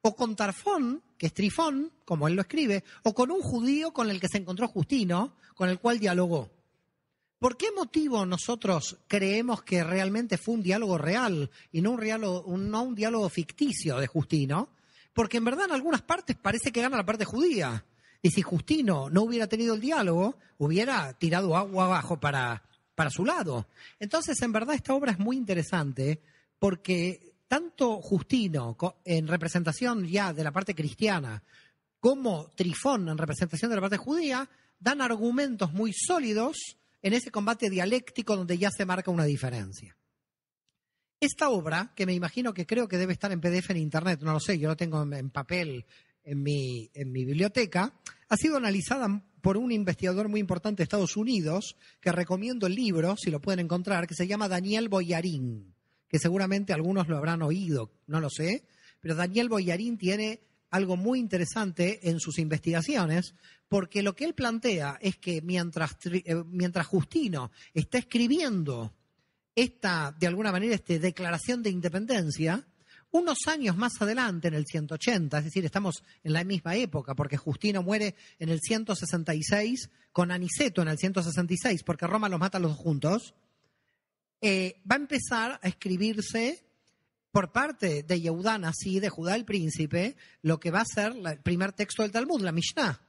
o con Tarfón, que es Trifón, como él lo escribe, o con un judío con el que se encontró Justino, con el cual dialogó. ¿Por qué motivo nosotros creemos que realmente fue un diálogo real y no un, no un diálogo ficticio de Justino? Porque en verdad en algunas partes parece que gana la parte judía y si Justino no hubiera tenido el diálogo, hubiera tirado agua abajo para, para su lado. Entonces, en verdad, esta obra es muy interesante porque tanto Justino, en representación ya de la parte cristiana, como Trifón, en representación de la parte judía, dan argumentos muy sólidos en ese combate dialéctico donde ya se marca una diferencia. Esta obra, que me imagino que creo que debe estar en PDF en Internet, no lo sé, yo lo tengo en papel en mi, en mi biblioteca, ha sido analizada por un investigador muy importante de Estados Unidos, que recomiendo el libro, si lo pueden encontrar, que se llama Daniel Boyarín, que seguramente algunos lo habrán oído, no lo sé, pero Daniel Boyarín tiene algo muy interesante en sus investigaciones, porque lo que él plantea es que mientras, eh, mientras Justino está escribiendo esta, de alguna manera, esta declaración de independencia, unos años más adelante, en el 180, es decir, estamos en la misma época, porque Justino muere en el 166 con Aniceto en el 166, porque Roma los mata los dos juntos, eh, va a empezar a escribirse por parte de Yehudán, así, de Judá el príncipe, lo que va a ser el primer texto del Talmud, la Mishnah.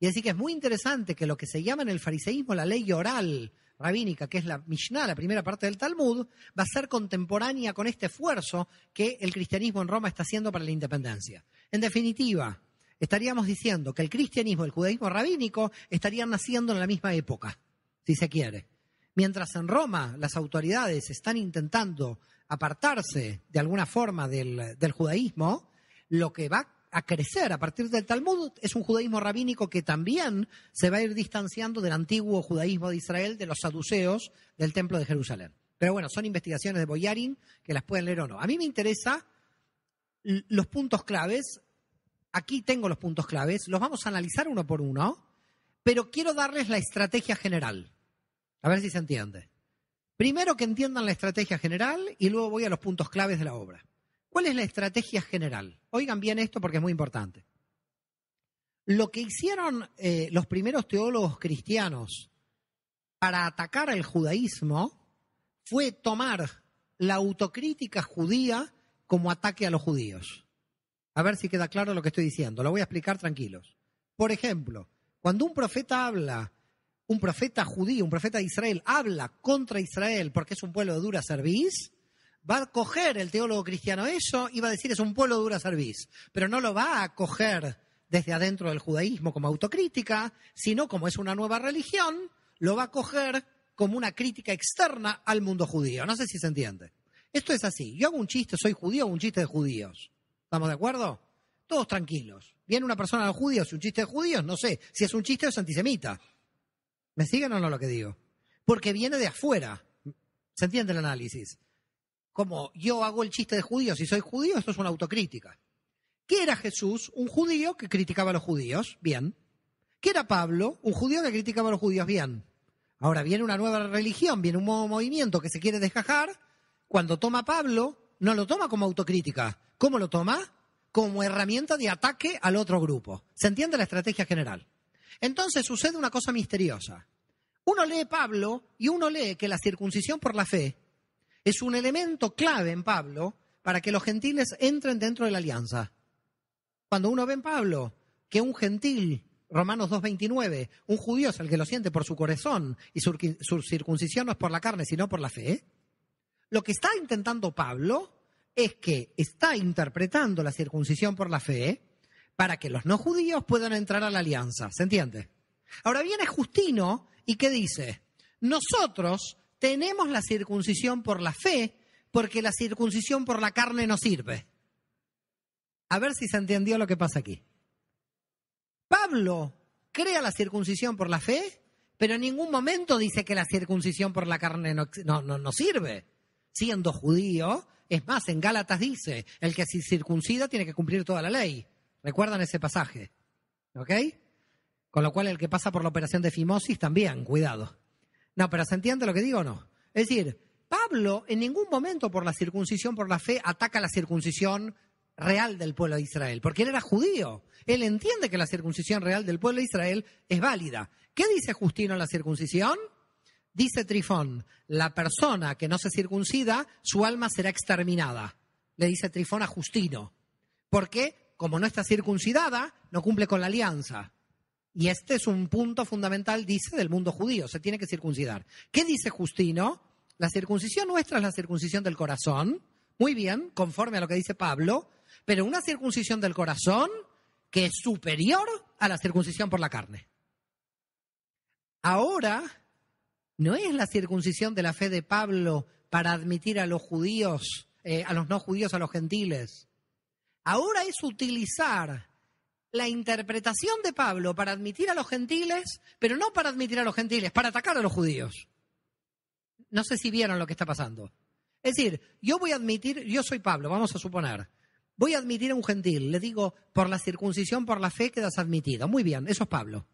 Y así que es muy interesante que lo que se llama en el fariseísmo la ley oral, rabínica, que es la Mishnah, la primera parte del Talmud, va a ser contemporánea con este esfuerzo que el cristianismo en Roma está haciendo para la independencia. En definitiva, estaríamos diciendo que el cristianismo y el judaísmo rabínico estarían naciendo en la misma época, si se quiere. Mientras en Roma las autoridades están intentando apartarse de alguna forma del, del judaísmo, lo que va a crecer a partir del Talmud, es un judaísmo rabínico que también se va a ir distanciando del antiguo judaísmo de Israel, de los saduceos del Templo de Jerusalén. Pero bueno, son investigaciones de Boyarin que las pueden leer o no. A mí me interesa los puntos claves. Aquí tengo los puntos claves, los vamos a analizar uno por uno, pero quiero darles la estrategia general. A ver si se entiende. Primero que entiendan la estrategia general y luego voy a los puntos claves de la obra. ¿Cuál es la estrategia general? Oigan bien esto porque es muy importante. Lo que hicieron eh, los primeros teólogos cristianos para atacar al judaísmo fue tomar la autocrítica judía como ataque a los judíos. A ver si queda claro lo que estoy diciendo. Lo voy a explicar tranquilos. Por ejemplo, cuando un profeta habla, un profeta judío, un profeta de Israel, habla contra Israel porque es un pueblo de dura serviz, va a coger el teólogo cristiano eso y va a decir es un pueblo de dura cerviz, pero no lo va a coger desde adentro del judaísmo como autocrítica, sino como es una nueva religión, lo va a coger como una crítica externa al mundo judío. No sé si se entiende. Esto es así. Yo hago un chiste, soy judío, un chiste de judíos. ¿Estamos de acuerdo? Todos tranquilos. Viene una persona de judíos, un chiste de judíos, no sé. Si es un chiste o es antisemita. ¿Me siguen o no lo que digo? Porque viene de afuera. ¿Se entiende el análisis? como yo hago el chiste de judíos y soy judío, esto es una autocrítica. ¿Qué era Jesús? Un judío que criticaba a los judíos, bien. ¿Qué era Pablo? Un judío que criticaba a los judíos, bien. Ahora viene una nueva religión, viene un nuevo movimiento que se quiere descajar. Cuando toma Pablo, no lo toma como autocrítica. ¿Cómo lo toma? Como herramienta de ataque al otro grupo. ¿Se entiende la estrategia general? Entonces sucede una cosa misteriosa. Uno lee Pablo y uno lee que la circuncisión por la fe es un elemento clave en Pablo para que los gentiles entren dentro de la alianza. Cuando uno ve en Pablo que un gentil, Romanos 2.29, un judío es el que lo siente por su corazón y su, circuncisión no es por la carne sino por la fe, lo que está intentando Pablo es que está interpretando la circuncisión por la fe para que los no judíos puedan entrar a la alianza. ¿Se entiende? Ahora viene Justino y ¿qué dice? Nosotros tenemos la circuncisión por la fe, porque la circuncisión por la carne no sirve. A ver si se entendió lo que pasa aquí. Pablo crea la circuncisión por la fe, pero en ningún momento dice que la circuncisión por la carne no, sirve. Siendo judío, es más, en Gálatas dice, el que se circuncida tiene que cumplir toda la ley. ¿Recuerdan ese pasaje? ¿Ok? Con lo cual el que pasa por la operación de fimosis también, cuidado. No, pero ¿se entiende lo que digo o no? Es decir, Pablo en ningún momento por la circuncisión, por la fe, ataca la circuncisión real del pueblo de Israel, porque él era judío. Él entiende que la circuncisión real del pueblo de Israel es válida. ¿Qué dice Justino en la circuncisión? Dice Trifón, la persona que no se circuncida, su alma será exterminada. Le dice Trifón a Justino, porque como no está circuncidada, no cumple con la alianza y este es un punto fundamental, dice, del mundo judío, se tiene que circuncidar. ¿Qué dice Justino? La circuncisión nuestra es la circuncisión del corazón, muy bien, conforme a lo que dice Pablo, pero una circuncisión del corazón que es superior a la circuncisión por la carne. Ahora, ¿no es la circuncisión de la fe de Pablo para admitir a los judíos, eh, a los no judíos, a los gentiles? Ahora es utilizar la interpretación de Pablo para admitir a los gentiles, pero no para admitir a los gentiles, para atacar a los judíos. No sé si vieron lo que está pasando. Es decir, yo voy a admitir, yo soy Pablo, vamos a suponer, voy a admitir a un gentil, le digo, por la circuncisión, por la fe quedas admitido. Muy bien, eso es Pablo.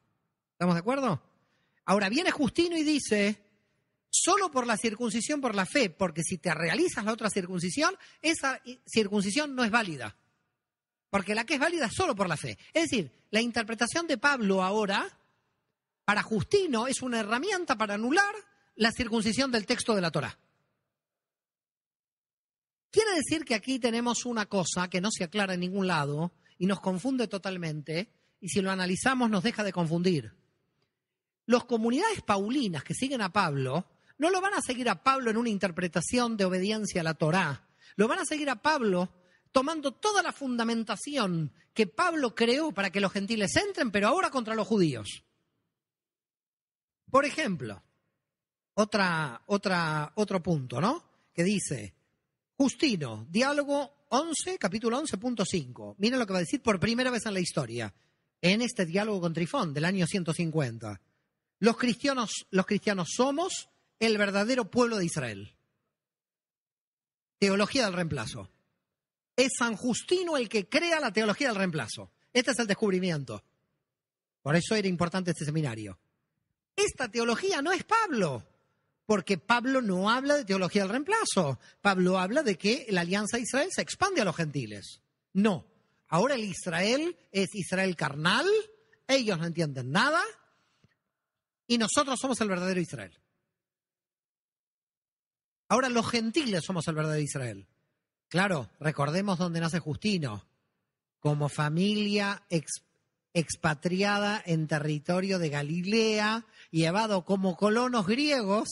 ¿Estamos de acuerdo? Ahora viene Justino y dice, solo por la circuncisión, por la fe, porque si te realizas la otra circuncisión, esa circuncisión no es válida porque la que es válida solo por la fe. Es decir, la interpretación de Pablo ahora, para Justino, es una herramienta para anular la circuncisión del texto de la Torah. Quiere decir que aquí tenemos una cosa que no se aclara en ningún lado y nos confunde totalmente, y si lo analizamos nos deja de confundir. Las comunidades paulinas que siguen a Pablo no lo van a seguir a Pablo en una interpretación de obediencia a la Torá, lo van a seguir a Pablo tomando toda la fundamentación que Pablo creó para que los gentiles entren, pero ahora contra los judíos. Por ejemplo, otra, otro punto, ¿no? Que dice, Justino, diálogo 11, capítulo 11.5. Mira lo que va a decir por primera vez en la historia, en este diálogo con Trifón del año 150. Los cristianos, los cristianos somos el verdadero pueblo de Israel. Teología del reemplazo. Es San Justino el que crea la teología del reemplazo. Este es el descubrimiento. Por eso era importante este seminario. Esta teología no es Pablo, porque Pablo no habla de teología del reemplazo. Pablo habla de que la alianza de Israel se expande a los gentiles. No. Ahora el Israel es Israel carnal, ellos no entienden nada y nosotros somos el verdadero Israel. Ahora los gentiles somos el verdadero Israel. Claro, recordemos dónde nace Justino, como familia expatriada en territorio de Galilea, llevado como colonos griegos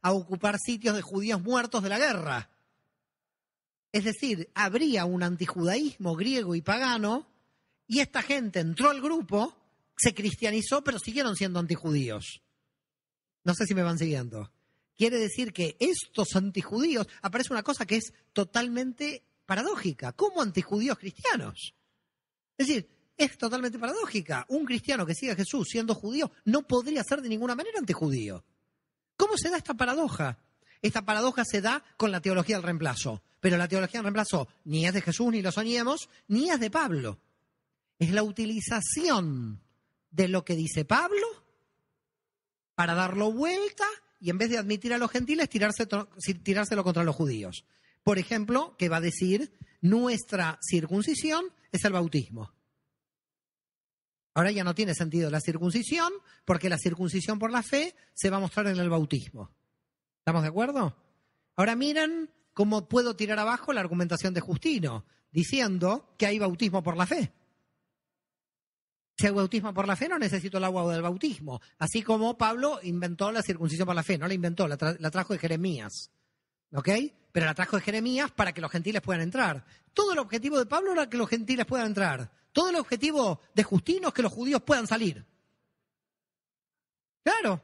a ocupar sitios de judíos muertos de la guerra. Es decir, habría un antijudaísmo griego y pagano, y esta gente entró al grupo, se cristianizó, pero siguieron siendo antijudíos. No sé si me van siguiendo. Quiere decir que estos antijudíos, aparece una cosa que es totalmente paradójica. ¿Cómo antijudíos cristianos? Es decir, es totalmente paradójica. Un cristiano que sigue a Jesús siendo judío no podría ser de ninguna manera antijudío. ¿Cómo se da esta paradoja? Esta paradoja se da con la teología del reemplazo. Pero la teología del reemplazo ni es de Jesús, ni lo soñemos, ni es de Pablo. Es la utilización de lo que dice Pablo para darlo vuelta y en vez de admitir a los gentiles, tirarse, tirárselo contra los judíos. Por ejemplo, que va a decir, nuestra circuncisión es el bautismo. Ahora ya no tiene sentido la circuncisión, porque la circuncisión por la fe se va a mostrar en el bautismo. ¿Estamos de acuerdo? Ahora miren cómo puedo tirar abajo la argumentación de Justino, diciendo que hay bautismo por la fe. Si el bautismo por la fe? No necesito el agua del bautismo. Así como Pablo inventó la circuncisión por la fe, no la inventó, la, la trajo de Jeremías. ¿Ok? Pero la trajo de Jeremías para que los gentiles puedan entrar. Todo el objetivo de Pablo era que los gentiles puedan entrar. Todo el objetivo de Justino es que los judíos puedan salir. Claro.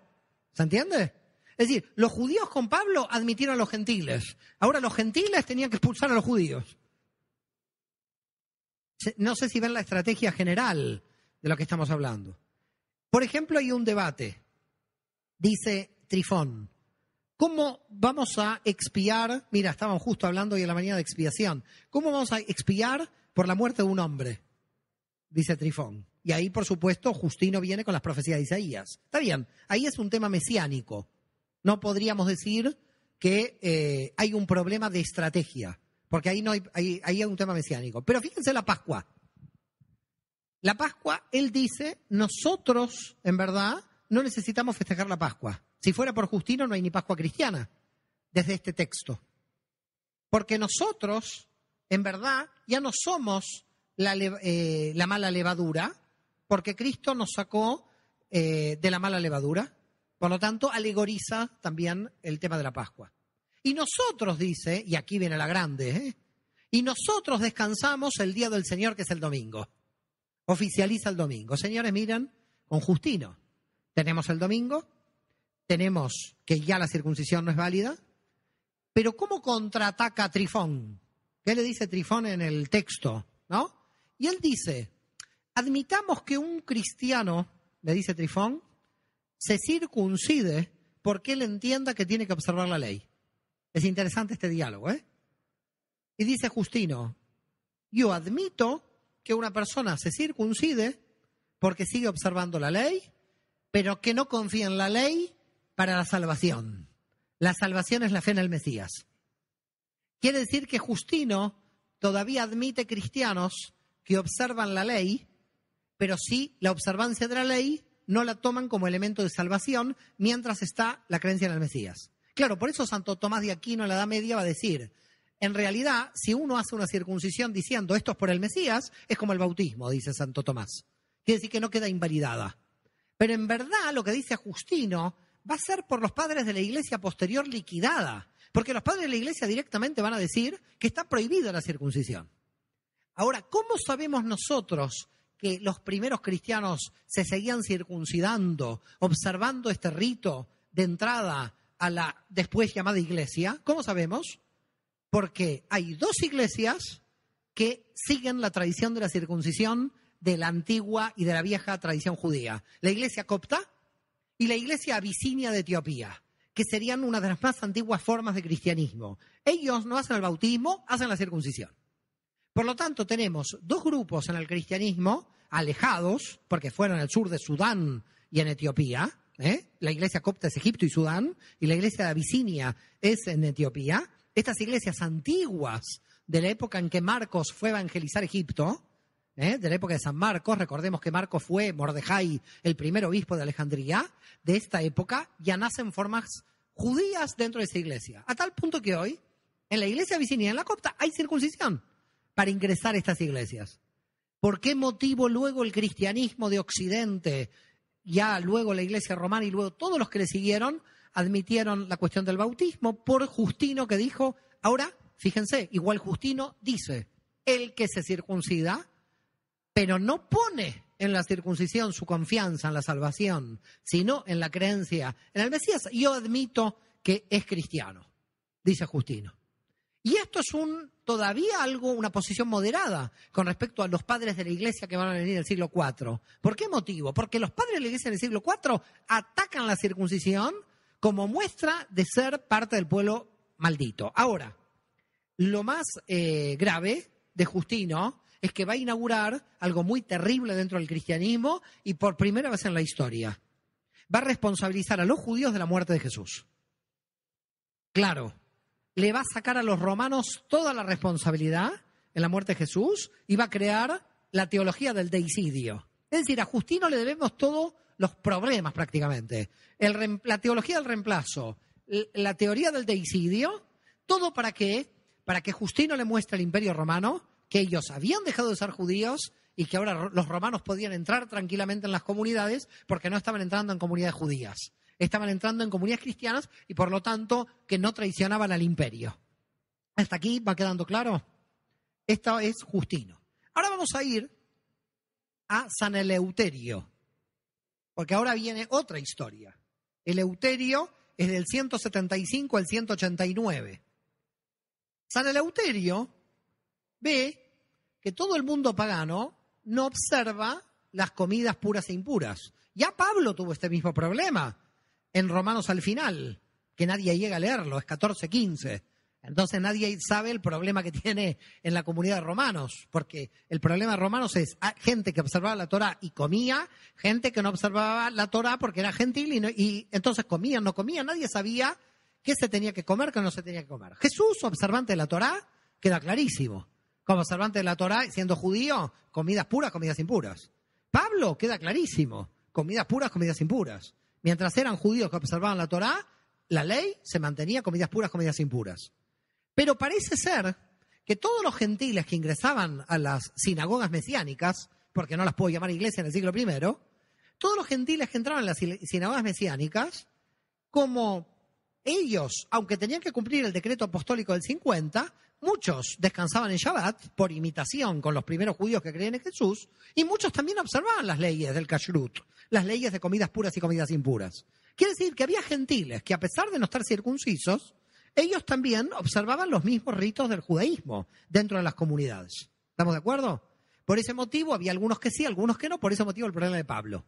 ¿Se entiende? Es decir, los judíos con Pablo admitieron a los gentiles. Ahora los gentiles tenían que expulsar a los judíos. No sé si ven la estrategia general de lo que estamos hablando. Por ejemplo, hay un debate, dice Trifón, ¿cómo vamos a expiar? Mira, estábamos justo hablando hoy en la mañana de expiación. ¿Cómo vamos a expiar por la muerte de un hombre? Dice Trifón. Y ahí, por supuesto, Justino viene con las profecías de Isaías. Está bien, ahí es un tema mesiánico. No podríamos decir que eh, hay un problema de estrategia, porque ahí, no hay, ahí hay un tema mesiánico. Pero fíjense la Pascua. La Pascua, él dice, nosotros, en verdad, no necesitamos festejar la Pascua. Si fuera por Justino, no hay ni Pascua cristiana, desde este texto. Porque nosotros, en verdad, ya no somos la, eh, mala levadura, porque Cristo nos sacó eh, de la mala levadura. Por lo tanto, alegoriza también el tema de la Pascua. Y nosotros, dice, y aquí viene la grande, ¿eh? y nosotros descansamos el día del Señor, que es el domingo oficializa el domingo. Señores, miran con Justino. Tenemos el domingo, tenemos que ya la circuncisión no es válida, pero ¿cómo contraataca Trifón? ¿Qué le dice Trifón en el texto? ¿No? Y él dice, admitamos que un cristiano, le dice Trifón, se circuncide porque él entienda que tiene que observar la ley. Es interesante este diálogo, ¿eh? Y dice Justino, yo admito que una persona se circuncide porque sigue observando la ley, pero que no confía en la ley para la salvación. La salvación es la fe en el Mesías. Quiere decir que Justino todavía admite cristianos que observan la ley, pero sí la observancia de la ley no la toman como elemento de salvación mientras está la creencia en el Mesías. Claro, por eso Santo Tomás de Aquino en la Edad Media va a decir, en realidad, si uno hace una circuncisión diciendo esto es por el Mesías, es como el bautismo, dice Santo Tomás. Quiere decir que no queda invalidada. Pero en verdad lo que dice Justino va a ser por los padres de la iglesia posterior liquidada, porque los padres de la iglesia directamente van a decir que está prohibida la circuncisión. Ahora, ¿cómo sabemos nosotros que los primeros cristianos se seguían circuncidando, observando este rito de entrada a la después llamada iglesia? ¿Cómo sabemos? Porque hay dos iglesias que siguen la tradición de la circuncisión de la antigua y de la vieja tradición judía. La iglesia copta y la iglesia abisinia de Etiopía, que serían una de las más antiguas formas de cristianismo. Ellos no hacen el bautismo, hacen la circuncisión. Por lo tanto, tenemos dos grupos en el cristianismo alejados, porque fueron en el sur de Sudán y en Etiopía. ¿eh? La iglesia copta es Egipto y Sudán, y la iglesia de Abisinia es en Etiopía estas iglesias antiguas de la época en que Marcos fue a evangelizar Egipto, ¿eh? de la época de San Marcos, recordemos que Marcos fue Mordejai, el primer obispo de Alejandría, de esta época, ya nacen formas judías dentro de esa iglesia. A tal punto que hoy, en la iglesia vicinia, en la copta, hay circuncisión para ingresar a estas iglesias. ¿Por qué motivo luego el cristianismo de Occidente, ya luego la iglesia romana y luego todos los que le siguieron, admitieron la cuestión del bautismo por Justino que dijo, ahora, fíjense, igual Justino dice, el que se circuncida, pero no pone en la circuncisión su confianza en la salvación, sino en la creencia en el Mesías. Yo admito que es cristiano, dice Justino. Y esto es un todavía algo, una posición moderada con respecto a los padres de la iglesia que van a venir en el siglo IV. ¿Por qué motivo? Porque los padres de la iglesia en el siglo IV atacan la circuncisión como muestra de ser parte del pueblo maldito. Ahora, lo más eh, grave de Justino es que va a inaugurar algo muy terrible dentro del cristianismo y por primera vez en la historia. Va a responsabilizar a los judíos de la muerte de Jesús. Claro, le va a sacar a los romanos toda la responsabilidad en la muerte de Jesús y va a crear la teología del deicidio. Es decir, a Justino le debemos todo los problemas prácticamente. la teología del reemplazo, la teoría del deicidio, todo para qué? Para que Justino le muestre al imperio romano que ellos habían dejado de ser judíos y que ahora los romanos podían entrar tranquilamente en las comunidades porque no estaban entrando en comunidades judías, estaban entrando en comunidades cristianas y por lo tanto que no traicionaban al imperio. ¿Hasta aquí va quedando claro? Esto es Justino. Ahora vamos a ir a San Eleuterio porque ahora viene otra historia. El Eleuterio es del 175 al 189. San Eleuterio ve que todo el mundo pagano no observa las comidas puras e impuras. Ya Pablo tuvo este mismo problema en Romanos al final, que nadie llega a leerlo, es 14-15. Entonces nadie sabe el problema que tiene en la comunidad de romanos, porque el problema de romanos es ah, gente que observaba la Torah y comía, gente que no observaba la Torah porque era gentil y, entonces comía, no comía, nadie sabía qué se tenía que comer, qué no se tenía que comer. Jesús, observante de la Torah, queda clarísimo. Como observante de la Torah, siendo judío, comidas puras, comidas impuras. Pablo, queda clarísimo, comidas puras, comidas impuras. Mientras eran judíos que observaban la Torah, la ley se mantenía comidas puras, comidas impuras. Pero parece ser que todos los gentiles que ingresaban a las sinagogas mesiánicas, porque no las puedo llamar iglesia en el siglo I, todos los gentiles que entraban a las sinagogas mesiánicas, como ellos, aunque tenían que cumplir el decreto apostólico del 50, muchos descansaban en Shabbat por imitación con los primeros judíos que creían en Jesús, y muchos también observaban las leyes del kashrut, las leyes de comidas puras y comidas impuras. Quiere decir que había gentiles que, a pesar de no estar circuncisos, ellos también observaban los mismos ritos del judaísmo dentro de las comunidades. ¿Estamos de acuerdo? Por ese motivo había algunos que sí, algunos que no, por ese motivo el problema de Pablo.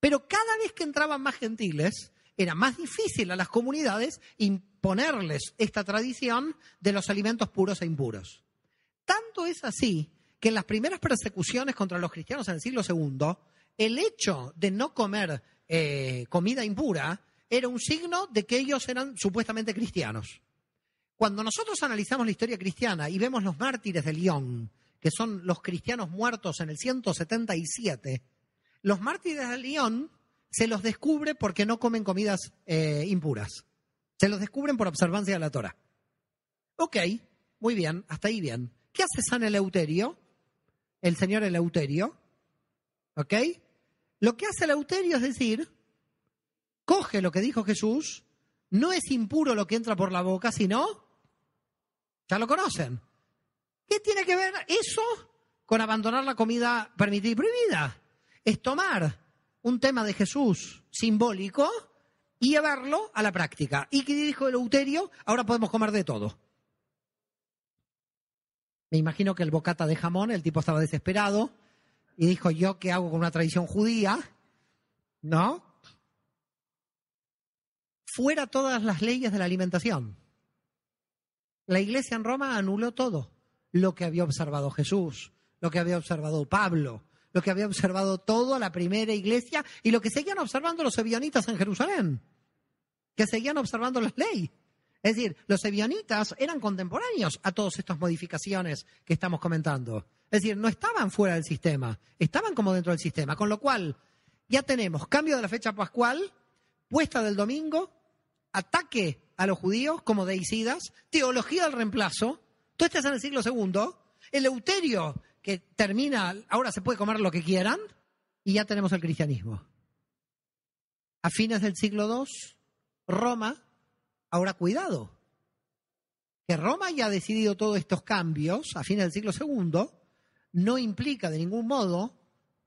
Pero cada vez que entraban más gentiles, era más difícil a las comunidades imponerles esta tradición de los alimentos puros e impuros. Tanto es así que en las primeras persecuciones contra los cristianos en el siglo II, el hecho de no comer eh, comida impura era un signo de que ellos eran supuestamente cristianos. Cuando nosotros analizamos la historia cristiana y vemos los mártires de León, que son los cristianos muertos en el 177, los mártires de León se los descubre porque no comen comidas eh, impuras. Se los descubren por observancia de la Torah. Ok, muy bien, hasta ahí bien. ¿Qué hace San Eleuterio? El señor Eleuterio. ¿Ok? Lo que hace Eleuterio es decir, coge lo que dijo Jesús, no es impuro lo que entra por la boca, sino, ya lo conocen. ¿Qué tiene que ver eso con abandonar la comida permitida y prohibida? Es tomar un tema de Jesús simbólico y llevarlo a la práctica. ¿Y qué dijo euterio? Ahora podemos comer de todo. Me imagino que el bocata de jamón, el tipo estaba desesperado y dijo, ¿yo qué hago con una tradición judía? ¿No? fuera todas las leyes de la alimentación. La iglesia en Roma anuló todo lo que había observado Jesús, lo que había observado Pablo, lo que había observado toda la primera iglesia y lo que seguían observando los evionitas en Jerusalén, que seguían observando las ley. Es decir, los evionitas eran contemporáneos a todas estas modificaciones que estamos comentando. Es decir, no estaban fuera del sistema, estaban como dentro del sistema. Con lo cual, ya tenemos cambio de la fecha pascual, puesta del domingo, ataque a los judíos como deicidas, teología del reemplazo, todo esto es en el siglo II, Eleuterio, que termina, ahora se puede comer lo que quieran, y ya tenemos el cristianismo. A fines del siglo II, Roma, ahora cuidado, que Roma haya decidido todos estos cambios a fines del siglo II, no implica de ningún modo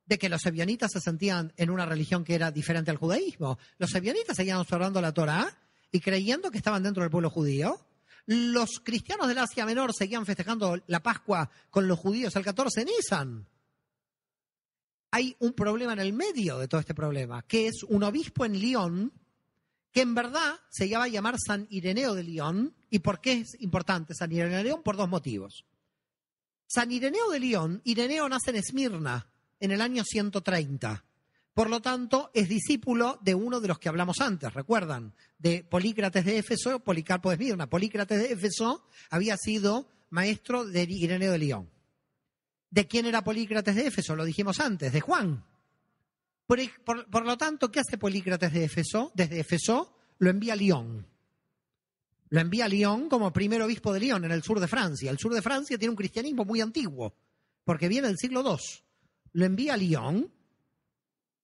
de que los sevillanitas se sentían en una religión que era diferente al judaísmo. Los sevillanitas seguían observando la Torá, y creyendo que estaban dentro del pueblo judío. Los cristianos del Asia Menor seguían festejando la Pascua con los judíos el 14 Nisan. Hay un problema en el medio de todo este problema, que es un obispo en Lyon, que en verdad se llama a llamar San Ireneo de León. ¿Y por qué es importante San Ireneo de León? Por dos motivos. San Ireneo de León, Ireneo nace en Esmirna en el año 130. Por lo tanto, es discípulo de uno de los que hablamos antes, recuerdan, de Polícrates de Éfeso, Policarpo de Esmirna. Polícrates de Éfeso había sido maestro de Ireneo de León. ¿De quién era Polícrates de Éfeso? Lo dijimos antes, de Juan. Por, lo tanto, ¿qué hace Polícrates de Éfeso? Desde Éfeso lo envía a León. Lo envía a León como primer obispo de León, en el sur de Francia. El sur de Francia tiene un cristianismo muy antiguo, porque viene del siglo II. Lo envía a Lyon.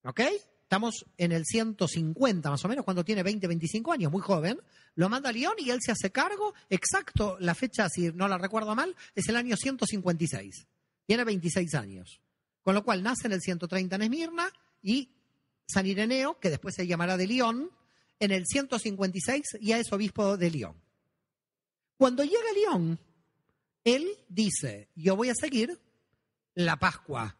¿Ok? Estamos en el 150 más o menos, cuando tiene 20, 25 años, muy joven. Lo manda a Lyon y él se hace cargo. Exacto, la fecha, si no la recuerdo mal, es el año 156. Tiene 26 años. Con lo cual nace en el 130 en Esmirna y San Ireneo, que después se llamará de León, en el 156 ya es obispo de León. Cuando llega a León, él dice, yo voy a seguir la Pascua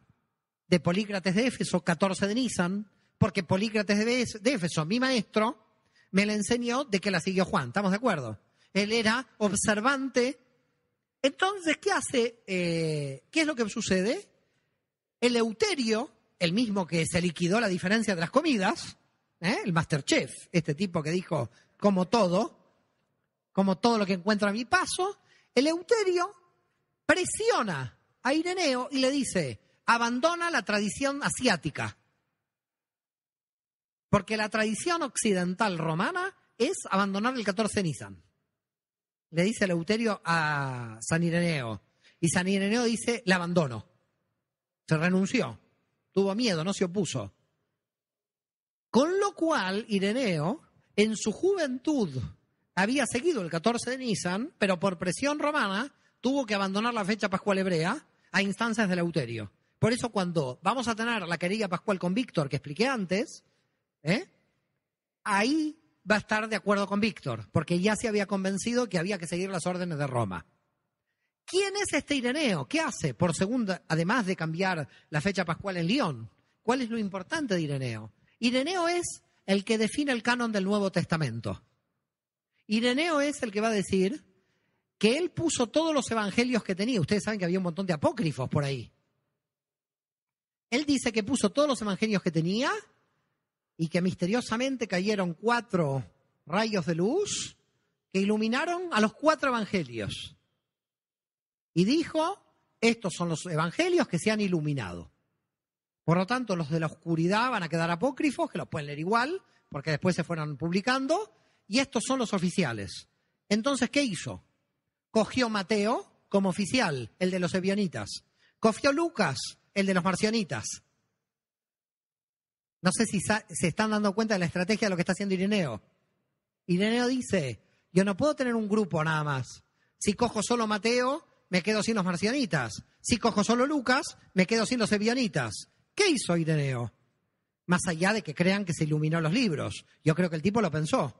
de Polícrates de Éfeso, 14 de Nisan, porque Polícrates de Éfeso, mi maestro, me la enseñó de que la siguió Juan, ¿estamos de acuerdo? Él era observante. Entonces, ¿qué hace? Eh, ¿Qué es lo que sucede? El Eleuterio, el mismo que se liquidó la diferencia de las comidas, ¿eh? el Masterchef, este tipo que dijo, como todo, como todo lo que encuentro a mi paso, el Eleuterio presiona a Ireneo y le dice, abandona la tradición asiática. Porque la tradición occidental romana es abandonar el 14 Nisan. Le dice Leuterio a San Ireneo. Y San Ireneo dice, la abandono. Se renunció. Tuvo miedo, no se opuso. Con lo cual, Ireneo, en su juventud, había seguido el 14 de Nisan, pero por presión romana tuvo que abandonar la fecha pascual hebrea a instancias de Leuterio. Por eso cuando vamos a tener la querella pascual con Víctor, que expliqué antes, ¿eh? ahí va a estar de acuerdo con Víctor, porque ya se había convencido que había que seguir las órdenes de Roma. ¿Quién es este Ireneo? ¿Qué hace por segunda, además de cambiar la fecha pascual en León? ¿Cuál es lo importante de Ireneo? Ireneo es el que define el canon del Nuevo Testamento. Ireneo es el que va a decir que él puso todos los evangelios que tenía. Ustedes saben que había un montón de apócrifos por ahí. Él dice que puso todos los evangelios que tenía y que misteriosamente cayeron cuatro rayos de luz que iluminaron a los cuatro evangelios. Y dijo, estos son los evangelios que se han iluminado. Por lo tanto, los de la oscuridad van a quedar apócrifos, que los pueden leer igual, porque después se fueron publicando, y estos son los oficiales. Entonces, ¿qué hizo? Cogió Mateo como oficial, el de los evionitas. Cogió Lucas el de los marcionitas. No sé si se están dando cuenta de la estrategia de lo que está haciendo Ireneo. Ireneo dice, yo no puedo tener un grupo nada más. Si cojo solo Mateo, me quedo sin los marcionitas. Si cojo solo Lucas, me quedo sin los evionitas. ¿Qué hizo Ireneo? Más allá de que crean que se iluminó los libros. Yo creo que el tipo lo pensó.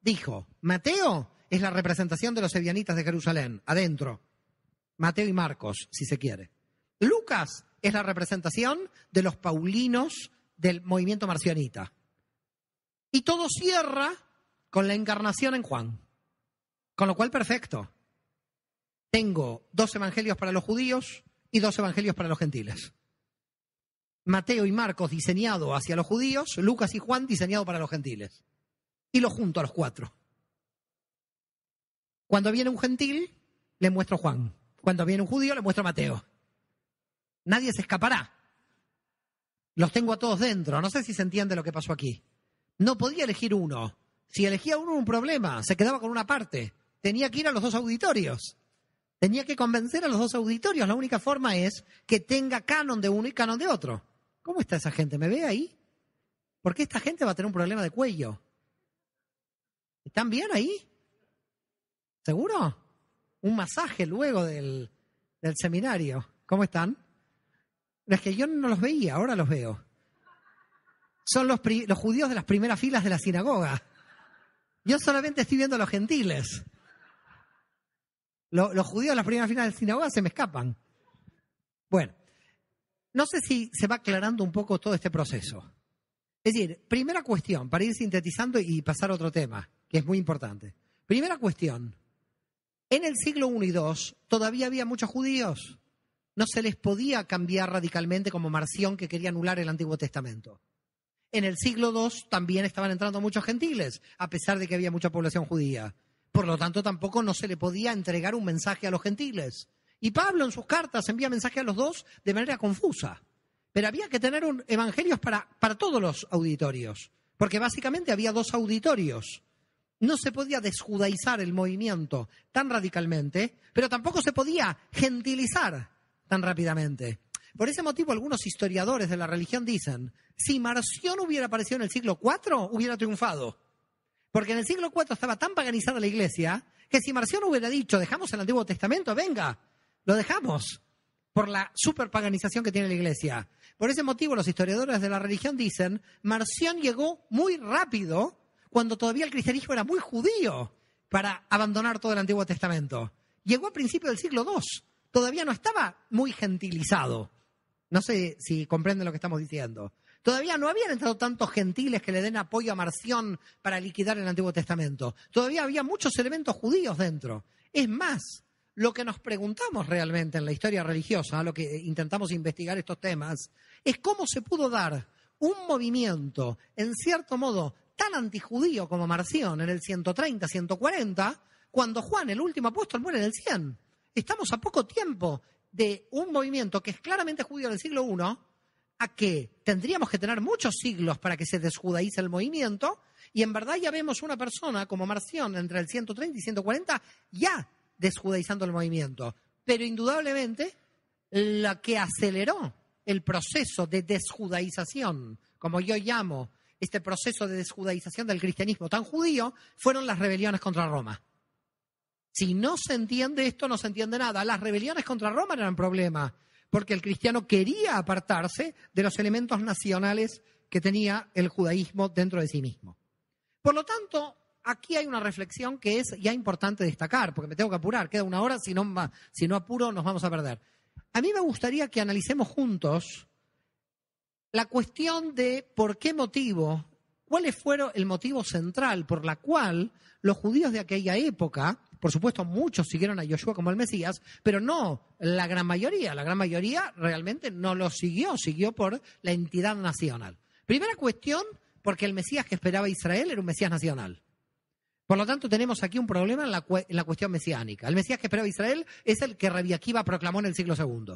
Dijo, Mateo es la representación de los evionitas de Jerusalén, adentro. Mateo y Marcos, si se quiere. Lucas es la representación de los paulinos del movimiento marcionita. Y todo cierra con la encarnación en Juan. Con lo cual, perfecto. Tengo dos evangelios para los judíos y dos evangelios para los gentiles. Mateo y Marcos diseñado hacia los judíos, Lucas y Juan diseñado para los gentiles. Y lo junto a los cuatro. Cuando viene un gentil, le muestro Juan. Cuando viene un judío, le muestro Mateo. Nadie se escapará. Los tengo a todos dentro. No sé si se entiende lo que pasó aquí. No podía elegir uno. Si elegía uno, un problema. Se quedaba con una parte. Tenía que ir a los dos auditorios. Tenía que convencer a los dos auditorios. La única forma es que tenga canon de uno y canon de otro. ¿Cómo está esa gente? ¿Me ve ahí? Porque esta gente va a tener un problema de cuello. ¿Están bien ahí? ¿Seguro? Un masaje luego del, del seminario. ¿Cómo están? No, es que yo no los veía, ahora los veo. Son los, los judíos de las primeras filas de la sinagoga. Yo solamente estoy viendo a los gentiles. los judíos de las primeras filas de la sinagoga se me escapan. Bueno, no sé si se va aclarando un poco todo este proceso. Es decir, primera cuestión, para ir sintetizando y pasar a otro tema, que es muy importante. Primera cuestión, en el siglo I y II todavía había muchos judíos no se les podía cambiar radicalmente como Marción que quería anular el Antiguo Testamento. En el siglo II también estaban entrando muchos gentiles, a pesar de que había mucha población judía. Por lo tanto, tampoco no se le podía entregar un mensaje a los gentiles. Y Pablo en sus cartas envía mensaje a los dos de manera confusa. Pero había que tener un, evangelios para, para todos los auditorios, porque básicamente había dos auditorios. No se podía desjudaizar el movimiento tan radicalmente, pero tampoco se podía gentilizar rápidamente. Por ese motivo, algunos historiadores de la religión dicen, si Marción hubiera aparecido en el siglo IV, hubiera triunfado. Porque en el siglo IV estaba tan paganizada la iglesia que si Marción hubiera dicho, dejamos el Antiguo Testamento, venga, lo dejamos, por la superpaganización que tiene la iglesia. Por ese motivo, los historiadores de la religión dicen, Marción llegó muy rápido cuando todavía el cristianismo era muy judío para abandonar todo el Antiguo Testamento. Llegó a principios del siglo II todavía no estaba muy gentilizado. No sé si comprenden lo que estamos diciendo. Todavía no habían entrado tantos gentiles que le den apoyo a Marción para liquidar el Antiguo Testamento. Todavía había muchos elementos judíos dentro. Es más, lo que nos preguntamos realmente en la historia religiosa, lo que intentamos investigar estos temas, es cómo se pudo dar un movimiento, en cierto modo, tan antijudío como Marción en el 130, 140, cuando Juan, el último apóstol, muere en el 100. Estamos a poco tiempo de un movimiento que es claramente judío del siglo I, a que tendríamos que tener muchos siglos para que se desjudaice el movimiento, y en verdad ya vemos una persona como Marción entre el 130 y 140 ya desjudaizando el movimiento. Pero indudablemente lo que aceleró el proceso de desjudaización, como yo llamo este proceso de desjudaización del cristianismo tan judío, fueron las rebeliones contra Roma. Si no se entiende esto, no se entiende nada. Las rebeliones contra Roma eran problema, porque el cristiano quería apartarse de los elementos nacionales que tenía el judaísmo dentro de sí mismo. Por lo tanto, aquí hay una reflexión que es ya importante destacar, porque me tengo que apurar, queda una hora, si no, si no apuro nos vamos a perder. A mí me gustaría que analicemos juntos la cuestión de por qué motivo, cuál fue el motivo central por la cual los judíos de aquella época por supuesto, muchos siguieron a Joshua como el Mesías, pero no la gran mayoría. La gran mayoría realmente no lo siguió, siguió por la entidad nacional. Primera cuestión, porque el Mesías que esperaba Israel era un Mesías nacional. Por lo tanto, tenemos aquí un problema en la, cuestión mesiánica. El Mesías que esperaba Israel es el que Akiva proclamó en el siglo II.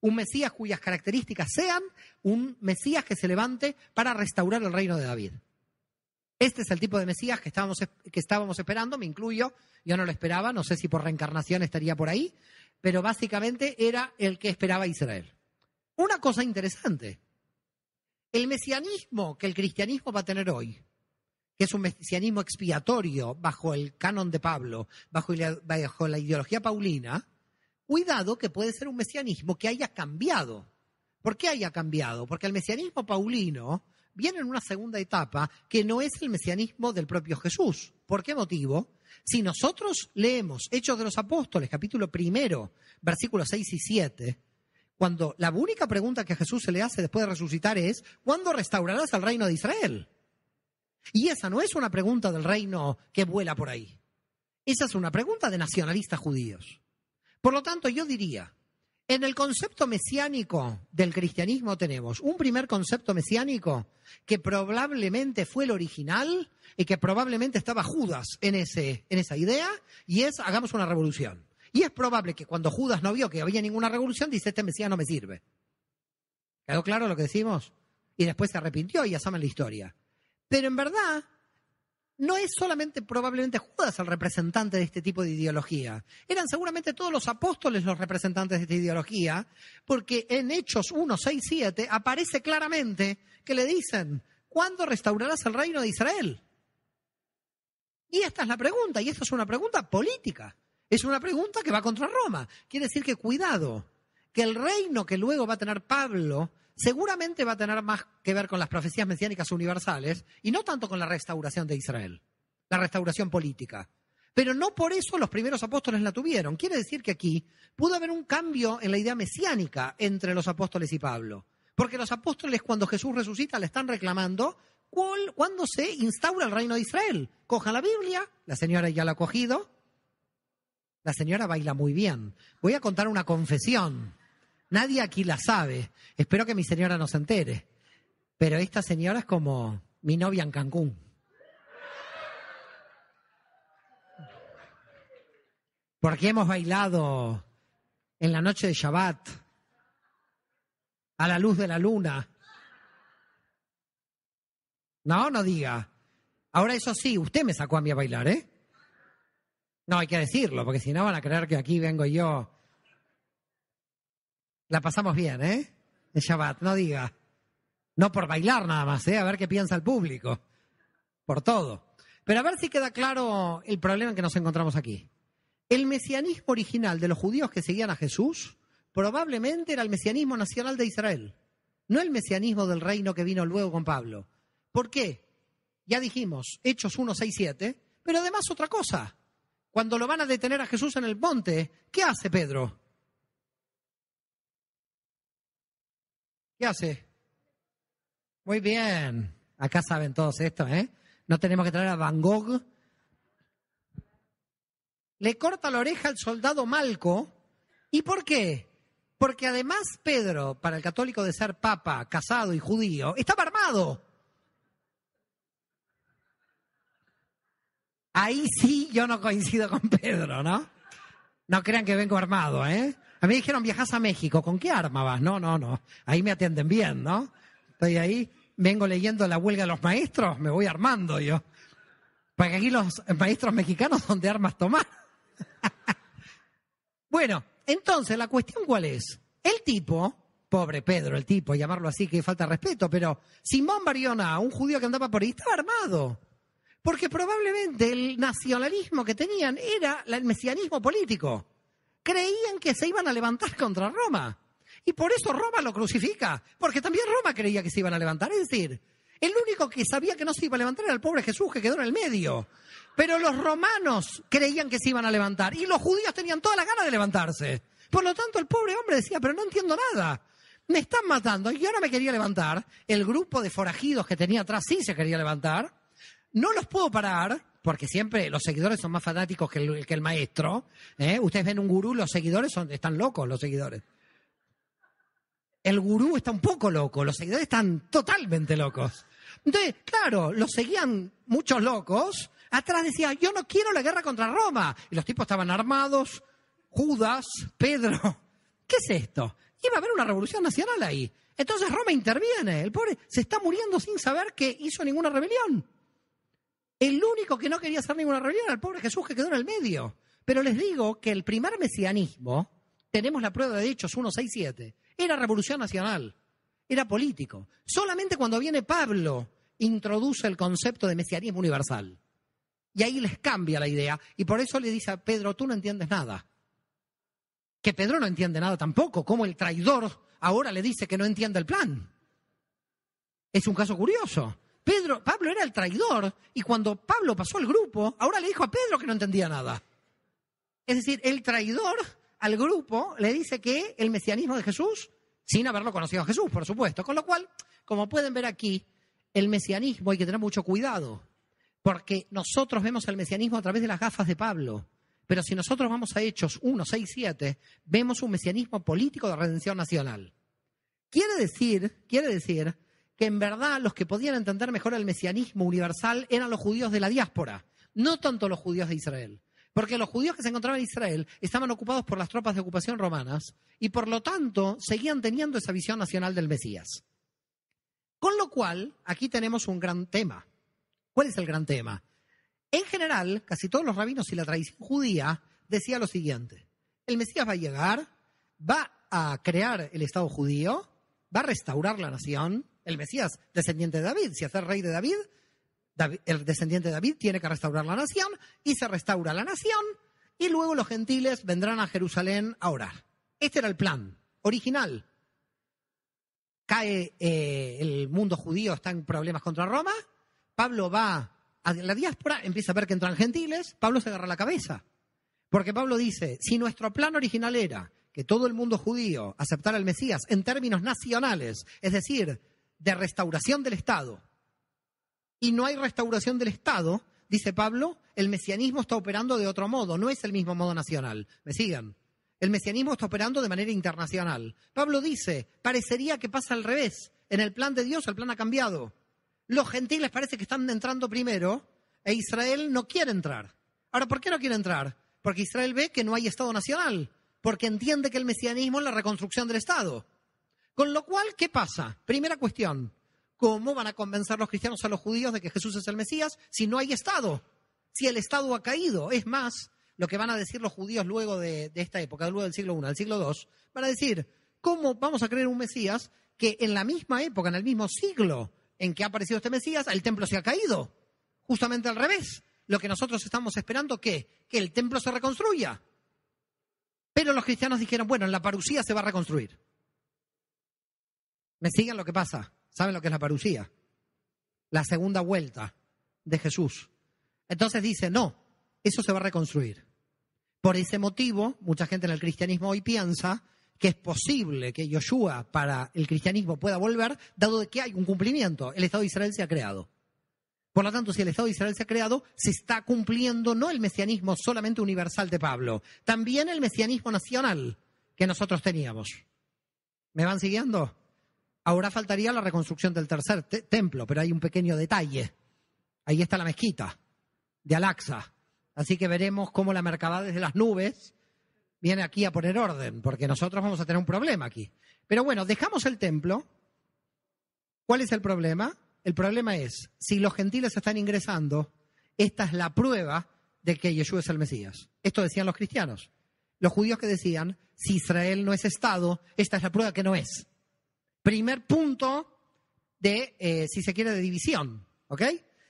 Un Mesías cuyas características sean un Mesías que se levante para restaurar el reino de David. Este es el tipo de Mesías que estábamos, que estábamos esperando, me incluyo, yo no lo esperaba, no sé si por reencarnación estaría por ahí, pero básicamente era el que esperaba Israel. Una cosa interesante, el mesianismo que el cristianismo va a tener hoy, que es un mesianismo expiatorio bajo el canon de Pablo, bajo, bajo la ideología paulina, cuidado que puede ser un mesianismo que haya cambiado. ¿Por qué haya cambiado? Porque el mesianismo paulino viene en una segunda etapa que no es el mesianismo del propio Jesús. ¿Por qué motivo? Si nosotros leemos Hechos de los Apóstoles, capítulo primero, versículos 6 y 7, cuando la única pregunta que Jesús se le hace después de resucitar es, ¿cuándo restaurarás el reino de Israel? Y esa no es una pregunta del reino que vuela por ahí. Esa es una pregunta de nacionalistas judíos. Por lo tanto, yo diría, en el concepto mesiánico del cristianismo tenemos un primer concepto mesiánico que probablemente fue el original y que probablemente estaba Judas en, ese, en esa idea y es hagamos una revolución. Y es probable que cuando Judas no vio que había ninguna revolución, dice, este Mesías no me sirve. ¿Quedó claro lo que decimos? Y después se arrepintió y ya saben la historia. Pero en verdad, no es solamente probablemente Judas el representante de este tipo de ideología. Eran seguramente todos los apóstoles los representantes de esta ideología, porque en Hechos 1, 6, 7 aparece claramente que le dicen, ¿cuándo restaurarás el reino de Israel? Y esta es la pregunta, y esta es una pregunta política. Es una pregunta que va contra Roma. Quiere decir que cuidado, que el reino que luego va a tener Pablo seguramente va a tener más que ver con las profecías mesiánicas universales y no tanto con la restauración de Israel, la restauración política. Pero no por eso los primeros apóstoles la tuvieron. Quiere decir que aquí pudo haber un cambio en la idea mesiánica entre los apóstoles y Pablo. Porque los apóstoles cuando Jesús resucita le están reclamando cuándo se instaura el reino de Israel. Coja la Biblia, la señora ya la ha cogido. La señora baila muy bien. Voy a contar una confesión. Nadie aquí la sabe. Espero que mi señora no se entere. Pero esta señora es como mi novia en Cancún. Porque hemos bailado en la noche de Shabbat, a la luz de la luna. No, no diga. Ahora eso sí, usted me sacó a mí a bailar, ¿eh? No, hay que decirlo, porque si no van a creer que aquí vengo yo la pasamos bien, ¿eh? En Shabbat, no diga. No por bailar nada más, ¿eh? A ver qué piensa el público. Por todo. Pero a ver si queda claro el problema en que nos encontramos aquí. El mesianismo original de los judíos que seguían a Jesús probablemente era el mesianismo nacional de Israel, no el mesianismo del reino que vino luego con Pablo. ¿Por qué? Ya dijimos, Hechos 1, 6, 7, pero además otra cosa. Cuando lo van a detener a Jesús en el monte, ¿qué hace Pedro? ¿Qué hace? Muy bien. Acá saben todos esto, ¿eh? No tenemos que traer a Van Gogh. Le corta la oreja al soldado Malco. ¿Y por qué? Porque además Pedro, para el católico de ser papa, casado y judío, estaba armado. Ahí sí yo no coincido con Pedro, ¿no? No crean que vengo armado, ¿eh? A mí dijeron, viajas a México, ¿con qué arma vas? No, no, no, ahí me atienden bien, ¿no? Estoy ahí, vengo leyendo la huelga de los maestros, me voy armando yo. ¿Para Porque aquí los maestros mexicanos son de armas tomar. bueno, entonces la cuestión cuál es. El tipo, pobre Pedro, el tipo, llamarlo así que falta respeto, pero Simón Bariona, un judío que andaba por ahí, estaba armado. Porque probablemente el nacionalismo que tenían era el mesianismo político creían que se iban a levantar contra Roma. Y por eso Roma lo crucifica, porque también Roma creía que se iban a levantar. Es decir, el único que sabía que no se iba a levantar era el pobre Jesús que quedó en el medio. Pero los romanos creían que se iban a levantar y los judíos tenían toda la gana de levantarse. Por lo tanto, el pobre hombre decía, pero no entiendo nada. Me están matando y no me quería levantar. El grupo de forajidos que tenía atrás sí se quería levantar. No los puedo parar porque siempre los seguidores son más fanáticos que el, maestro. ¿eh? Ustedes ven un gurú, los seguidores son, están locos, los seguidores. El gurú está un poco loco, los seguidores están totalmente locos. Entonces, claro, los seguían muchos locos. Atrás decía, yo no quiero la guerra contra Roma. Y los tipos estaban armados, Judas, Pedro. ¿Qué es esto? Iba a haber una revolución nacional ahí. Entonces Roma interviene. El pobre se está muriendo sin saber que hizo ninguna rebelión. El único que no quería hacer ninguna rebelión era el pobre Jesús que quedó en el medio. Pero les digo que el primer mesianismo, tenemos la prueba de Hechos 1.6.7, era revolución nacional, era político. Solamente cuando viene Pablo introduce el concepto de mesianismo universal. Y ahí les cambia la idea. Y por eso le dice a Pedro, tú no entiendes nada. Que Pedro no entiende nada tampoco, como el traidor ahora le dice que no entiende el plan. Es un caso curioso. Pedro, Pablo era el traidor y cuando Pablo pasó al grupo, ahora le dijo a Pedro que no entendía nada. Es decir, el traidor al grupo le dice que el mesianismo de Jesús, sin haberlo conocido a Jesús, por supuesto. Con lo cual, como pueden ver aquí, el mesianismo hay que tener mucho cuidado, porque nosotros vemos el mesianismo a través de las gafas de Pablo. Pero si nosotros vamos a Hechos 1, 6, 7, vemos un mesianismo político de redención nacional. Quiere decir, quiere decir que en verdad los que podían entender mejor el mesianismo universal eran los judíos de la diáspora, no tanto los judíos de Israel. Porque los judíos que se encontraban en Israel estaban ocupados por las tropas de ocupación romanas y por lo tanto seguían teniendo esa visión nacional del Mesías. Con lo cual, aquí tenemos un gran tema. ¿Cuál es el gran tema? En general, casi todos los rabinos y la tradición judía decía lo siguiente. El Mesías va a llegar, va a crear el Estado judío, va a restaurar la nación, el Mesías, descendiente de David. Si hace rey de David, el descendiente de David tiene que restaurar la nación y se restaura la nación y luego los gentiles vendrán a Jerusalén a orar. Este era el plan original. Cae eh, el mundo judío, está en problemas contra Roma. Pablo va a la diáspora, empieza a ver que entran gentiles. Pablo se agarra la cabeza. Porque Pablo dice: si nuestro plan original era que todo el mundo judío aceptara al Mesías en términos nacionales, es decir, de restauración del Estado y no hay restauración del Estado, dice Pablo, el mesianismo está operando de otro modo, no es el mismo modo nacional. ¿Me sigan? El mesianismo está operando de manera internacional. Pablo dice, parecería que pasa al revés. En el plan de Dios el plan ha cambiado. Los gentiles parece que están entrando primero e Israel no quiere entrar. Ahora, ¿por qué no quiere entrar? Porque Israel ve que no hay Estado nacional, porque entiende que el mesianismo es la reconstrucción del Estado. Con lo cual, ¿qué pasa? Primera cuestión, ¿cómo van a convencer los cristianos a los judíos de que Jesús es el Mesías si no hay Estado? Si el Estado ha caído. Es más, lo que van a decir los judíos luego de, esta época, luego del siglo I, del siglo II, van a decir, ¿cómo vamos a creer un Mesías que en la misma época, en el mismo siglo en que ha aparecido este Mesías, el templo se ha caído? Justamente al revés. Lo que nosotros estamos esperando, ¿qué? Que el templo se reconstruya. Pero los cristianos dijeron, bueno, en la parusía se va a reconstruir. ¿Me siguen lo que pasa? ¿Saben lo que es la parucía? La segunda vuelta de Jesús. Entonces dice, no, eso se va a reconstruir. Por ese motivo, mucha gente en el cristianismo hoy piensa que es posible que Yoshua para el cristianismo pueda volver, dado que hay un cumplimiento. El Estado de Israel se ha creado. Por lo tanto, si el Estado de Israel se ha creado, se está cumpliendo no el mesianismo solamente universal de Pablo, también el mesianismo nacional que nosotros teníamos. ¿Me van siguiendo? Ahora faltaría la reconstrucción del tercer templo, pero hay un pequeño detalle. Ahí está la mezquita de al Así que veremos cómo la mercaba desde las nubes viene aquí a poner orden, porque nosotros vamos a tener un problema aquí. Pero bueno, dejamos el templo. ¿Cuál es el problema? El problema es, si los gentiles están ingresando, esta es la prueba de que Yeshua es el Mesías. Esto decían los cristianos. Los judíos que decían, si Israel no es Estado, esta es la prueba que no es primer punto de, eh, si se quiere, de división. ¿Ok?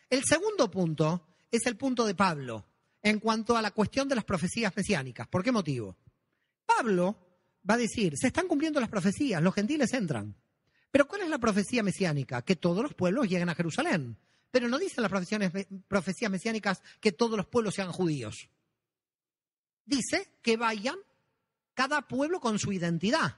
El segundo punto es el punto de Pablo en cuanto a la cuestión de las profecías mesiánicas. ¿Por qué motivo? Pablo va a decir, se están cumpliendo las profecías, los gentiles entran. Pero ¿cuál es la profecía mesiánica? Que todos los pueblos lleguen a Jerusalén. Pero no dicen las profecías mesiánicas que todos los pueblos sean judíos. Dice que vayan cada pueblo con su identidad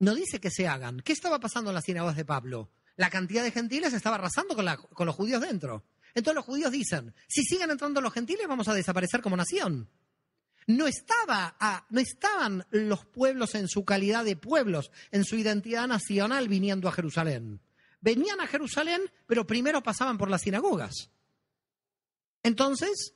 no dice que se hagan. ¿Qué estaba pasando en las sinagogas de Pablo? La cantidad de gentiles estaba arrasando con, los judíos dentro. Entonces los judíos dicen, si siguen entrando los gentiles vamos a desaparecer como nación. No, estaba a, no estaban los pueblos en su calidad de pueblos, en su identidad nacional viniendo a Jerusalén. Venían a Jerusalén, pero primero pasaban por las sinagogas. Entonces,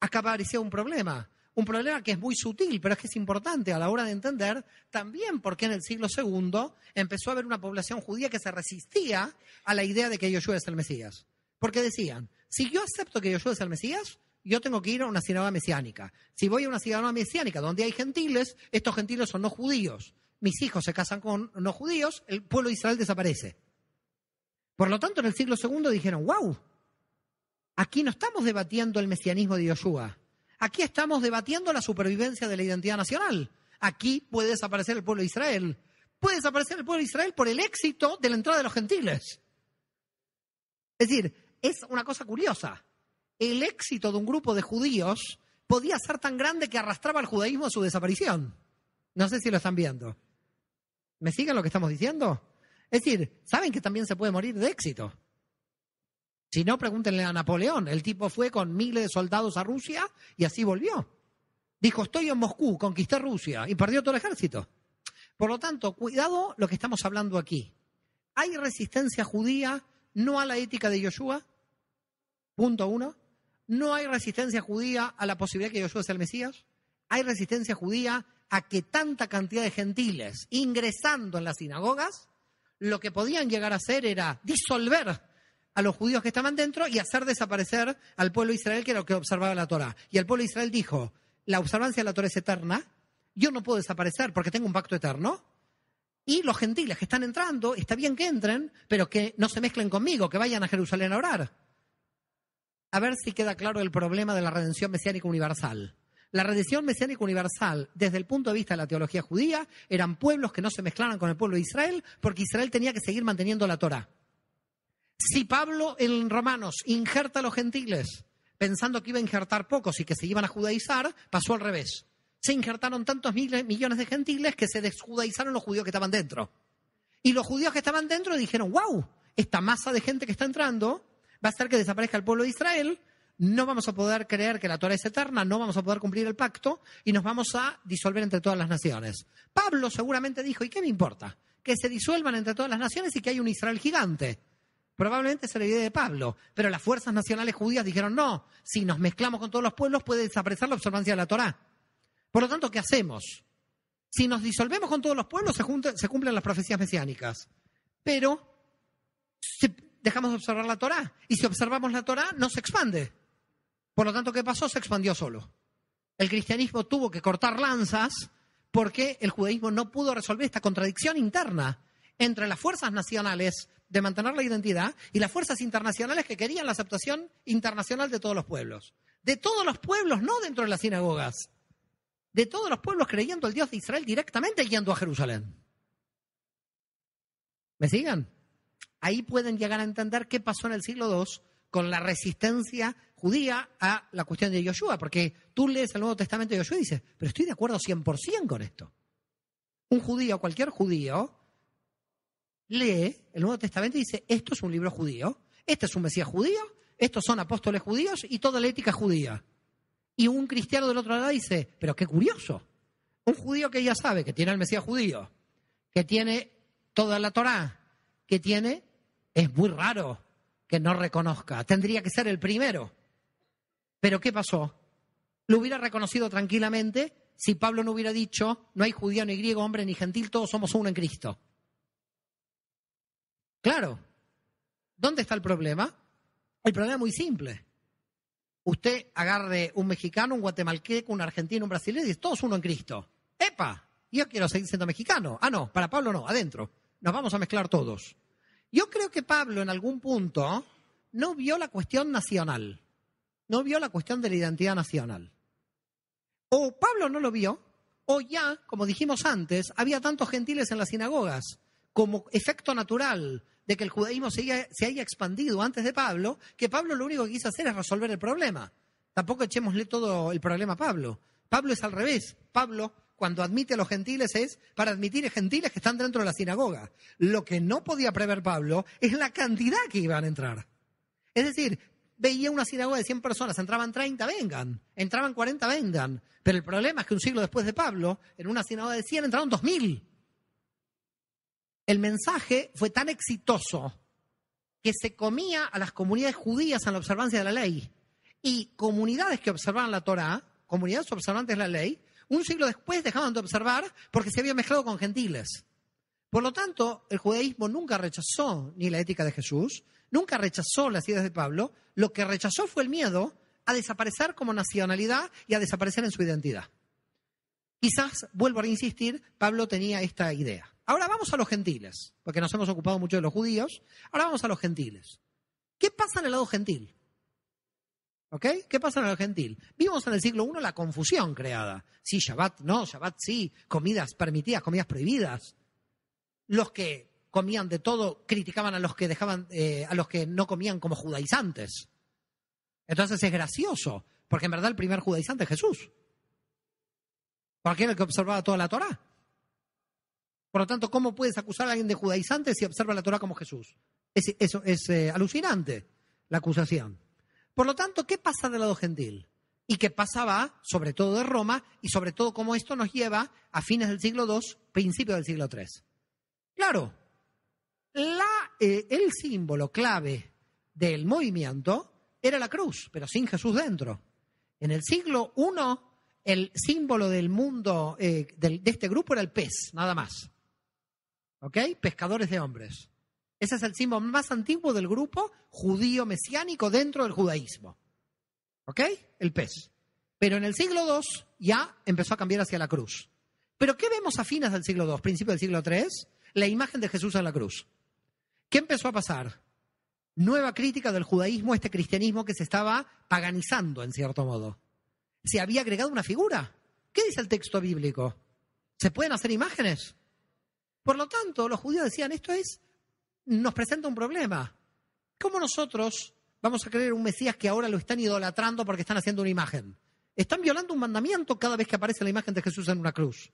acá aparecía un problema un problema que es muy sutil, pero es que es importante a la hora de entender también por qué en el siglo II empezó a haber una población judía que se resistía a la idea de que Yoshua es el Mesías. Porque decían, si yo acepto que Yoshua es el Mesías, yo tengo que ir a una ciudad mesiánica. Si voy a una ciudad mesiánica donde hay gentiles, estos gentiles son no judíos. Mis hijos se casan con no judíos, el pueblo de Israel desaparece. Por lo tanto, en el siglo II dijeron, wow, aquí no estamos debatiendo el mesianismo de Yoshua Aquí estamos debatiendo la supervivencia de la identidad nacional. Aquí puede desaparecer el pueblo de Israel. Puede desaparecer el pueblo de Israel por el éxito de la entrada de los gentiles. Es decir, es una cosa curiosa. El éxito de un grupo de judíos podía ser tan grande que arrastraba al judaísmo a su desaparición. No sé si lo están viendo. ¿Me siguen lo que estamos diciendo? Es decir, saben que también se puede morir de éxito. Si no, pregúntenle a Napoleón. El tipo fue con miles de soldados a Rusia y así volvió. Dijo, estoy en Moscú, conquisté Rusia y perdió todo el ejército. Por lo tanto, cuidado lo que estamos hablando aquí. ¿Hay resistencia judía no a la ética de Yoshua? Punto uno. ¿No hay resistencia judía a la posibilidad que Yoshua sea el Mesías? ¿Hay resistencia judía a que tanta cantidad de gentiles ingresando en las sinagogas, lo que podían llegar a hacer era disolver a los judíos que estaban dentro y hacer desaparecer al pueblo de Israel, que era lo que observaba la Torah. Y el pueblo de Israel dijo, la observancia de la Torah es eterna, yo no puedo desaparecer porque tengo un pacto eterno. Y los gentiles que están entrando, está bien que entren, pero que no se mezclen conmigo, que vayan a Jerusalén a orar. A ver si queda claro el problema de la redención mesiánica universal. La redención mesiánica universal, desde el punto de vista de la teología judía, eran pueblos que no se mezclaran con el pueblo de Israel, porque Israel tenía que seguir manteniendo la Torah. Si Pablo en Romanos injerta a los gentiles, pensando que iba a injertar pocos y que se iban a judaizar, pasó al revés. Se injertaron tantos millones de gentiles que se desjudaizaron los judíos que estaban dentro. Y los judíos que estaban dentro dijeron, wow, esta masa de gente que está entrando va a hacer que desaparezca el pueblo de Israel, no vamos a poder creer que la Torah es eterna, no vamos a poder cumplir el pacto y nos vamos a disolver entre todas las naciones. Pablo seguramente dijo, ¿y qué me importa? Que se disuelvan entre todas las naciones y que hay un Israel gigante. Probablemente se la idea de Pablo, pero las fuerzas nacionales judías dijeron, no, si nos mezclamos con todos los pueblos puede desaparecer la observancia de la Torá. Por lo tanto, ¿qué hacemos? Si nos disolvemos con todos los pueblos, se, se cumplen las profecías mesiánicas. Pero dejamos de observar la Torá. Y si observamos la Torá, no se expande. Por lo tanto, ¿qué pasó? Se expandió solo. El cristianismo tuvo que cortar lanzas porque el judaísmo no pudo resolver esta contradicción interna entre las fuerzas nacionales de mantener la identidad y las fuerzas internacionales que querían la aceptación internacional de todos los pueblos. De todos los pueblos, no dentro de las sinagogas. De todos los pueblos creyendo al Dios de Israel directamente yendo a Jerusalén. ¿Me sigan? Ahí pueden llegar a entender qué pasó en el siglo II con la resistencia judía a la cuestión de Yoshua, porque tú lees el Nuevo Testamento de Yoshua y dices, pero estoy de acuerdo 100% con esto. Un judío, cualquier judío, lee el Nuevo Testamento y dice, esto es un libro judío, este es un Mesías judío, estos son apóstoles judíos y toda la ética judía. Y un cristiano del otro lado dice, pero qué curioso, un judío que ya sabe que tiene al Mesías judío, que tiene toda la Torá, que tiene, es muy raro que no reconozca, tendría que ser el primero. Pero ¿qué pasó? Lo hubiera reconocido tranquilamente si Pablo no hubiera dicho, no hay judío ni griego, hombre ni gentil, todos somos uno en Cristo. Claro. ¿Dónde está el problema? El problema es muy simple. Usted agarre un mexicano, un guatemalteco, un argentino, un brasileño y dice, todos uno en Cristo. ¡Epa! Yo quiero seguir siendo mexicano. Ah, no, para Pablo no, adentro. Nos vamos a mezclar todos. Yo creo que Pablo en algún punto no vio la cuestión nacional, no vio la cuestión de la identidad nacional. O Pablo no lo vio, o ya, como dijimos antes, había tantos gentiles en las sinagogas como efecto natural de que el judaísmo se haya, expandido antes de Pablo, que Pablo lo único que quiso hacer es resolver el problema. Tampoco echémosle todo el problema a Pablo. Pablo es al revés. Pablo, cuando admite a los gentiles, es para admitir a gentiles que están dentro de la sinagoga. Lo que no podía prever Pablo es la cantidad que iban a entrar. Es decir, veía una sinagoga de 100 personas, entraban 30, vengan, entraban 40, vengan. Pero el problema es que un siglo después de Pablo, en una sinagoga de 100 entraron 2000 el mensaje fue tan exitoso que se comía a las comunidades judías en la observancia de la ley. Y comunidades que observaban la Torá, comunidades observantes de la ley, un siglo después dejaban de observar porque se había mezclado con gentiles. Por lo tanto, el judaísmo nunca rechazó ni la ética de Jesús, nunca rechazó las ideas de Pablo, lo que rechazó fue el miedo a desaparecer como nacionalidad y a desaparecer en su identidad. Quizás, vuelvo a insistir, Pablo tenía esta idea. Ahora vamos a los gentiles, porque nos hemos ocupado mucho de los judíos. Ahora vamos a los gentiles. ¿Qué pasa en el lado gentil? ¿Ok? ¿Qué pasa en el lado gentil? Vimos en el siglo I la confusión creada. Sí, Shabbat no, Shabbat sí, comidas permitidas, comidas prohibidas. Los que comían de todo criticaban a los que dejaban, eh, a los que no comían como judaizantes. Entonces es gracioso, porque en verdad el primer judaizante es Jesús. Porque el que observaba toda la Torah. Por lo tanto, ¿cómo puedes acusar a alguien de judaizante si observa la Torah como Jesús? Es, eso es eh, alucinante, la acusación. Por lo tanto, ¿qué pasa del lado gentil? Y qué pasaba, sobre todo de Roma, y sobre todo cómo esto nos lleva a fines del siglo II, principio del siglo III. Claro, la, eh, el símbolo clave del movimiento era la cruz, pero sin Jesús dentro. En el siglo I, el símbolo del mundo, eh, de este grupo era el pez, nada más. ¿ok? Pescadores de hombres. Ese es el símbolo más antiguo del grupo judío mesiánico dentro del judaísmo. ¿Ok? El pez. Pero en el siglo II ya empezó a cambiar hacia la cruz. ¿Pero qué vemos a fines del siglo II, principio del siglo III? La imagen de Jesús en la cruz. ¿Qué empezó a pasar? Nueva crítica del judaísmo, este cristianismo que se estaba paganizando en cierto modo. Se había agregado una figura. ¿Qué dice el texto bíblico? ¿Se pueden hacer imágenes? Por lo tanto, los judíos decían, esto es, nos presenta un problema. ¿Cómo nosotros vamos a creer un Mesías que ahora lo están idolatrando porque están haciendo una imagen? Están violando un mandamiento cada vez que aparece la imagen de Jesús en una cruz.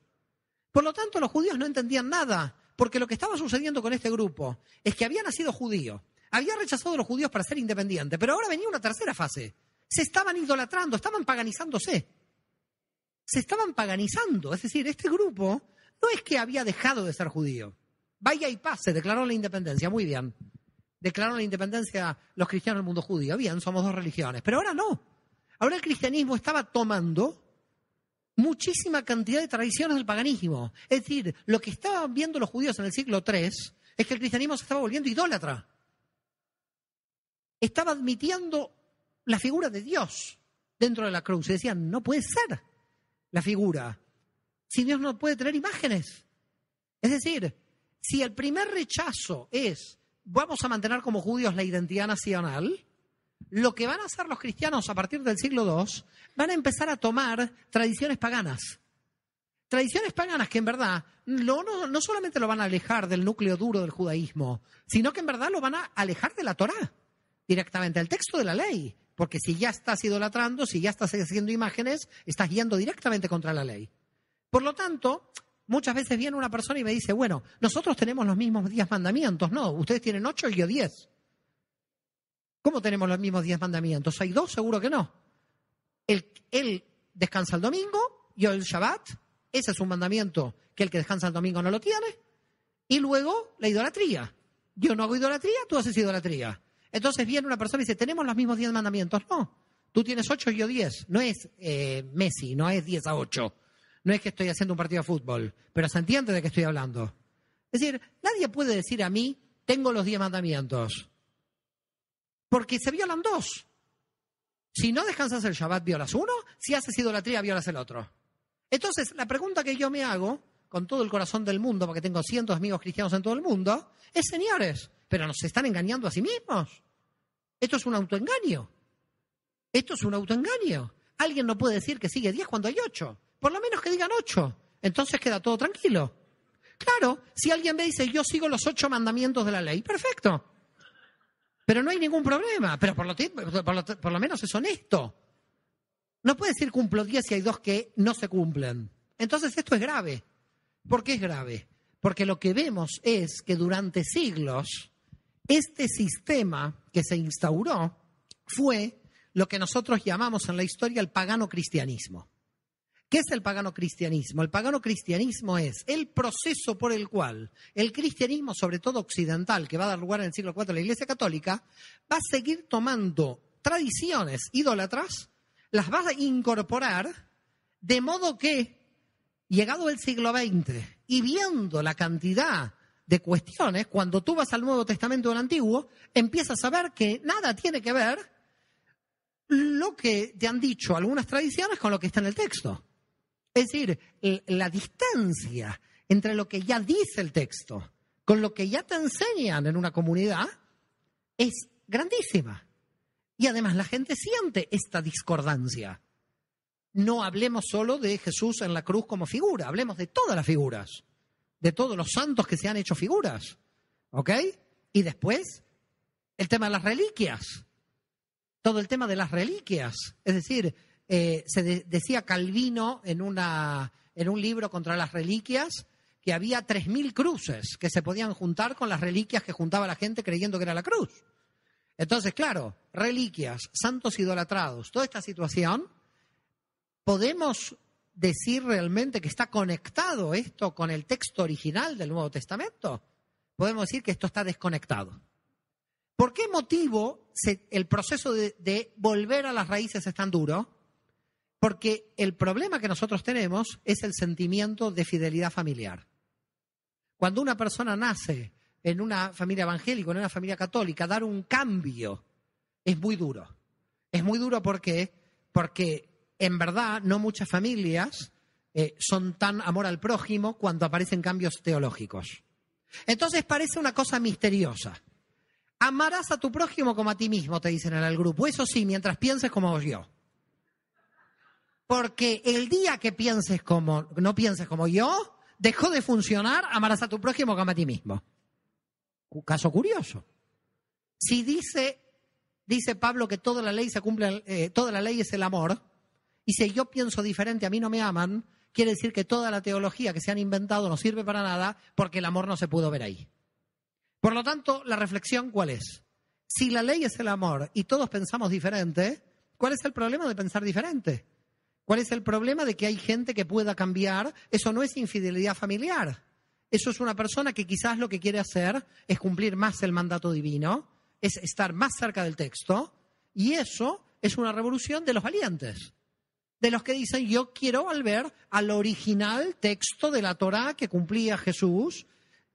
Por lo tanto, los judíos no entendían nada, porque lo que estaba sucediendo con este grupo es que había nacido judío, había rechazado a los judíos para ser independiente, pero ahora venía una tercera fase. Se estaban idolatrando, estaban paganizándose. Se estaban paganizando, es decir, este grupo no es que había dejado de ser judío. Vaya y pase, declaró la independencia, muy bien. declaró la independencia los cristianos del mundo judío, bien, somos dos religiones, pero ahora no. Ahora el cristianismo estaba tomando muchísima cantidad de tradiciones del paganismo. Es decir, lo que estaban viendo los judíos en el siglo III es que el cristianismo se estaba volviendo idólatra. Estaba admitiendo la figura de Dios dentro de la cruz. decían, no puede ser la figura si Dios no puede tener imágenes? Es decir, si el primer rechazo es vamos a mantener como judíos la identidad nacional, lo que van a hacer los cristianos a partir del siglo II, van a empezar a tomar tradiciones paganas. Tradiciones paganas que en verdad no, no, solamente lo van a alejar del núcleo duro del judaísmo, sino que en verdad lo van a alejar de la Torá directamente, del texto de la ley. Porque si ya estás idolatrando, si ya estás haciendo imágenes, estás guiando directamente contra la ley. Por lo tanto, muchas veces viene una persona y me dice, bueno, nosotros tenemos los mismos diez mandamientos, no, ustedes tienen ocho y yo diez. ¿Cómo tenemos los mismos diez mandamientos? ¿Hay dos? Seguro que no. Él, descansa el domingo, yo el Shabbat, ese es un mandamiento que el que descansa el domingo no lo tiene. Y luego la idolatría. Yo no hago idolatría, tú haces idolatría. Entonces viene una persona y dice, tenemos los mismos diez mandamientos. No, tú tienes ocho y yo diez. No es eh, Messi, no es diez a ocho. No es que estoy haciendo un partido de fútbol, pero se entiende de qué estoy hablando. Es decir, nadie puede decir a mí, tengo los diez mandamientos. Porque se violan dos. Si no descansas el Shabbat, violas uno. Si haces idolatría, violas el otro. Entonces, la pregunta que yo me hago, con todo el corazón del mundo, porque tengo cientos de amigos cristianos en todo el mundo, es, señores, pero nos están engañando a sí mismos. Esto es un autoengaño. Esto es un autoengaño. Alguien no puede decir que sigue diez cuando hay ocho. Por lo menos que digan ocho. Entonces queda todo tranquilo. Claro, si alguien me dice yo sigo los ocho mandamientos de la ley, perfecto. Pero no hay ningún problema. Pero por lo, menos es honesto. No puede decir cumplo diez y hay dos que no se cumplen. Entonces esto es grave. ¿Por qué es grave? Porque lo que vemos es que durante siglos este sistema que se instauró fue lo que nosotros llamamos en la historia el pagano cristianismo. ¿Qué es el pagano cristianismo? El pagano cristianismo es el proceso por el cual el cristianismo, sobre todo occidental, que va a dar lugar en el siglo IV a la Iglesia Católica, va a seguir tomando tradiciones idólatras, las va a incorporar de modo que, llegado el siglo XX y viendo la cantidad de cuestiones, cuando tú vas al Nuevo Testamento o al Antiguo, empiezas a ver que nada tiene que ver lo que te han dicho algunas tradiciones con lo que está en el texto. Es decir, la distancia entre lo que ya dice el texto con lo que ya te enseñan en una comunidad es grandísima. Y además la gente siente esta discordancia. No hablemos solo de Jesús en la cruz como figura, hablemos de todas las figuras, de todos los santos que se han hecho figuras. ¿Ok? Y después, el tema de las reliquias. Todo el tema de las reliquias. Es decir, eh, se decía Calvino en, una, en un libro contra las reliquias que había 3.000 cruces que se podían juntar con las reliquias que juntaba la gente creyendo que era la cruz. Entonces, claro, reliquias, santos idolatrados, toda esta situación, podemos decir realmente que está conectado esto con el texto original del Nuevo Testamento? Podemos decir que esto está desconectado. ¿Por qué motivo se, el proceso de, volver a las raíces es tan duro? Porque el problema que nosotros tenemos es el sentimiento de fidelidad familiar. Cuando una persona nace en una familia evangélica, en una familia católica, dar un cambio es muy duro. Es muy duro porque, porque en verdad no muchas familias eh, son tan amor al prójimo cuando aparecen cambios teológicos. Entonces parece una cosa misteriosa. Amarás a tu prójimo como a ti mismo, te dicen en el grupo. Eso sí, mientras pienses como yo. Porque el día que pienses como, no pienses como yo, dejó de funcionar, amarás a tu prójimo como a ti mismo. Caso curioso. Si dice, dice Pablo que toda la ley se cumple, eh, toda la ley es el amor, y si yo pienso diferente, a mí no me aman, quiere decir que toda la teología que se han inventado no sirve para nada porque el amor no se pudo ver ahí. Por lo tanto, la reflexión, ¿cuál es? Si la ley es el amor y todos pensamos diferente, ¿cuál es el problema de pensar diferente? ¿Cuál es el problema de que hay gente que pueda cambiar? Eso no es infidelidad familiar. Eso es una persona que quizás lo que quiere hacer es cumplir más el mandato divino, es estar más cerca del texto, y eso es una revolución de los valientes, de los que dicen yo quiero volver al original texto de la Torá que cumplía Jesús,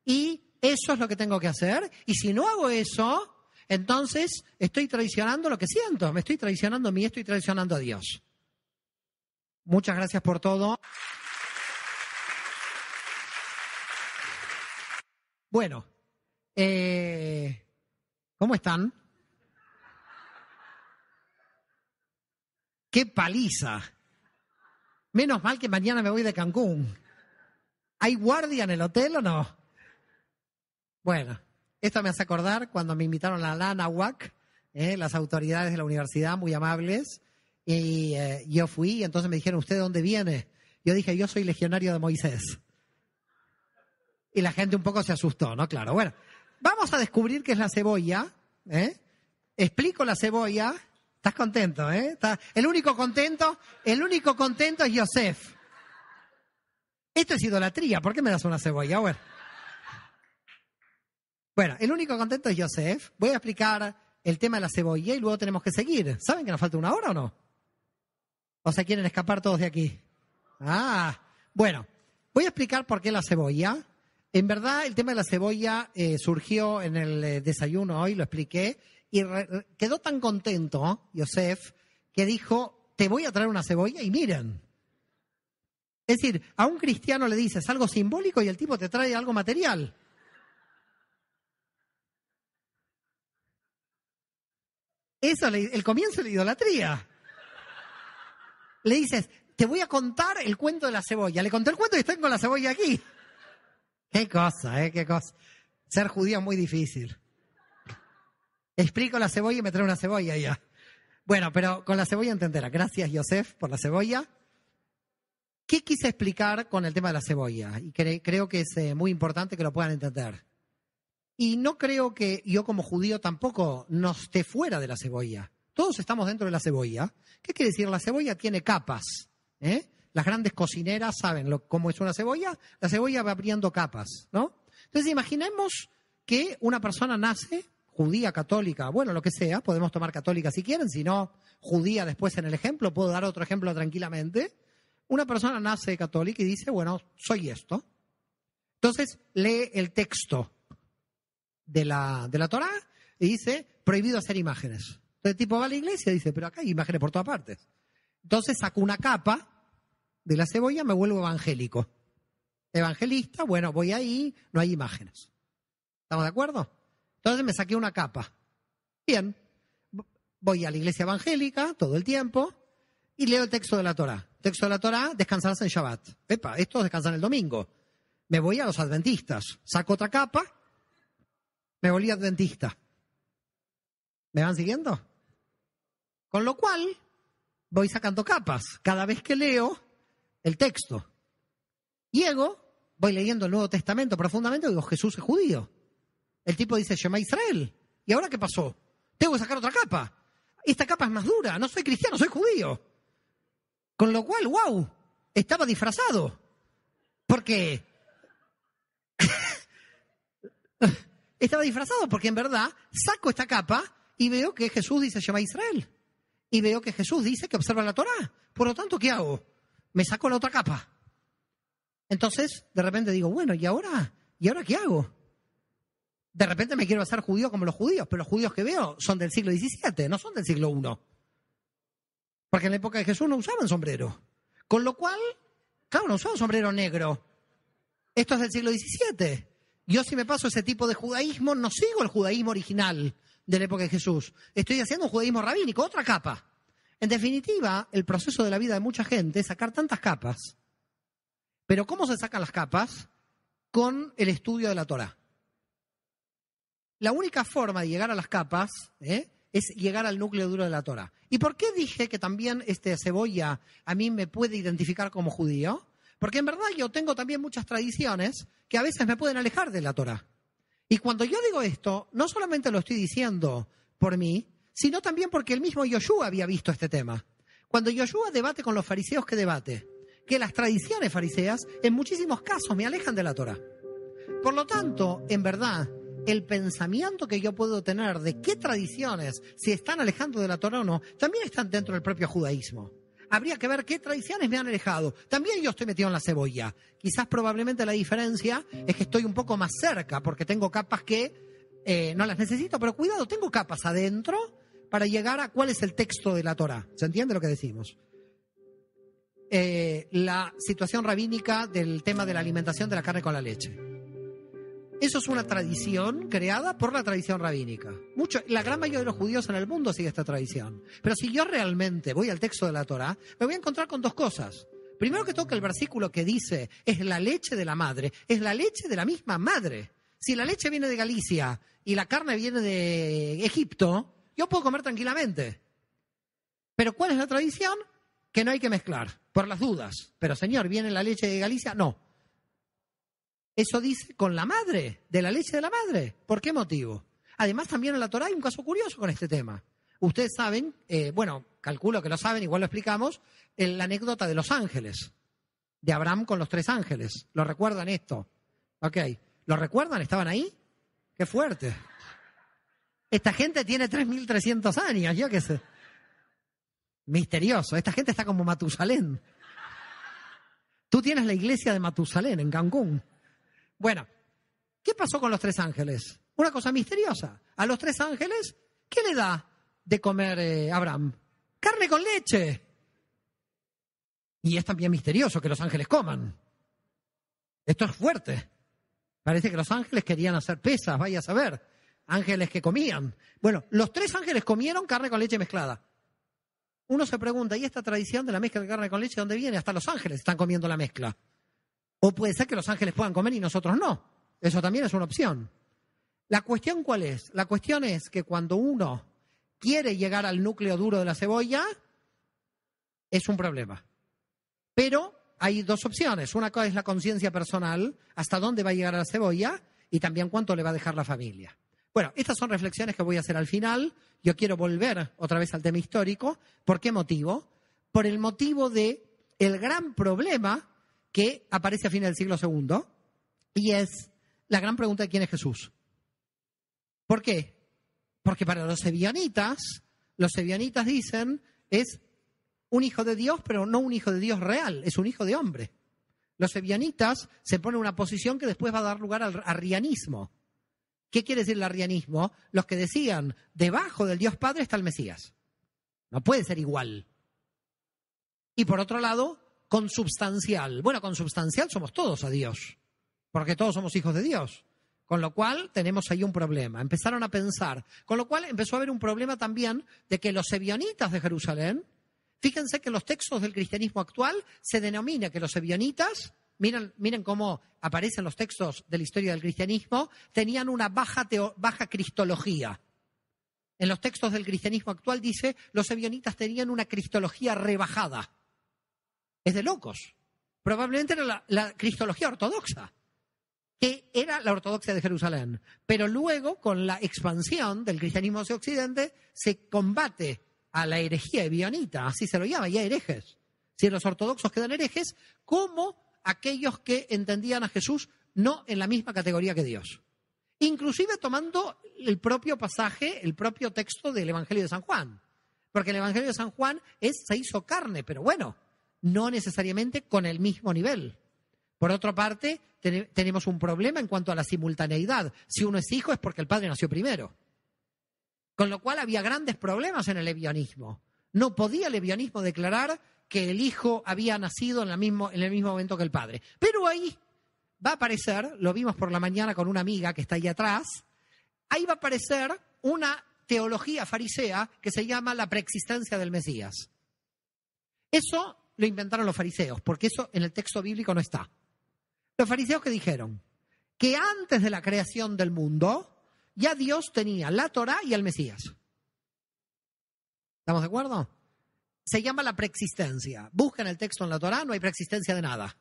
y eso es lo que tengo que hacer, y si no hago eso, entonces estoy traicionando lo que siento, me estoy traicionando a mí, estoy traicionando a Dios. Muchas gracias por todo. Bueno, eh, ¿cómo están? ¡Qué paliza! Menos mal que mañana me voy de Cancún. ¿Hay guardia en el hotel o no? Bueno, esto me hace acordar cuando me invitaron a la NAWAC, eh, las autoridades de la universidad, muy amables, y eh, yo fui, y entonces me dijeron, ¿usted de dónde viene? Yo dije, yo soy legionario de Moisés. Y la gente un poco se asustó, ¿no? Claro, bueno, vamos a descubrir qué es la cebolla, ¿eh? Explico la cebolla, estás contento, ¿eh? El único contento, el único contento es Yosef. Esto es idolatría, ¿por qué me das una cebolla? Bueno. Bueno, el único contento es Yosef Voy a explicar el tema de la cebolla y luego tenemos que seguir. ¿Saben que nos falta una hora o no? ¿O sea, quieren escapar todos de aquí? Ah, bueno, voy a explicar por qué la cebolla. En verdad, el tema de la cebolla eh, surgió en el eh, desayuno hoy, lo expliqué, y quedó tan contento, Yosef, que dijo, te voy a traer una cebolla y miren. Es decir, a un cristiano le dices algo simbólico y el tipo te trae algo material. Eso es el comienzo de la idolatría le dices, te voy a contar el cuento de la cebolla. Le conté el cuento y estoy con la cebolla aquí. Qué cosa, ¿eh? Qué cosa. Ser judío es muy difícil. Explico la cebolla y me trae una cebolla ya. Bueno, pero con la cebolla entendera. Gracias, Joseph, por la cebolla. ¿Qué quise explicar con el tema de la cebolla? Y creo que es eh, muy importante que lo puedan entender. Y no creo que yo como judío tampoco no esté fuera de la cebolla todos estamos dentro de la cebolla. ¿Qué quiere decir? La cebolla tiene capas. ¿eh? Las grandes cocineras saben cómo es una cebolla. La cebolla va abriendo capas, ¿no? Entonces imaginemos que una persona nace judía, católica, bueno, lo que sea, podemos tomar católica si quieren, si no, judía después en el ejemplo, puedo dar otro ejemplo tranquilamente. Una persona nace católica y dice, bueno, soy esto. Entonces lee el texto de la, de la Torah y dice, prohibido hacer imágenes. El tipo va a la iglesia y dice, pero acá hay imágenes por todas partes. Entonces saco una capa de la cebolla, me vuelvo evangélico. Evangelista, bueno, voy ahí, no hay imágenes. ¿Estamos de acuerdo? Entonces me saqué una capa. Bien, voy a la iglesia evangélica todo el tiempo y leo el texto de la Torá. Texto de la Torá, descansarás en Shabbat. Epa, estos descansan el domingo. Me voy a los adventistas, saco otra capa, me volví adventista. ¿Me van siguiendo? Con lo cual, voy sacando capas cada vez que leo el texto. Llego, voy leyendo el Nuevo Testamento profundamente, digo, Jesús es judío. El tipo dice, llama Israel. ¿Y ahora qué pasó? Tengo que sacar otra capa. Esta capa es más dura, no soy cristiano, soy judío. Con lo cual, wow, estaba disfrazado. Porque estaba disfrazado porque en verdad saco esta capa y veo que Jesús dice a Israel y veo que Jesús dice que observa la Torá. Por lo tanto, ¿qué hago? Me saco la otra capa. Entonces, de repente digo, bueno, ¿y ahora? ¿Y ahora qué hago? De repente me quiero hacer judío como los judíos, pero los judíos que veo son del siglo XVII, no son del siglo I. Porque en la época de Jesús no usaban sombrero. Con lo cual, claro, no usaban sombrero negro. Esto es del siglo XVII. Yo si me paso ese tipo de judaísmo, no sigo el judaísmo original de la época de Jesús. Estoy haciendo un judaísmo rabínico, otra capa. En definitiva, el proceso de la vida de mucha gente es sacar tantas capas. Pero ¿cómo se sacan las capas? Con el estudio de la Torah. La única forma de llegar a las capas ¿eh? es llegar al núcleo duro de la Torah. ¿Y por qué dije que también este cebolla a mí me puede identificar como judío? Porque en verdad yo tengo también muchas tradiciones que a veces me pueden alejar de la Torah. Y cuando yo digo esto, no solamente lo estoy diciendo por mí, sino también porque el mismo Yoshua había visto este tema. Cuando Yoshua debate con los fariseos, ¿qué debate? Que las tradiciones fariseas en muchísimos casos me alejan de la Torah. Por lo tanto, en verdad, el pensamiento que yo puedo tener de qué tradiciones, si están alejando de la Torah o no, también están dentro del propio judaísmo habría que ver qué tradiciones me han alejado. También yo estoy metido en la cebolla. Quizás probablemente la diferencia es que estoy un poco más cerca, porque tengo capas que eh, no las necesito, pero cuidado, tengo capas adentro para llegar a cuál es el texto de la Torah. ¿Se entiende lo que decimos? Eh, la situación rabínica del tema de la alimentación de la carne con la leche. Eso es una tradición creada por la tradición rabínica. Mucho, la gran mayoría de los judíos en el mundo sigue esta tradición. Pero si yo realmente voy al texto de la Torá, me voy a encontrar con dos cosas. Primero que toca el versículo que dice, es la leche de la madre, es la leche de la misma madre. Si la leche viene de Galicia y la carne viene de Egipto, yo puedo comer tranquilamente. Pero ¿cuál es la tradición? Que no hay que mezclar, por las dudas. Pero señor, ¿viene la leche de Galicia? No. Eso dice con la madre, de la leche de la madre. ¿Por qué motivo? Además, también en la Torah hay un caso curioso con este tema. Ustedes saben, eh, bueno, calculo que lo saben, igual lo explicamos, en la anécdota de los ángeles, de Abraham con los tres ángeles. ¿Lo recuerdan esto? Ok. ¿Lo recuerdan? ¿Estaban ahí? ¡Qué fuerte! Esta gente tiene 3.300 años, yo qué sé. Misterioso. Esta gente está como Matusalén. Tú tienes la iglesia de Matusalén en Cancún. Bueno, ¿qué pasó con los tres ángeles? Una cosa misteriosa. A los tres ángeles, ¿qué le da de comer eh, Abraham? Carne con leche. Y es también misterioso que los ángeles coman. Esto es fuerte. Parece que los ángeles querían hacer pesas, vaya a saber. Ángeles que comían. Bueno, los tres ángeles comieron carne con leche mezclada. Uno se pregunta, ¿y esta tradición de la mezcla de carne con leche dónde viene? Hasta los ángeles están comiendo la mezcla. O puede ser que los ángeles puedan comer y nosotros no. Eso también es una opción. La cuestión cuál es? La cuestión es que cuando uno quiere llegar al núcleo duro de la cebolla, es un problema. Pero hay dos opciones. Una cosa es la conciencia personal, hasta dónde va a llegar a la cebolla y también cuánto le va a dejar la familia. Bueno, estas son reflexiones que voy a hacer al final. Yo quiero volver otra vez al tema histórico. ¿Por qué motivo? Por el motivo de el gran problema que aparece a fines del siglo II y es la gran pregunta de quién es Jesús. ¿Por qué? Porque para los sebianitas, los sebianitas dicen es un hijo de Dios, pero no un hijo de Dios real, es un hijo de hombre. Los sebianitas se ponen en una posición que después va a dar lugar al arrianismo. ¿Qué quiere decir el arrianismo? Los que decían, debajo del Dios Padre está el Mesías. No puede ser igual. Y por otro lado, consubstancial. Bueno, consubstancial somos todos a Dios, porque todos somos hijos de Dios. Con lo cual tenemos ahí un problema. Empezaron a pensar. Con lo cual empezó a haber un problema también de que los ebionitas de Jerusalén, fíjense que los textos del cristianismo actual se denomina que los ebionitas, miren, miren cómo aparecen los textos de la historia del cristianismo, tenían una baja, baja cristología. En los textos del cristianismo actual dice, los ebionitas tenían una cristología rebajada es de locos. Probablemente era la, cristología ortodoxa, que era la ortodoxia de Jerusalén. Pero luego, con la expansión del cristianismo hacia Occidente, se combate a la herejía ebionita, así se lo llama, ya herejes. Si los ortodoxos quedan herejes, como aquellos que entendían a Jesús no en la misma categoría que Dios. Inclusive tomando el propio pasaje, el propio texto del Evangelio de San Juan. Porque el Evangelio de San Juan es se hizo carne, pero bueno, no necesariamente con el mismo nivel. Por otra parte, tenemos un problema en cuanto a la simultaneidad. Si uno es hijo es porque el padre nació primero. Con lo cual había grandes problemas en el levianismo. No podía el levianismo declarar que el hijo había nacido en, la mismo, en el mismo momento que el padre. Pero ahí va a aparecer, lo vimos por la mañana con una amiga que está ahí atrás, ahí va a aparecer una teología farisea que se llama la preexistencia del Mesías. Eso lo inventaron los fariseos, porque eso en el texto bíblico no está. Los fariseos que dijeron que antes de la creación del mundo ya Dios tenía la Torá y el Mesías. ¿Estamos de acuerdo? Se llama la preexistencia. Buscan el texto en la Torá, no hay preexistencia de nada.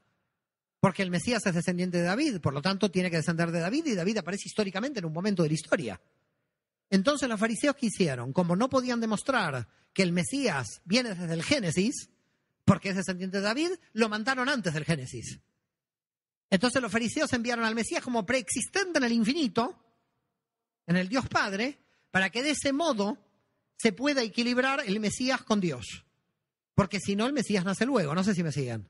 Porque el Mesías es descendiente de David, por lo tanto tiene que descender de David y David aparece históricamente en un momento de la historia. Entonces los fariseos que hicieron, como no podían demostrar que el Mesías viene desde el Génesis, porque es descendiente de David, lo mandaron antes del Génesis. Entonces los fariseos enviaron al Mesías como preexistente en el infinito, en el Dios Padre, para que de ese modo se pueda equilibrar el Mesías con Dios. Porque si no, el Mesías nace luego, no sé si me siguen.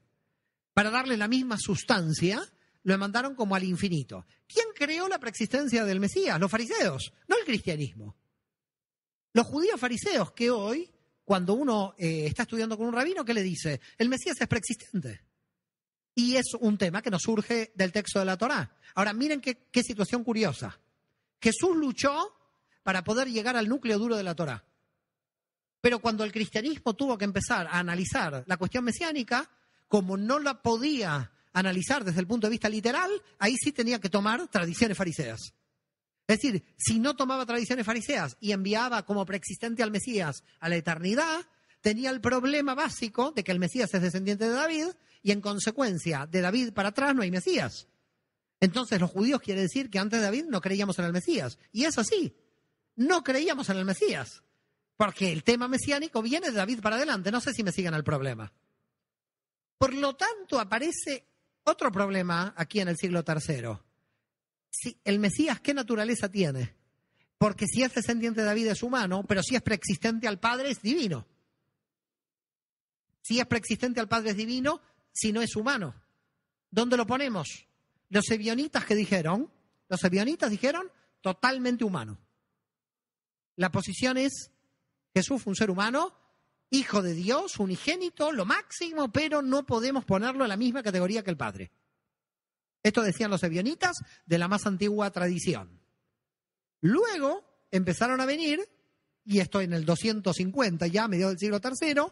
Para darle la misma sustancia, lo mandaron como al infinito. ¿Quién creó la preexistencia del Mesías? Los fariseos, no el cristianismo. Los judíos fariseos que hoy cuando uno eh, está estudiando con un rabino, ¿qué le dice? El Mesías es preexistente. Y es un tema que nos surge del texto de la Torá. Ahora, miren qué, qué situación curiosa. Jesús luchó para poder llegar al núcleo duro de la Torá. Pero cuando el cristianismo tuvo que empezar a analizar la cuestión mesiánica, como no la podía analizar desde el punto de vista literal, ahí sí tenía que tomar tradiciones fariseas. Es decir, si no tomaba tradiciones fariseas y enviaba como preexistente al Mesías a la eternidad, tenía el problema básico de que el Mesías es descendiente de David y en consecuencia de David para atrás no hay Mesías. Entonces los judíos quieren decir que antes de David no creíamos en el Mesías. Y es así, no creíamos en el Mesías, porque el tema mesiánico viene de David para adelante. No sé si me siguen el problema. Por lo tanto, aparece otro problema aquí en el siglo tercero el Mesías, ¿qué naturaleza tiene? Porque si es descendiente de David es humano, pero si es preexistente al Padre es divino. Si es preexistente al Padre es divino, si no es humano. ¿Dónde lo ponemos? Los ebionitas que dijeron, los ebionitas dijeron totalmente humano. La posición es Jesús fue un ser humano, hijo de Dios, unigénito, lo máximo, pero no podemos ponerlo en la misma categoría que el Padre. Esto decían los evionitas de la más antigua tradición. Luego empezaron a venir, y esto en el 250, ya a del siglo III,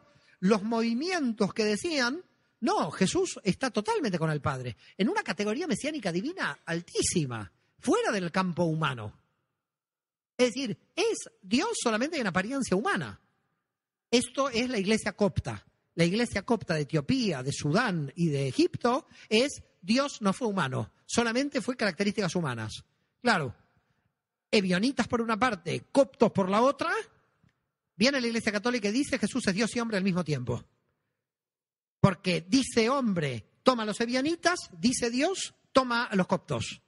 los movimientos que decían, no, Jesús está totalmente con el Padre, en una categoría mesiánica divina altísima, fuera del campo humano. Es decir, es Dios solamente en apariencia humana. Esto es la iglesia copta. La iglesia copta de Etiopía, de Sudán y de Egipto es Dios no fue humano, solamente fue características humanas. Claro, evionitas por una parte, coptos por la otra, viene la Iglesia Católica y dice Jesús es Dios y hombre al mismo tiempo. Porque dice hombre, toma los evionitas, dice Dios, toma a los coptos.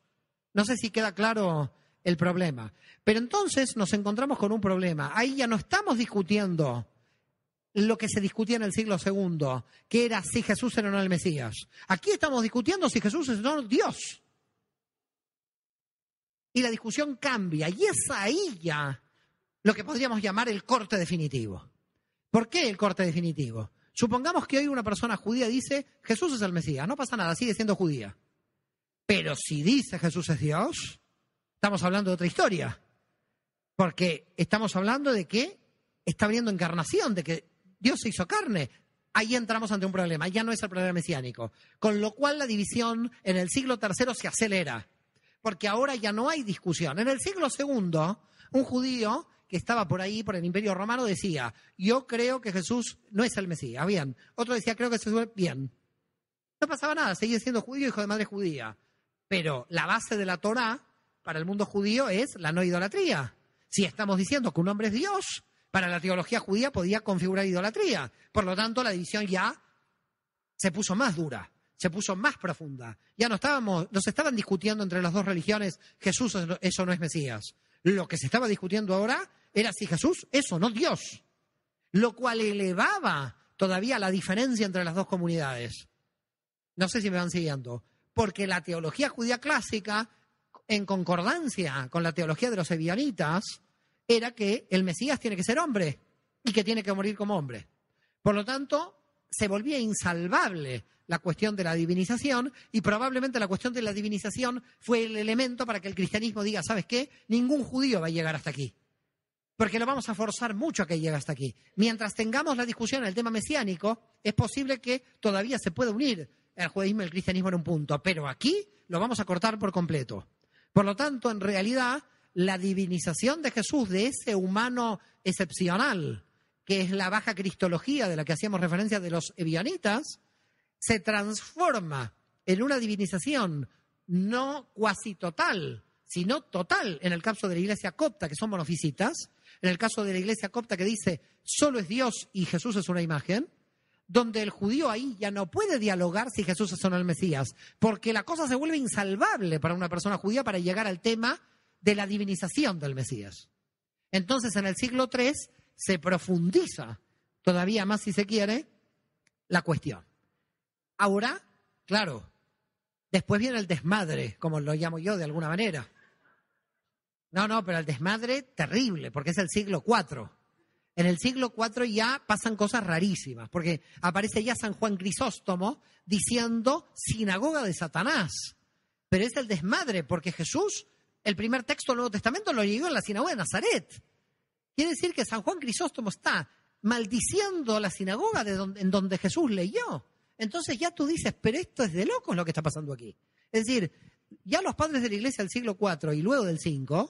No sé si queda claro el problema. Pero entonces nos encontramos con un problema. Ahí ya no estamos discutiendo lo que se discutía en el siglo II, que era si Jesús era o no el Mesías. Aquí estamos discutiendo si Jesús es o no Dios. Y la discusión cambia, y es ahí ya lo que podríamos llamar el corte definitivo. ¿Por qué el corte definitivo? Supongamos que hoy una persona judía dice, Jesús es el Mesías, no pasa nada, sigue siendo judía. Pero si dice Jesús es Dios, estamos hablando de otra historia. Porque estamos hablando de que está habiendo encarnación, de que Dios se hizo carne. Ahí entramos ante un problema, ya no es el problema mesiánico. Con lo cual la división en el siglo III se acelera, porque ahora ya no hay discusión. En el siglo II, un judío que estaba por ahí, por el Imperio Romano, decía, yo creo que Jesús no es el Mesías, bien. Otro decía, creo que Jesús es bien. No pasaba nada, seguía siendo judío, hijo de madre judía. Pero la base de la Torah para el mundo judío es la no idolatría. Si estamos diciendo que un hombre es Dios, para la teología judía podía configurar idolatría. Por lo tanto, la división ya se puso más dura, se puso más profunda. Ya no estábamos, nos estaban discutiendo entre las dos religiones, Jesús eso no es Mesías. Lo que se estaba discutiendo ahora era si Jesús eso no Dios. Lo cual elevaba todavía la diferencia entre las dos comunidades. No sé si me van siguiendo. Porque la teología judía clásica, en concordancia con la teología de los evianitas era que el Mesías tiene que ser hombre y que tiene que morir como hombre. Por lo tanto, se volvía insalvable la cuestión de la divinización y probablemente la cuestión de la divinización fue el elemento para que el cristianismo diga, ¿sabes qué? Ningún judío va a llegar hasta aquí. Porque lo vamos a forzar mucho a que llegue hasta aquí. Mientras tengamos la discusión en el tema mesiánico, es posible que todavía se pueda unir el judaísmo y el cristianismo en un punto, pero aquí lo vamos a cortar por completo. Por lo tanto, en realidad, la divinización de Jesús, de ese humano excepcional, que es la baja cristología de la que hacíamos referencia de los evianitas, se transforma en una divinización no cuasi total, sino total en el caso de la iglesia copta, que son monofisitas, en el caso de la iglesia copta que dice solo es Dios y Jesús es una imagen, donde el judío ahí ya no puede dialogar si Jesús es o no el Mesías, porque la cosa se vuelve insalvable para una persona judía para llegar al tema de la divinización del Mesías. Entonces, en el siglo III se profundiza todavía más, si se quiere, la cuestión. Ahora, claro, después viene el desmadre, como lo llamo yo de alguna manera. No, no, pero el desmadre terrible, porque es el siglo IV. En el siglo IV ya pasan cosas rarísimas, porque aparece ya San Juan Crisóstomo diciendo sinagoga de Satanás. Pero es el desmadre, porque Jesús el primer texto del Nuevo Testamento lo llegó en la sinagoga de Nazaret. Quiere decir que San Juan Crisóstomo está maldiciendo la sinagoga en donde Jesús leyó. Entonces ya tú dices, pero esto es de locos lo que está pasando aquí. Es decir, ya los padres de la iglesia del siglo IV y luego del V,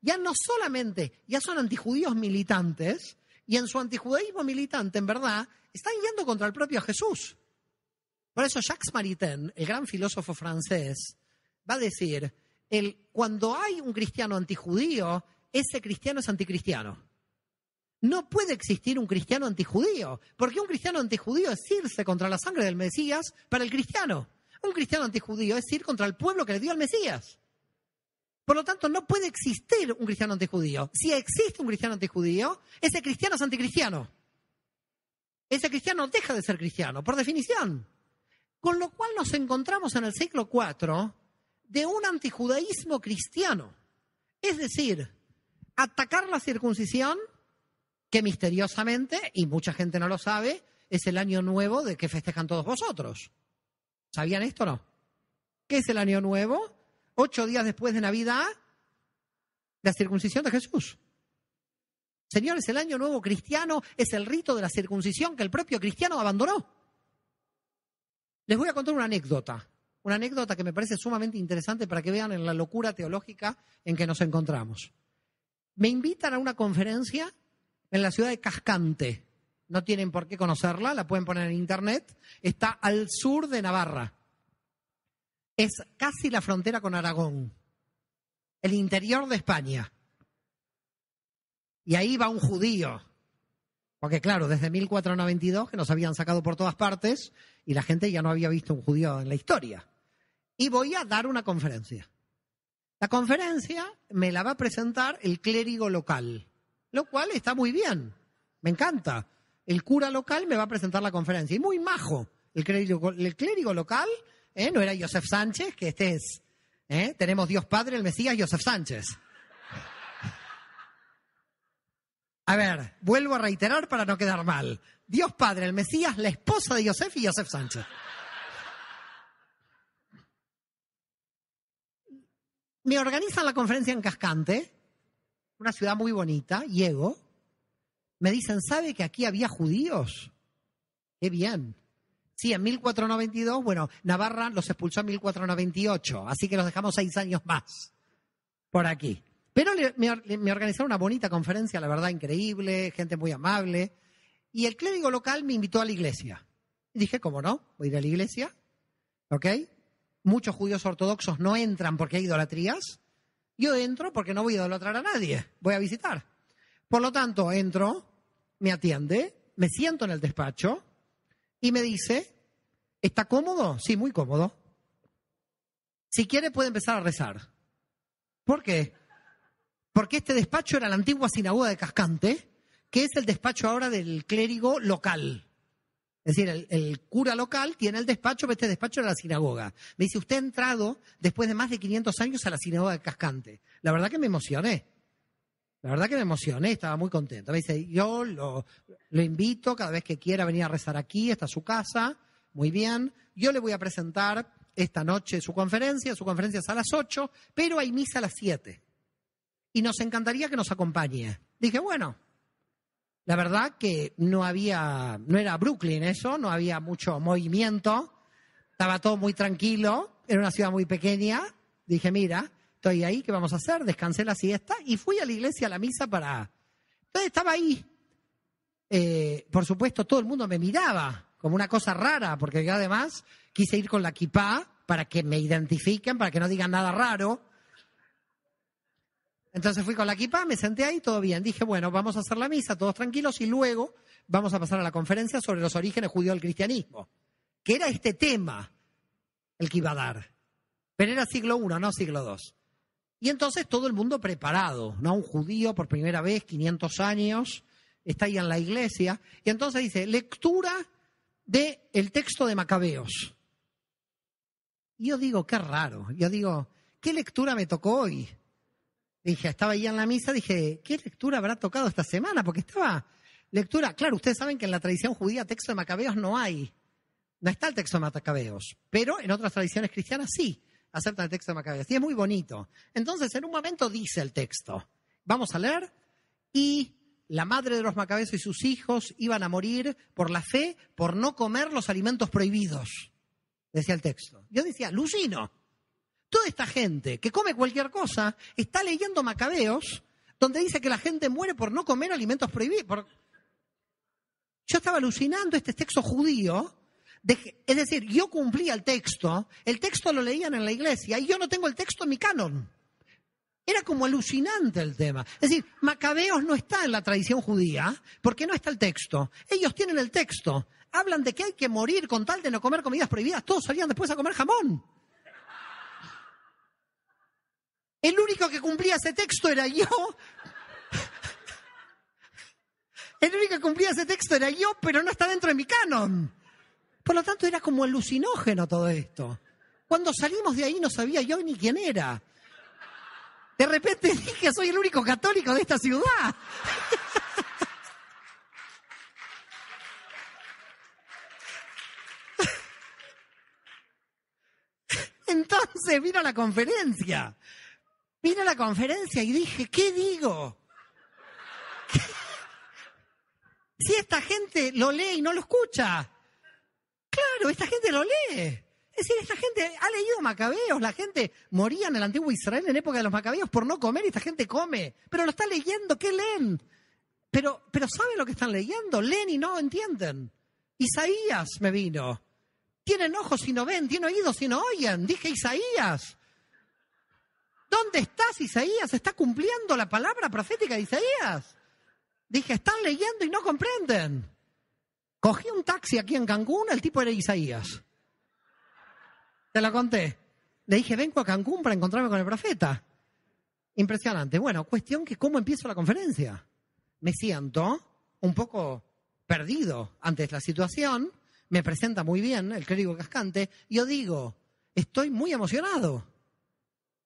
ya no solamente ya son antijudíos militantes, y en su antijudaísmo militante, en verdad, están yendo contra el propio Jesús. Por eso Jacques Maritain, el gran filósofo francés, va a decir, el, cuando hay un cristiano antijudío, ese cristiano es anticristiano. No puede existir un cristiano antijudío, porque un cristiano antijudío es irse contra la sangre del Mesías para el cristiano. Un cristiano antijudío es ir contra el pueblo que le dio al Mesías. Por lo tanto, no puede existir un cristiano antijudío. Si existe un cristiano antijudío, ese cristiano es anticristiano. Ese cristiano deja de ser cristiano, por definición. Con lo cual nos encontramos en el siglo IV de un antijudaísmo cristiano. Es decir, atacar la circuncisión, que misteriosamente, y mucha gente no lo sabe, es el año nuevo de que festejan todos vosotros. ¿Sabían esto o no? ¿Qué es el año nuevo? Ocho días después de Navidad, la circuncisión de Jesús. Señores, el año nuevo cristiano es el rito de la circuncisión que el propio cristiano abandonó. Les voy a contar una anécdota una anécdota que me parece sumamente interesante para que vean en la locura teológica en que nos encontramos. Me invitan a una conferencia en la ciudad de Cascante. No tienen por qué conocerla, la pueden poner en internet. Está al sur de Navarra. Es casi la frontera con Aragón, el interior de España. Y ahí va un judío. Porque claro, desde 1492 que nos habían sacado por todas partes y la gente ya no había visto un judío en la historia y voy a dar una conferencia. La conferencia me la va a presentar el clérigo local, lo cual está muy bien, me encanta. El cura local me va a presentar la conferencia y muy majo. El clérigo, el clérigo local ¿eh? no era Joseph Sánchez, que este es. ¿eh? Tenemos Dios Padre, el Mesías, Joseph Sánchez. A ver, vuelvo a reiterar para no quedar mal. Dios Padre, el Mesías, la esposa de Joseph y Joseph Sánchez. me organizan la conferencia en Cascante, una ciudad muy bonita, llego, me dicen, ¿sabe que aquí había judíos? Qué bien. Sí, en 1492, bueno, Navarra los expulsó en 1498, así que los dejamos seis años más por aquí. Pero me, organizaron una bonita conferencia, la verdad, increíble, gente muy amable. Y el clérigo local me invitó a la iglesia. dije, ¿cómo no? Voy a ir a la iglesia. ¿Ok? muchos judíos ortodoxos no entran porque hay idolatrías. Yo entro porque no voy a idolatrar a nadie, voy a visitar. Por lo tanto, entro, me atiende, me siento en el despacho y me dice, ¿está cómodo? Sí, muy cómodo. Si quiere puede empezar a rezar. ¿Por qué? Porque este despacho era la antigua sinagoga de Cascante, que es el despacho ahora del clérigo local. Es decir, el, cura local tiene el despacho, este despacho era la sinagoga. Me dice, usted ha entrado después de más de 500 años a la sinagoga de Cascante. La verdad que me emocioné. La verdad que me emocioné, estaba muy contento. Me dice, yo lo, lo invito cada vez que quiera venir a rezar aquí, está su casa, muy bien. Yo le voy a presentar esta noche su conferencia, su conferencia es a las 8, pero hay misa a las 7. Y nos encantaría que nos acompañe. Dije, bueno, la verdad que no había, no era Brooklyn eso, no había mucho movimiento, estaba todo muy tranquilo, era una ciudad muy pequeña. Dije, mira, estoy ahí, ¿qué vamos a hacer? Descansé la siesta y fui a la iglesia a la misa para... Entonces estaba ahí. Eh, por supuesto, todo el mundo me miraba como una cosa rara, porque además quise ir con la equipa para que me identifiquen, para que no digan nada raro. Entonces fui con la equipa, me senté ahí, todo bien. Dije, bueno, vamos a hacer la misa, todos tranquilos, y luego vamos a pasar a la conferencia sobre los orígenes judíos del cristianismo, que era este tema el que iba a dar. Pero era siglo I, no siglo II. Y entonces todo el mundo preparado, ¿no? Un judío por primera vez, 500 años, está ahí en la iglesia. Y entonces dice, lectura del el texto de Macabeos. Y yo digo, qué raro. Yo digo, ¿qué lectura me tocó hoy? Dije, estaba ahí en la misa, dije, ¿qué lectura habrá tocado esta semana? Porque estaba lectura, claro, ustedes saben que en la tradición judía texto de Macabeos no hay, no está el texto de Macabeos, pero en otras tradiciones cristianas sí aceptan el texto de Macabeos. Y es muy bonito. Entonces, en un momento dice el texto, vamos a leer, y la madre de los Macabeos y sus hijos iban a morir por la fe, por no comer los alimentos prohibidos, decía el texto. Yo decía, Lucino, toda esta gente que come cualquier cosa está leyendo Macabeos, donde dice que la gente muere por no comer alimentos prohibidos. Yo estaba alucinando este texto judío. De... es decir, yo cumplía el texto, el texto lo leían en la iglesia y yo no tengo el texto en mi canon. Era como alucinante el tema. Es decir, Macabeos no está en la tradición judía porque no está el texto. Ellos tienen el texto. Hablan de que hay que morir con tal de no comer comidas prohibidas. Todos salían después a comer jamón. El único que cumplía ese texto era yo. El único que cumplía ese texto era yo, pero no está dentro de mi canon. Por lo tanto, era como alucinógeno todo esto. Cuando salimos de ahí no sabía yo ni quién era. De repente dije, soy el único católico de esta ciudad. Entonces vino la conferencia. Vine a la conferencia y dije, ¿qué digo? Si esta gente lo lee y no lo escucha. Claro, esta gente lo lee. Es decir, esta gente ha leído Macabeos, la gente moría en el antiguo Israel en época de los Macabeos por no comer y esta gente come, pero lo está leyendo, ¿qué leen? Pero, pero saben lo que están leyendo, leen y no entienden. Isaías me vino. Tienen ojos y no ven, tienen oídos y no oyen. Dije Isaías. ¿Dónde estás, Isaías? ¿Está cumpliendo la palabra profética de Isaías? Dije, están leyendo y no comprenden. Cogí un taxi aquí en Cancún, el tipo era Isaías. Te lo conté. Le dije, vengo a Cancún para encontrarme con el profeta. Impresionante. Bueno, cuestión que cómo empiezo la conferencia. Me siento un poco perdido ante la situación, me presenta muy bien el clérigo cascante, y yo digo, estoy muy emocionado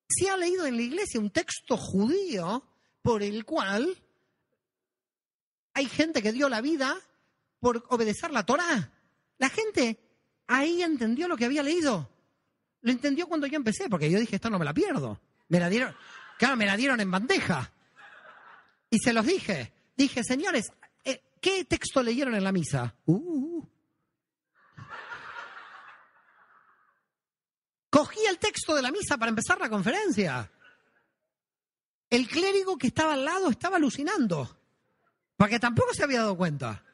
se ha leído en la iglesia un texto judío por el cual hay gente que dio la vida por obedecer la Torá. La gente ahí entendió lo que había leído. Lo entendió cuando yo empecé, porque yo dije, esto no me la pierdo. Me la dieron, claro, me la dieron en bandeja. Y se los dije. Dije, señores, eh, ¿qué texto leyeron en la misa? Uh, uh, uh. Cogí el texto de la misa para empezar la conferencia. El clérigo que estaba al lado estaba alucinando, porque tampoco se había dado cuenta.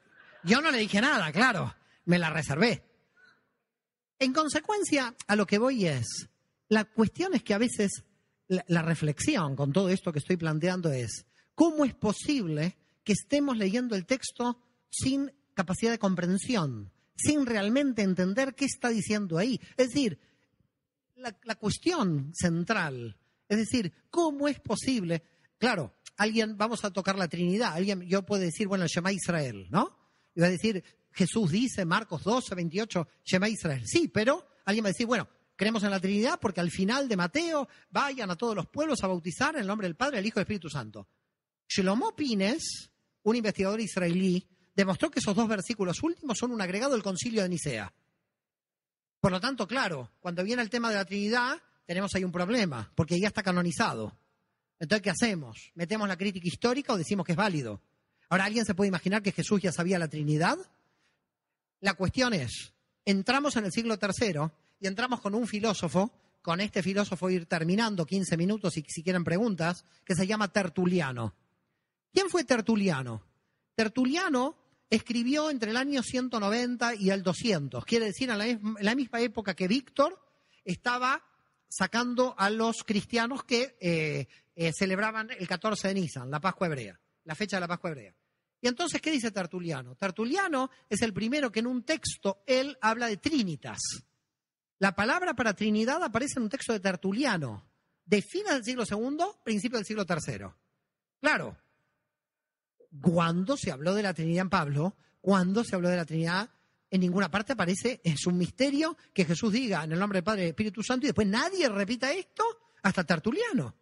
Yo no le dije nada, claro, me la reservé. En consecuencia, a lo que voy es, la cuestión es que a veces la, la reflexión con todo esto que estoy planteando es, ¿cómo es posible que estemos leyendo el texto sin capacidad de comprensión, sin realmente entender qué está diciendo ahí? Es decir, la, cuestión central. Es decir, ¿cómo es posible? Claro, alguien, vamos a tocar la Trinidad, alguien, yo puedo decir, bueno, Shema Israel, ¿no? Y va a decir, Jesús dice, Marcos 12, 28, Shema Israel. Sí, pero alguien va a decir, bueno, creemos en la Trinidad porque al final de Mateo vayan a todos los pueblos a bautizar en el nombre del Padre, el Hijo y el Espíritu Santo. Shlomo Pines, un investigador israelí, demostró que esos dos versículos últimos son un agregado del concilio de Nicea. Por lo tanto, claro, cuando viene el tema de la Trinidad, tenemos ahí un problema, porque ya está canonizado. Entonces, ¿qué hacemos? ¿Metemos la crítica histórica o decimos que es válido? Ahora, ¿alguien se puede imaginar que Jesús ya sabía la Trinidad? La cuestión es, entramos en el siglo III y entramos con un filósofo, con este filósofo ir terminando 15 minutos y si quieren preguntas, que se llama Tertuliano. ¿Quién fue Tertuliano? Tertuliano escribió entre el año 190 y el 200, quiere decir en la, misma, época que Víctor estaba sacando a los cristianos que eh, eh, celebraban el 14 de Nisan, la Pascua Hebrea, la fecha de la Pascua Hebrea. Y entonces, ¿qué dice Tertuliano? Tertuliano es el primero que en un texto él habla de trinitas. La palabra para Trinidad aparece en un texto de Tertuliano, de fines del siglo II, principio del siglo III. Claro, cuando se habló de la Trinidad en Pablo, cuando se habló de la Trinidad en ninguna parte aparece, es un misterio que Jesús diga en el nombre del Padre y del Espíritu Santo y después nadie repita esto hasta Tertuliano.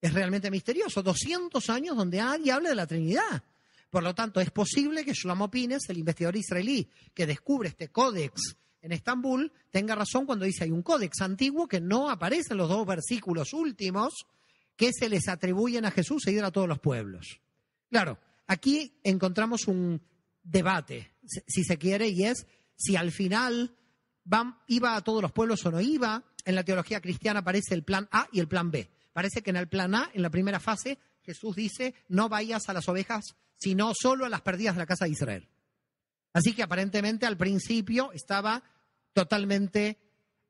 Es realmente misterioso, 200 años donde nadie habla de la Trinidad. Por lo tanto, es posible que Shlomo Pines, el investigador israelí que descubre este códex en Estambul, tenga razón cuando dice hay un códex antiguo que no aparece en los dos versículos últimos que se les atribuyen a Jesús e a todos los pueblos. Claro, aquí encontramos un debate, si se quiere, y es si al final iba a todos los pueblos o no iba. En la teología cristiana aparece el plan A y el plan B. Parece que en el plan A, en la primera fase, Jesús dice, no vayas a las ovejas, sino solo a las perdidas de la casa de Israel. Así que aparentemente al principio estaba totalmente...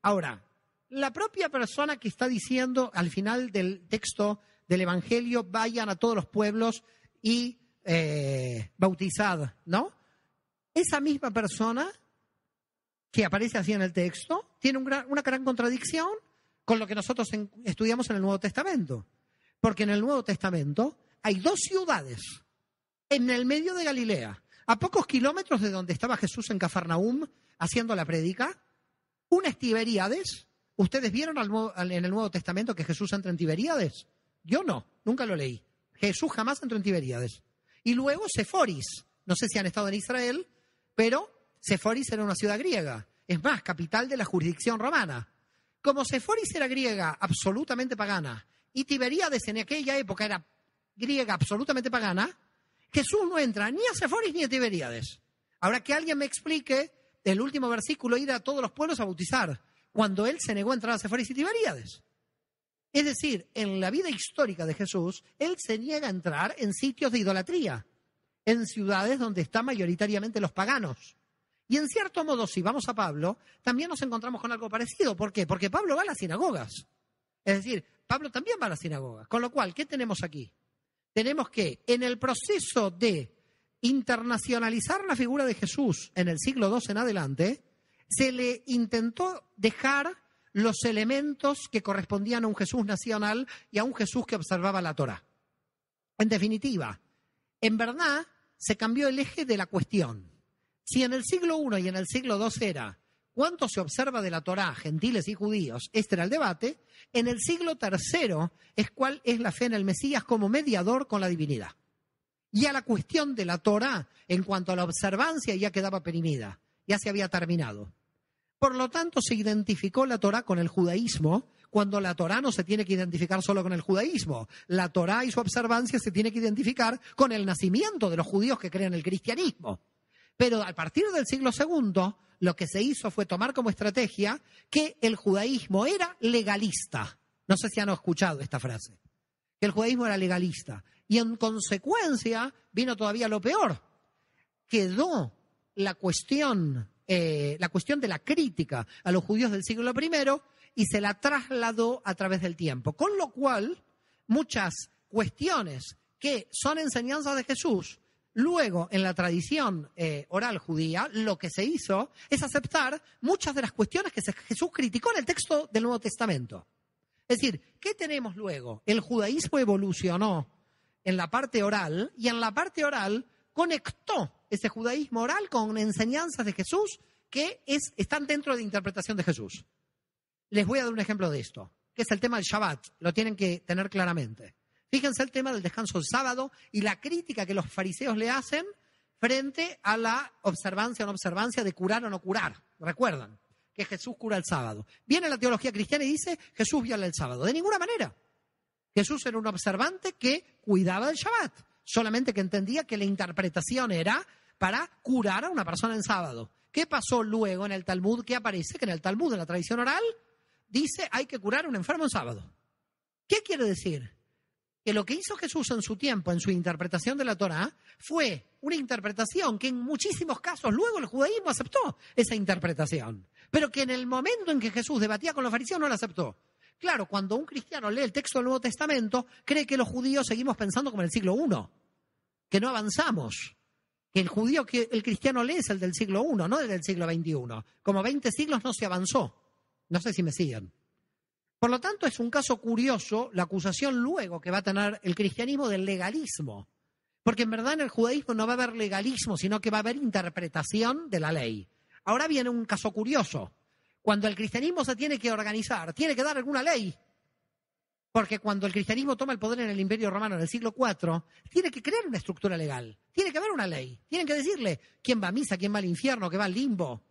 Ahora, la propia persona que está diciendo al final del texto del Evangelio, vayan a todos los pueblos, y eh, bautizada, ¿no? Esa misma persona que aparece así en el texto tiene una gran contradicción con lo que nosotros estudiamos en el Nuevo Testamento. Porque en el Nuevo Testamento hay dos ciudades en el medio de Galilea, a pocos kilómetros de donde estaba Jesús en Cafarnaum haciendo la predica, una es Tiberíades. ¿Ustedes vieron en el Nuevo Testamento que Jesús entra en Tiberíades? Yo no, nunca lo leí. Jesús jamás entró en Tiberíades. Y luego Seforis. No sé si han estado en Israel, pero Seforis era una ciudad griega. Es más, capital de la jurisdicción romana. Como Seforis era griega, absolutamente pagana, y Tiberíades en aquella época era griega, absolutamente pagana, Jesús no entra ni a Seforis ni a Tiberíades. Ahora que alguien me explique el último versículo, ir a todos los pueblos a bautizar, cuando él se negó a entrar a Seforis y Tiberíades. Es decir, en la vida histórica de Jesús, él se niega a entrar en sitios de idolatría, en ciudades donde están mayoritariamente los paganos. Y en cierto modo, si vamos a Pablo, también nos encontramos con algo parecido. ¿Por qué? Porque Pablo va a las sinagogas. Es decir, Pablo también va a las sinagogas. Con lo cual, ¿qué tenemos aquí? Tenemos que, en el proceso de internacionalizar la figura de Jesús en el siglo II en adelante, se le intentó dejar los elementos que correspondían a un Jesús nacional y a un Jesús que observaba la Torá. En definitiva, en verdad se cambió el eje de la cuestión. Si en el siglo I y en el siglo II era cuánto se observa de la Torá, gentiles y judíos, este era el debate, en el siglo III es cuál es la fe en el Mesías como mediador con la divinidad. Y a la cuestión de la Torá en cuanto a la observancia ya quedaba perimida, ya se había terminado. Por lo tanto, se identificó la Torá con el judaísmo, cuando la Torá no se tiene que identificar solo con el judaísmo. La Torá y su observancia se tiene que identificar con el nacimiento de los judíos que crean el cristianismo. Pero a partir del siglo II, lo que se hizo fue tomar como estrategia que el judaísmo era legalista. No sé si han escuchado esta frase. Que el judaísmo era legalista. Y en consecuencia vino todavía lo peor. Quedó la cuestión eh, la cuestión de la crítica a los judíos del siglo I y se la trasladó a través del tiempo. Con lo cual, muchas cuestiones que son enseñanzas de Jesús, luego en la tradición eh, oral judía, lo que se hizo es aceptar muchas de las cuestiones que Jesús criticó en el texto del Nuevo Testamento. Es decir, ¿qué tenemos luego? El judaísmo evolucionó en la parte oral y en la parte oral conectó ese judaísmo oral con enseñanzas de Jesús que es, están dentro de la interpretación de Jesús. Les voy a dar un ejemplo de esto, que es el tema del Shabbat. Lo tienen que tener claramente. Fíjense el tema del descanso del sábado y la crítica que los fariseos le hacen frente a la observancia o no observancia de curar o no curar. Recuerdan que Jesús cura el sábado. Viene la teología cristiana y dice Jesús viola el sábado. De ninguna manera. Jesús era un observante que cuidaba el Shabbat, solamente que entendía que la interpretación era para curar a una persona en sábado. ¿Qué pasó luego en el Talmud? ¿Qué aparece? Que en el Talmud, en la tradición oral, dice hay que curar a un enfermo en sábado. ¿Qué quiere decir? Que lo que hizo Jesús en su tiempo, en su interpretación de la Torá, fue una interpretación que en muchísimos casos luego el judaísmo aceptó esa interpretación, pero que en el momento en que Jesús debatía con los fariseos no la aceptó. Claro, cuando un cristiano lee el texto del Nuevo Testamento, cree que los judíos seguimos pensando como en el siglo I, que no avanzamos que el judío, que el cristiano lee es el del siglo I, no el del siglo XXI. Como 20 siglos no se avanzó. No sé si me siguen. Por lo tanto, es un caso curioso la acusación luego que va a tener el cristianismo del legalismo. Porque en verdad en el judaísmo no va a haber legalismo, sino que va a haber interpretación de la ley. Ahora viene un caso curioso. Cuando el cristianismo se tiene que organizar, tiene que dar alguna ley. Porque cuando el cristianismo toma el poder en el Imperio Romano en el siglo IV, tiene que crear una estructura legal, tiene que haber una ley, tienen que decirle quién va a misa, quién va al infierno, quién va al limbo.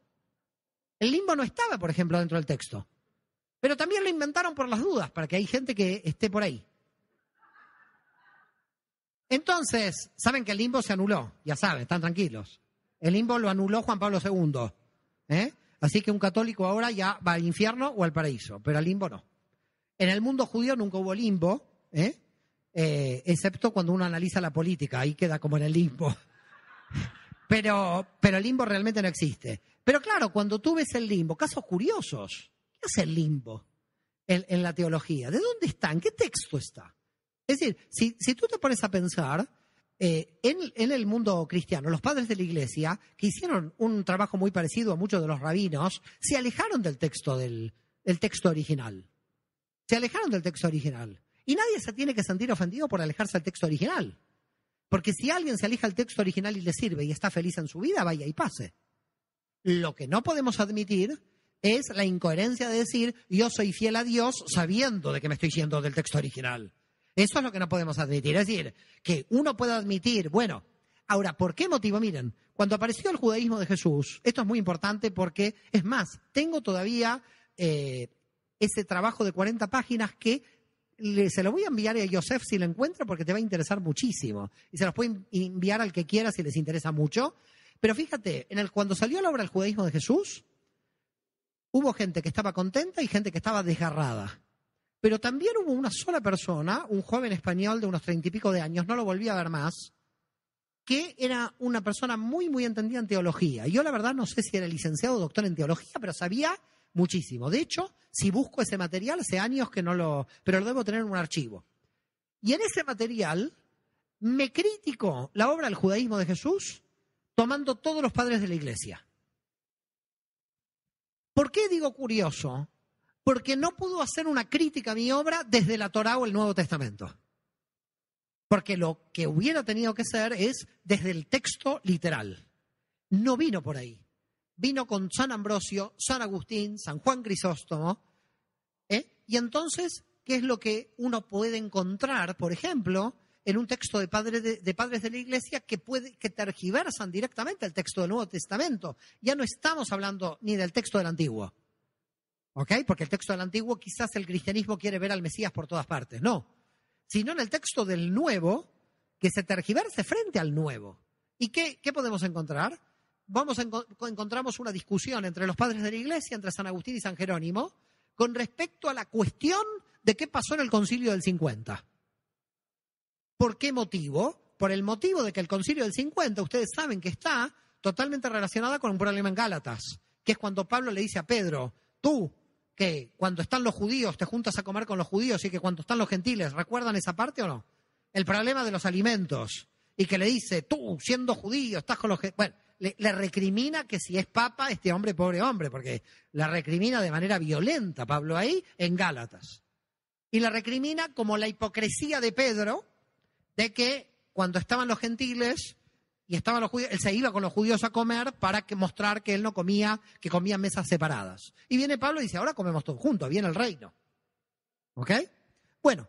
El limbo no estaba, por ejemplo, dentro del texto. Pero también lo inventaron por las dudas, para que hay gente que esté por ahí. Entonces, saben que el limbo se anuló, ya saben, están tranquilos. El limbo lo anuló Juan Pablo II. ¿eh? Así que un católico ahora ya va al infierno o al paraíso, pero al limbo no. En el mundo judío nunca hubo limbo, ¿eh? Eh, excepto cuando uno analiza la política, ahí queda como en el limbo. Pero, pero el limbo realmente no existe. Pero claro, cuando tú ves el limbo, casos curiosos, ¿qué es el limbo en, la teología? ¿De dónde está? ¿En qué texto está? Es decir, si, tú te pones a pensar, eh, en, el mundo cristiano, los padres de la iglesia, que hicieron un trabajo muy parecido a muchos de los rabinos, se alejaron del texto, del texto original se alejaron del texto original. Y nadie se tiene que sentir ofendido por alejarse del texto original. Porque si alguien se aleja del texto original y le sirve y está feliz en su vida, vaya y pase. Lo que no podemos admitir es la incoherencia de decir yo soy fiel a Dios sabiendo de que me estoy yendo del texto original. Eso es lo que no podemos admitir. Es decir, que uno pueda admitir, bueno, ahora, ¿por qué motivo? Miren, cuando apareció el judaísmo de Jesús, esto es muy importante porque, es más, tengo todavía eh, ese trabajo de 40 páginas que se lo voy a enviar a Joseph si lo encuentro porque te va a interesar muchísimo. Y se los puede enviar al que quiera si les interesa mucho. Pero fíjate, cuando salió la obra El judaísmo de Jesús, hubo gente que estaba contenta y gente que estaba desgarrada. Pero también hubo una sola persona, un joven español de unos treinta y pico de años, no lo volví a ver más, que era una persona muy, muy entendida en teología. Yo la verdad no sé si era licenciado o doctor en teología, pero sabía muchísimo. De hecho, si busco ese material, hace años que no lo, pero lo debo tener en un archivo. Y en ese material me critico la obra del judaísmo de Jesús tomando todos los padres de la iglesia. ¿Por qué digo curioso? Porque no pudo hacer una crítica a mi obra desde la Torá o el Nuevo Testamento. Porque lo que hubiera tenido que ser es desde el texto literal. No vino por ahí vino con San Ambrosio, San Agustín, San Juan Crisóstomo. ¿eh? Y entonces, ¿qué es lo que uno puede encontrar, por ejemplo, en un texto de, padre de, padres de la Iglesia que, puede, que tergiversan directamente el texto del Nuevo Testamento? Ya no estamos hablando ni del texto del Antiguo. ¿Ok? Porque el texto del Antiguo quizás el cristianismo quiere ver al Mesías por todas partes. No. Sino en el texto del Nuevo, que se tergiverse frente al Nuevo. ¿Y qué, qué podemos encontrar? vamos encontramos una discusión entre los padres de la Iglesia, entre San Agustín y San Jerónimo, con respecto a la cuestión de qué pasó en el concilio del 50. ¿Por qué motivo? Por el motivo de que el concilio del 50, ustedes saben que está totalmente relacionada con un problema en Gálatas, que es cuando Pablo le dice a Pedro, tú, que cuando están los judíos te juntas a comer con los judíos y que cuando están los gentiles, ¿recuerdan esa parte o no? El problema de los alimentos. Y que le dice, tú, siendo judío, estás con los... Bueno, le, recrimina que si es papa, este hombre, pobre hombre, porque la recrimina de manera violenta Pablo ahí en Gálatas. Y la recrimina como la hipocresía de Pedro de que cuando estaban los gentiles y estaban los judíos, él se iba con los judíos a comer para que, mostrar que él no comía, que comía mesas separadas. Y viene Pablo y dice, ahora comemos todos juntos, viene el reino. ¿Ok? Bueno,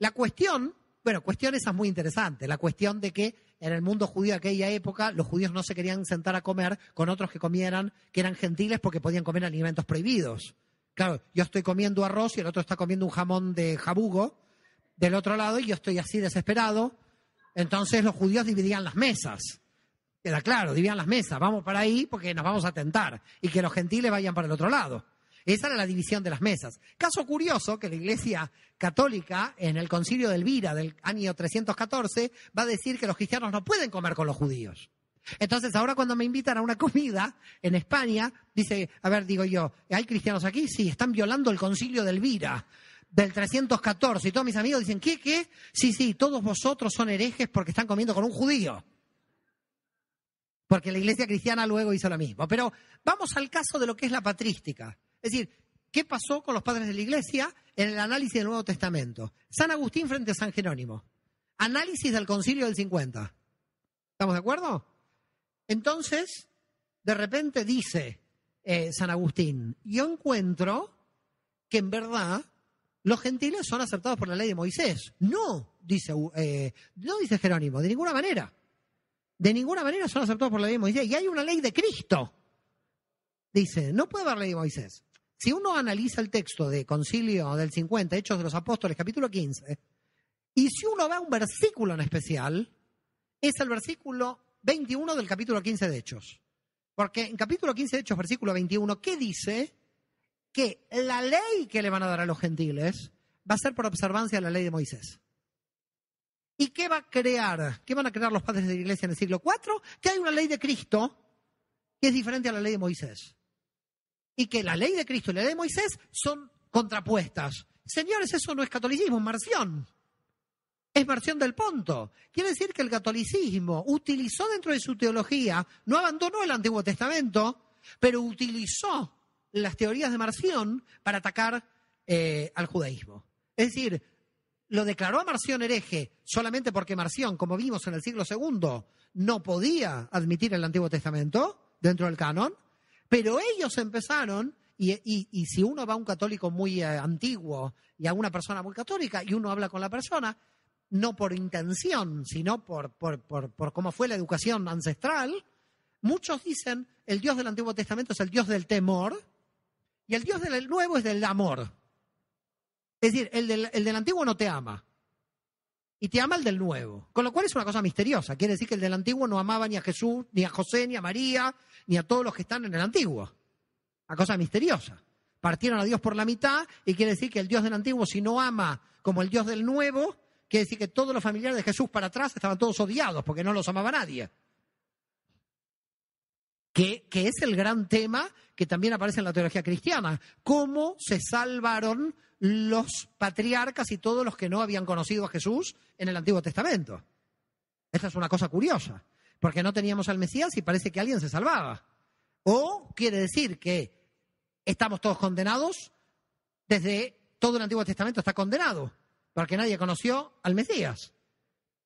la cuestión bueno, cuestión esa es muy interesante. La cuestión de que en el mundo judío de aquella época los judíos no se querían sentar a comer con otros que comieran, que eran gentiles porque podían comer alimentos prohibidos. Claro, yo estoy comiendo arroz y el otro está comiendo un jamón de jabugo del otro lado y yo estoy así desesperado. Entonces los judíos dividían las mesas. Era claro, dividían las mesas. Vamos para ahí porque nos vamos a tentar y que los gentiles vayan para el otro lado. Esa era la división de las mesas. Caso curioso que la Iglesia Católica, en el concilio de Elvira del año 314, va a decir que los cristianos no pueden comer con los judíos. Entonces, ahora cuando me invitan a una comida en España, dice, a ver, digo yo, ¿hay cristianos aquí? Sí, están violando el concilio de Elvira del 314. Y todos mis amigos dicen, ¿qué, qué? Sí, sí, todos vosotros son herejes porque están comiendo con un judío. Porque la iglesia cristiana luego hizo lo mismo. Pero vamos al caso de lo que es la patrística. Es decir, ¿qué pasó con los padres de la iglesia en el análisis del Nuevo Testamento? San Agustín frente a San Jerónimo. Análisis del concilio del 50. ¿Estamos de acuerdo? Entonces, de repente dice eh, San Agustín, yo encuentro que en verdad los gentiles son aceptados por la ley de Moisés. No, dice, eh, no dice Jerónimo, de ninguna manera. De ninguna manera son aceptados por la ley de Moisés. Y hay una ley de Cristo. Dice, no puede haber ley de Moisés. Si uno analiza el texto de Concilio del 50, Hechos de los Apóstoles, capítulo 15, y si uno ve un versículo en especial, es el versículo 21 del capítulo 15 de Hechos. Porque en capítulo 15 de Hechos, versículo 21, ¿qué dice? Que la ley que le van a dar a los gentiles va a ser por observancia de la ley de Moisés. ¿Y qué va a crear? ¿Qué van a crear los padres de la iglesia en el siglo IV? Que hay una ley de Cristo que es diferente a la ley de Moisés y que la ley de Cristo y la ley de Moisés son contrapuestas. Señores, eso no es catolicismo, es marción. Es marción del Ponto. Quiere decir que el catolicismo utilizó dentro de su teología, no abandonó el Antiguo Testamento, pero utilizó las teorías de Marción para atacar eh, al judaísmo. Es decir, lo declaró a Marción hereje solamente porque Marción, como vimos en el siglo II, no podía admitir el Antiguo Testamento dentro del canon, pero ellos empezaron, y, si uno va a un católico muy eh, antiguo y a una persona muy católica y uno habla con la persona, no por intención, sino por, por, cómo fue la educación ancestral, muchos dicen el Dios del Antiguo Testamento es el Dios del temor y el Dios del Nuevo es del amor. Es decir, el el del Antiguo no te ama, y te ama el del nuevo. Con lo cual es una cosa misteriosa. Quiere decir que el del antiguo no amaba ni a Jesús, ni a José, ni a María, ni a todos los que están en el antiguo. Una cosa misteriosa. Partieron a Dios por la mitad y quiere decir que el Dios del antiguo, si no ama como el Dios del nuevo, quiere decir que todos los familiares de Jesús para atrás estaban todos odiados porque no los amaba nadie. Que, que es el gran tema que también aparece en la teología cristiana. ¿Cómo se salvaron los patriarcas y todos los que no habían conocido a Jesús en el Antiguo Testamento. Esta es una cosa curiosa, porque no teníamos al Mesías y parece que alguien se salvaba. O quiere decir que estamos todos condenados, desde todo el Antiguo Testamento está condenado, porque nadie conoció al Mesías.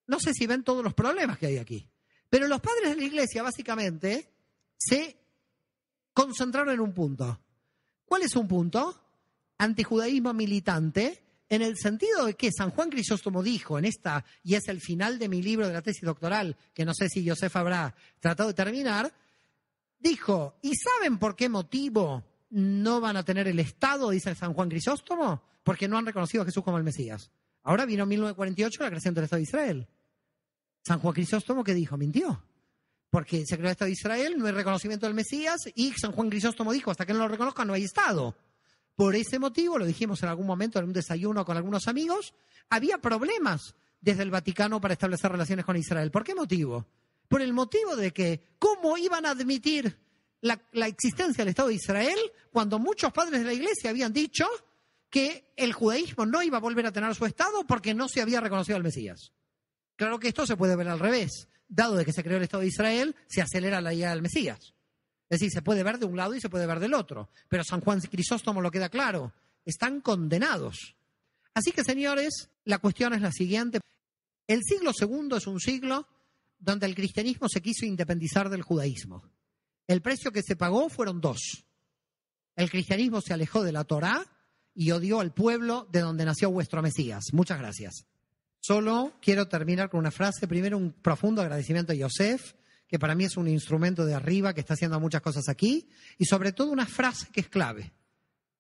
No sé si ven todos los problemas que hay aquí. Pero los padres de la iglesia, básicamente, se concentraron en un punto. ¿Cuál es un punto? antijudaísmo militante, en el sentido de que San Juan Crisóstomo dijo en esta, y es el final de mi libro de la tesis doctoral, que no sé si josefa habrá tratado de terminar, dijo, ¿y saben por qué motivo no van a tener el Estado, dice San Juan Crisóstomo? Porque no han reconocido a Jesús como el Mesías. Ahora vino 1948 la creación del Estado de Israel. San Juan Crisóstomo, que dijo? Mintió. Porque se creó el Estado de Israel, no hay reconocimiento del Mesías, y San Juan Crisóstomo dijo, hasta que no lo reconozcan no hay Estado. Por ese motivo, lo dijimos en algún momento en un desayuno con algunos amigos, había problemas desde el Vaticano para establecer relaciones con Israel. ¿Por qué motivo? Por el motivo de que, ¿cómo iban a admitir la, existencia del Estado de Israel cuando muchos padres de la Iglesia habían dicho que el judaísmo no iba a volver a tener su Estado porque no se había reconocido al Mesías? Claro que esto se puede ver al revés. Dado de que se creó el Estado de Israel, se acelera la idea del Mesías. Es decir, se puede ver de un lado y se puede ver del otro. Pero San Juan Crisóstomo lo queda claro. Están condenados. Así que, señores, la cuestión es la siguiente. El siglo segundo es un siglo donde el cristianismo se quiso independizar del judaísmo. El precio que se pagó fueron dos. El cristianismo se alejó de la Torá y odió al pueblo de donde nació vuestro Mesías. Muchas gracias. Solo quiero terminar con una frase. Primero, un profundo agradecimiento a Yosef que para mí es un instrumento de arriba que está haciendo muchas cosas aquí, y sobre todo una frase que es clave.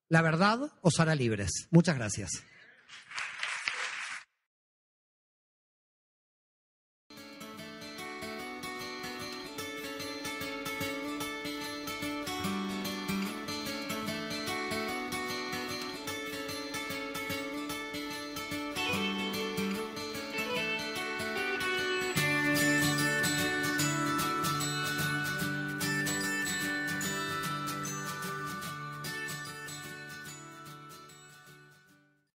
La verdad os hará libres. Muchas gracias.